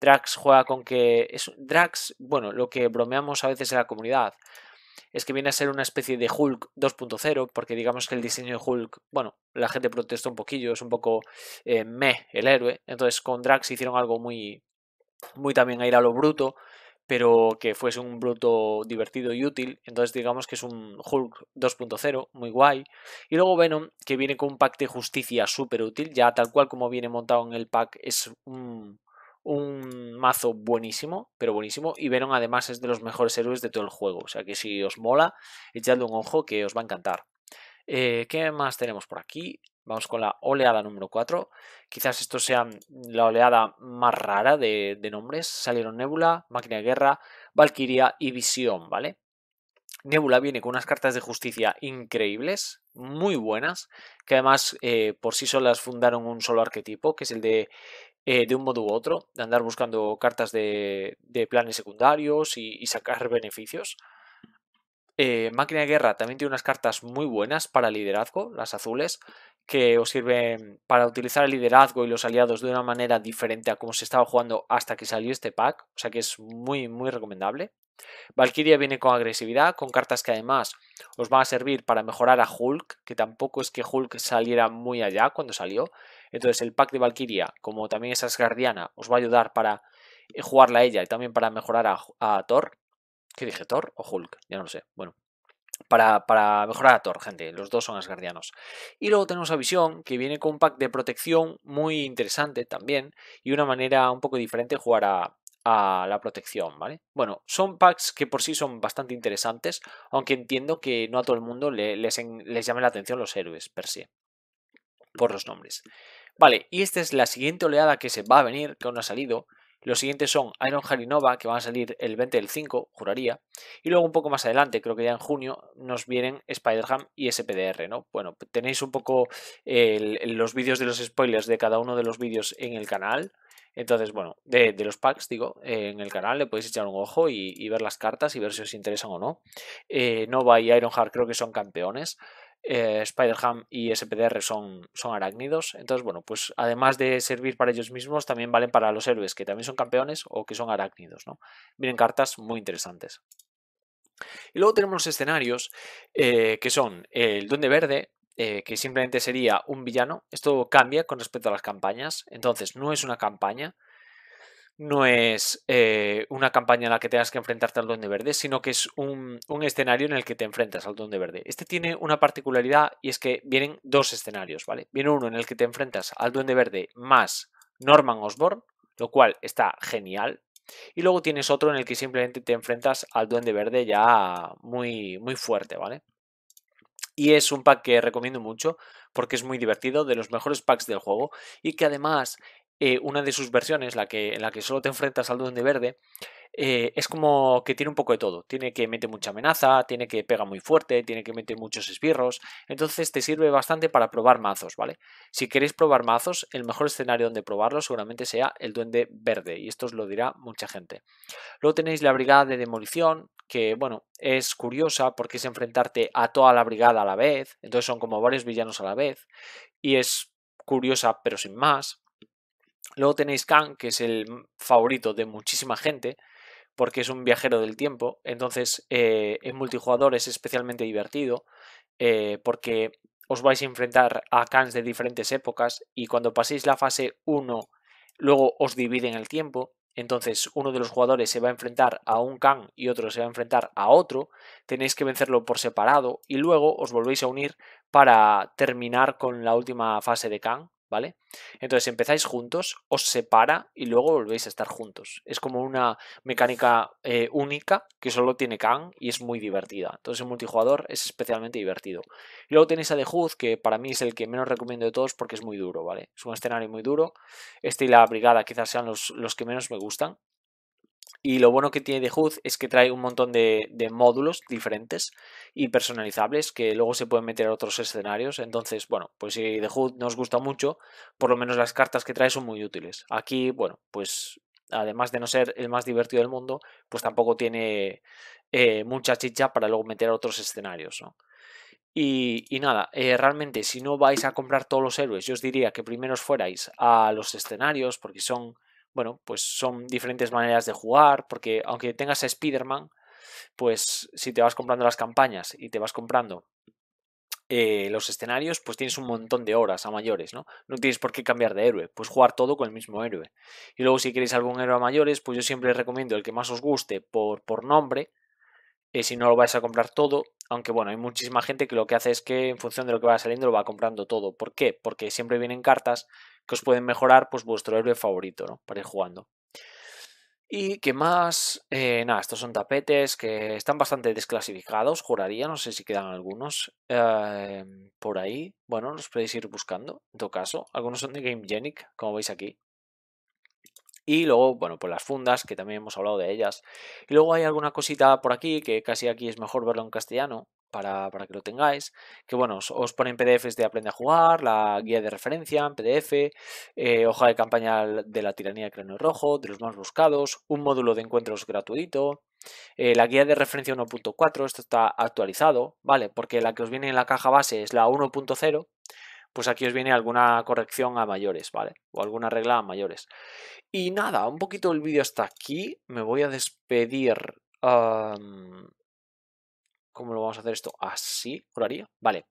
Drax juega con que... Es, Drax, bueno, lo que bromeamos a veces en la comunidad es que viene a ser una especie de Hulk 2.0, porque digamos que el diseño de Hulk, bueno, la gente protestó un poquillo, es un poco eh, me el héroe, entonces con Drax hicieron algo muy, muy también a ir a lo bruto, pero que fuese un bruto divertido y útil. Entonces digamos que es un Hulk 2.0, muy guay. Y luego Venom, que viene con un pack de justicia súper útil, ya tal cual como viene montado en el pack, es un, mazo buenísimo, pero buenísimo. Y Venom además es de los mejores héroes de todo el juego. O sea que si os mola, echadle un ojo que os va a encantar. Eh, ¿Qué más tenemos por aquí? Vamos con la oleada número 4. Quizás esto sea la oleada más rara de, nombres. Salieron Nebula, Máquina de Guerra, Valkyria y Visión, ¿vale? Nebula viene con unas cartas de justicia increíbles, muy buenas, que además eh, por sí solas fundaron un solo arquetipo, que es el de eh, de un modo u otro, de andar buscando cartas de, planes secundarios y, sacar beneficios. Eh, Máquina de Guerra también tiene unas cartas muy buenas para liderazgo, las azules, que os sirve para utilizar el liderazgo y los aliados de una manera diferente a como se estaba jugando hasta que salió este pack, o sea que es muy muy recomendable. Valkyria viene con agresividad, con cartas que además os van a servir para mejorar a Hulk, que tampoco es que Hulk saliera muy allá cuando salió. Entonces el pack de Valkyria, como también es Guardiana, os va a ayudar para eh, jugarla a ella y también para mejorar a, a Thor. ¿Qué dije? ¿Thor o Hulk? Ya no lo sé. Bueno para, para, mejorar a Thor, gente. Los dos son asgardianos. Y luego tenemos a Visión, que viene con un pack de protección muy interesante también. Y una manera un poco diferente de jugar a, la protección, ¿vale? Bueno, son packs que por sí son bastante interesantes, aunque entiendo que no a todo el mundo les, les llame la atención los héroes per se, por los nombres. Vale, y esta es la siguiente oleada que se va a venir, que aún no ha salido, los siguientes son Iron Nova, que van a salir el 20 del 5, juraría. Y luego un poco más adelante, creo que ya en junio, nos vienen Spider-Ham y SPDR, ¿no? Bueno, tenéis un poco los vídeos de los spoilers de cada uno de los vídeos en el canal. Entonces, bueno, de, los packs, digo, en el canal le podéis echar un ojo y, ver las cartas y ver si os interesan o no. Eh, Nova y Ironheart creo que son campeones. Eh, Spider-Ham y SPDR son, son arácnidos. Entonces, bueno, pues además de servir para ellos mismos, también valen para los héroes, que también son campeones o que son arácnidos, ¿no? Vienen cartas muy interesantes. Y luego tenemos los escenarios, eh, que son el Duende Verde, eh, que simplemente sería un villano. Esto cambia con respecto a las campañas. Entonces, no es una campaña, no es eh, una campaña en la que tengas que enfrentarte al Duende Verde, sino que es un, escenario en el que te enfrentas al Duende Verde. Este tiene una particularidad y es que vienen dos escenarios, ¿vale? Viene uno en el que te enfrentas al Duende Verde más Norman Osborn, lo cual está genial. Y luego tienes otro en el que simplemente te enfrentas al Duende Verde ya muy, muy fuerte, ¿vale? Y es un pack que recomiendo mucho porque es muy divertido, de los mejores packs del juego y que además eh, una de sus versiones, la que, en la que solo te enfrentas al duende verde, eh, es como que tiene un poco de todo. Tiene que meter mucha amenaza, tiene que pega muy fuerte, tiene que meter muchos esbirros. Entonces te sirve bastante para probar mazos, ¿vale? Si queréis probar mazos, el mejor escenario donde probarlo seguramente sea el duende verde. Y esto os lo dirá mucha gente. Luego tenéis la brigada de demolición, que bueno, es curiosa porque es enfrentarte a toda la brigada a la vez. Entonces son como varios villanos a la vez. Y es curiosa pero sin más. Luego tenéis Khan que es el favorito de muchísima gente, porque es un viajero del tiempo. Entonces, eh, en multijugador es especialmente divertido, eh, porque os vais a enfrentar a Kangs de diferentes épocas y cuando paséis la fase 1, luego os dividen el tiempo. Entonces, uno de los jugadores se va a enfrentar a un Khan y otro se va a enfrentar a otro. Tenéis que vencerlo por separado y luego os volvéis a unir para terminar con la última fase de Khan entonces empezáis juntos, os separa y luego volvéis a estar juntos. Es como una mecánica eh, única que solo tiene Kang y es muy divertida. Entonces el multijugador es especialmente divertido. Y luego tenéis a The Hood, que para mí es el que menos recomiendo de todos porque es muy duro, ¿vale? Es un escenario muy duro. Este y la Brigada quizás sean los, los que menos me gustan. Y lo bueno que tiene de Hood es que trae un montón de, módulos diferentes y personalizables que luego se pueden meter a otros escenarios. Entonces, bueno, pues si de Hood nos gusta mucho, por lo menos las cartas que trae son muy útiles. Aquí, bueno, pues además de no ser el más divertido del mundo, pues tampoco tiene eh, mucha chicha para luego meter a otros escenarios, ¿no? Y, nada, eh, realmente si no vais a comprar todos los héroes, yo os diría que primero os fuerais a los escenarios, porque son bueno, pues son diferentes maneras de jugar, porque aunque tengas a Spider-Man, pues si te vas comprando las campañas y te vas comprando eh, los escenarios, pues tienes un montón de horas a mayores, ¿no? No tienes por qué cambiar de héroe, pues jugar todo con el mismo héroe. Y luego si queréis algún héroe a mayores, pues yo siempre recomiendo el que más os guste por, por nombre, eh, si no lo vais a comprar todo, aunque bueno, hay muchísima gente que lo que hace es que en función de lo que va saliendo lo va comprando todo. ¿Por qué? Porque siempre vienen cartas que os pueden mejorar pues, vuestro héroe favorito, ¿no? Para ir jugando. Y que más, eh, nada, estos son tapetes que están bastante desclasificados, juraría, no sé si quedan algunos em, por ahí. Bueno, los podéis ir buscando, en todo caso. Algunos son de Game Genic, como veis aquí. Y luego, bueno, pues las fundas, que también hemos hablado de ellas. Y luego hay alguna cosita por aquí, que casi aquí es mejor verlo en castellano, para, que lo tengáis. Que bueno, os, ponen PDFs de Aprende a jugar, la guía de referencia en PDF, eh, hoja de campaña de la tiranía de cráneo rojo, de los más buscados, un módulo de encuentros gratuito, eh, la guía de referencia 1.4, esto está actualizado, ¿vale? Porque la que os viene en la caja base es la 1.0, pues aquí os viene alguna corrección a mayores, ¿vale? O alguna regla a mayores. Y nada, un poquito el vídeo hasta aquí, me voy a despedir. ¿Cómo lo vamos a hacer esto? Así, juraría. Vale.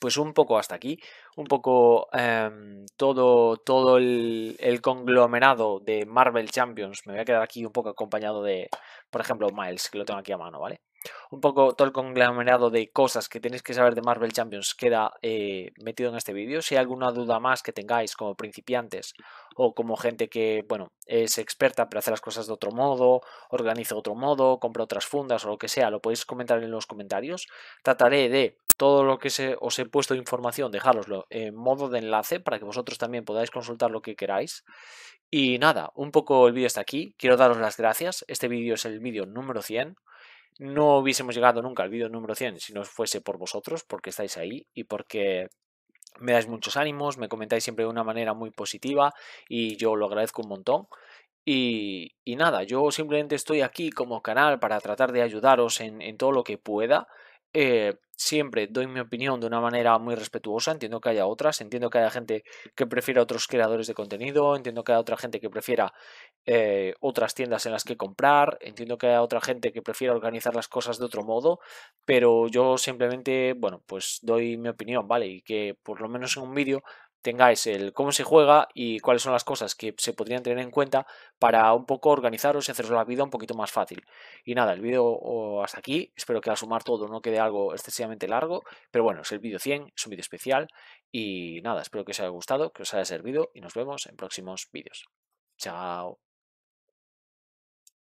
Pues un poco hasta aquí, un poco em, todo, todo el, el, conglomerado de Marvel Champions. Me voy a quedar aquí un poco acompañado de, por ejemplo, Miles, que lo tengo aquí a mano, ¿vale? un poco todo el conglomerado de cosas que tenéis que saber de Marvel Champions queda eh, metido en este vídeo. Si hay alguna duda más que tengáis como principiantes o como gente que, bueno, es experta pero hace las cosas de otro modo, organiza de otro modo, compra otras fundas o lo que sea, lo podéis comentar en los comentarios. Trataré de todo lo que os he puesto de información, dejároslo en modo de enlace para que vosotros también podáis consultar lo que queráis. Y nada, un poco el vídeo está aquí. Quiero daros las gracias. Este vídeo es el vídeo número 100 no hubiésemos llegado nunca al vídeo número 100 si no fuese por vosotros, porque estáis ahí y porque me dais muchos ánimos, me comentáis siempre de una manera muy positiva y yo lo agradezco un montón. Y, nada, yo simplemente estoy aquí como canal para tratar de ayudaros en, todo lo que pueda. Eh, siempre doy mi opinión de una manera muy respetuosa, entiendo que haya otras, entiendo que haya gente que prefiera otros creadores de contenido, entiendo que haya otra gente que prefiera eh, otras tiendas en las que comprar. Entiendo que hay otra gente que prefiera organizar las cosas de otro modo, pero yo simplemente, bueno, pues doy mi opinión, ¿vale? Y que por lo menos en un vídeo tengáis el cómo se juega y cuáles son las cosas que se podrían tener en cuenta para un poco organizaros y haceros la vida un poquito más fácil. Y nada, el vídeo oh, hasta aquí, espero que al sumar todo no quede algo excesivamente largo, pero bueno, es el vídeo 100, es un vídeo especial y nada, espero que os haya gustado, que os haya servido y nos vemos en próximos vídeos. Chao.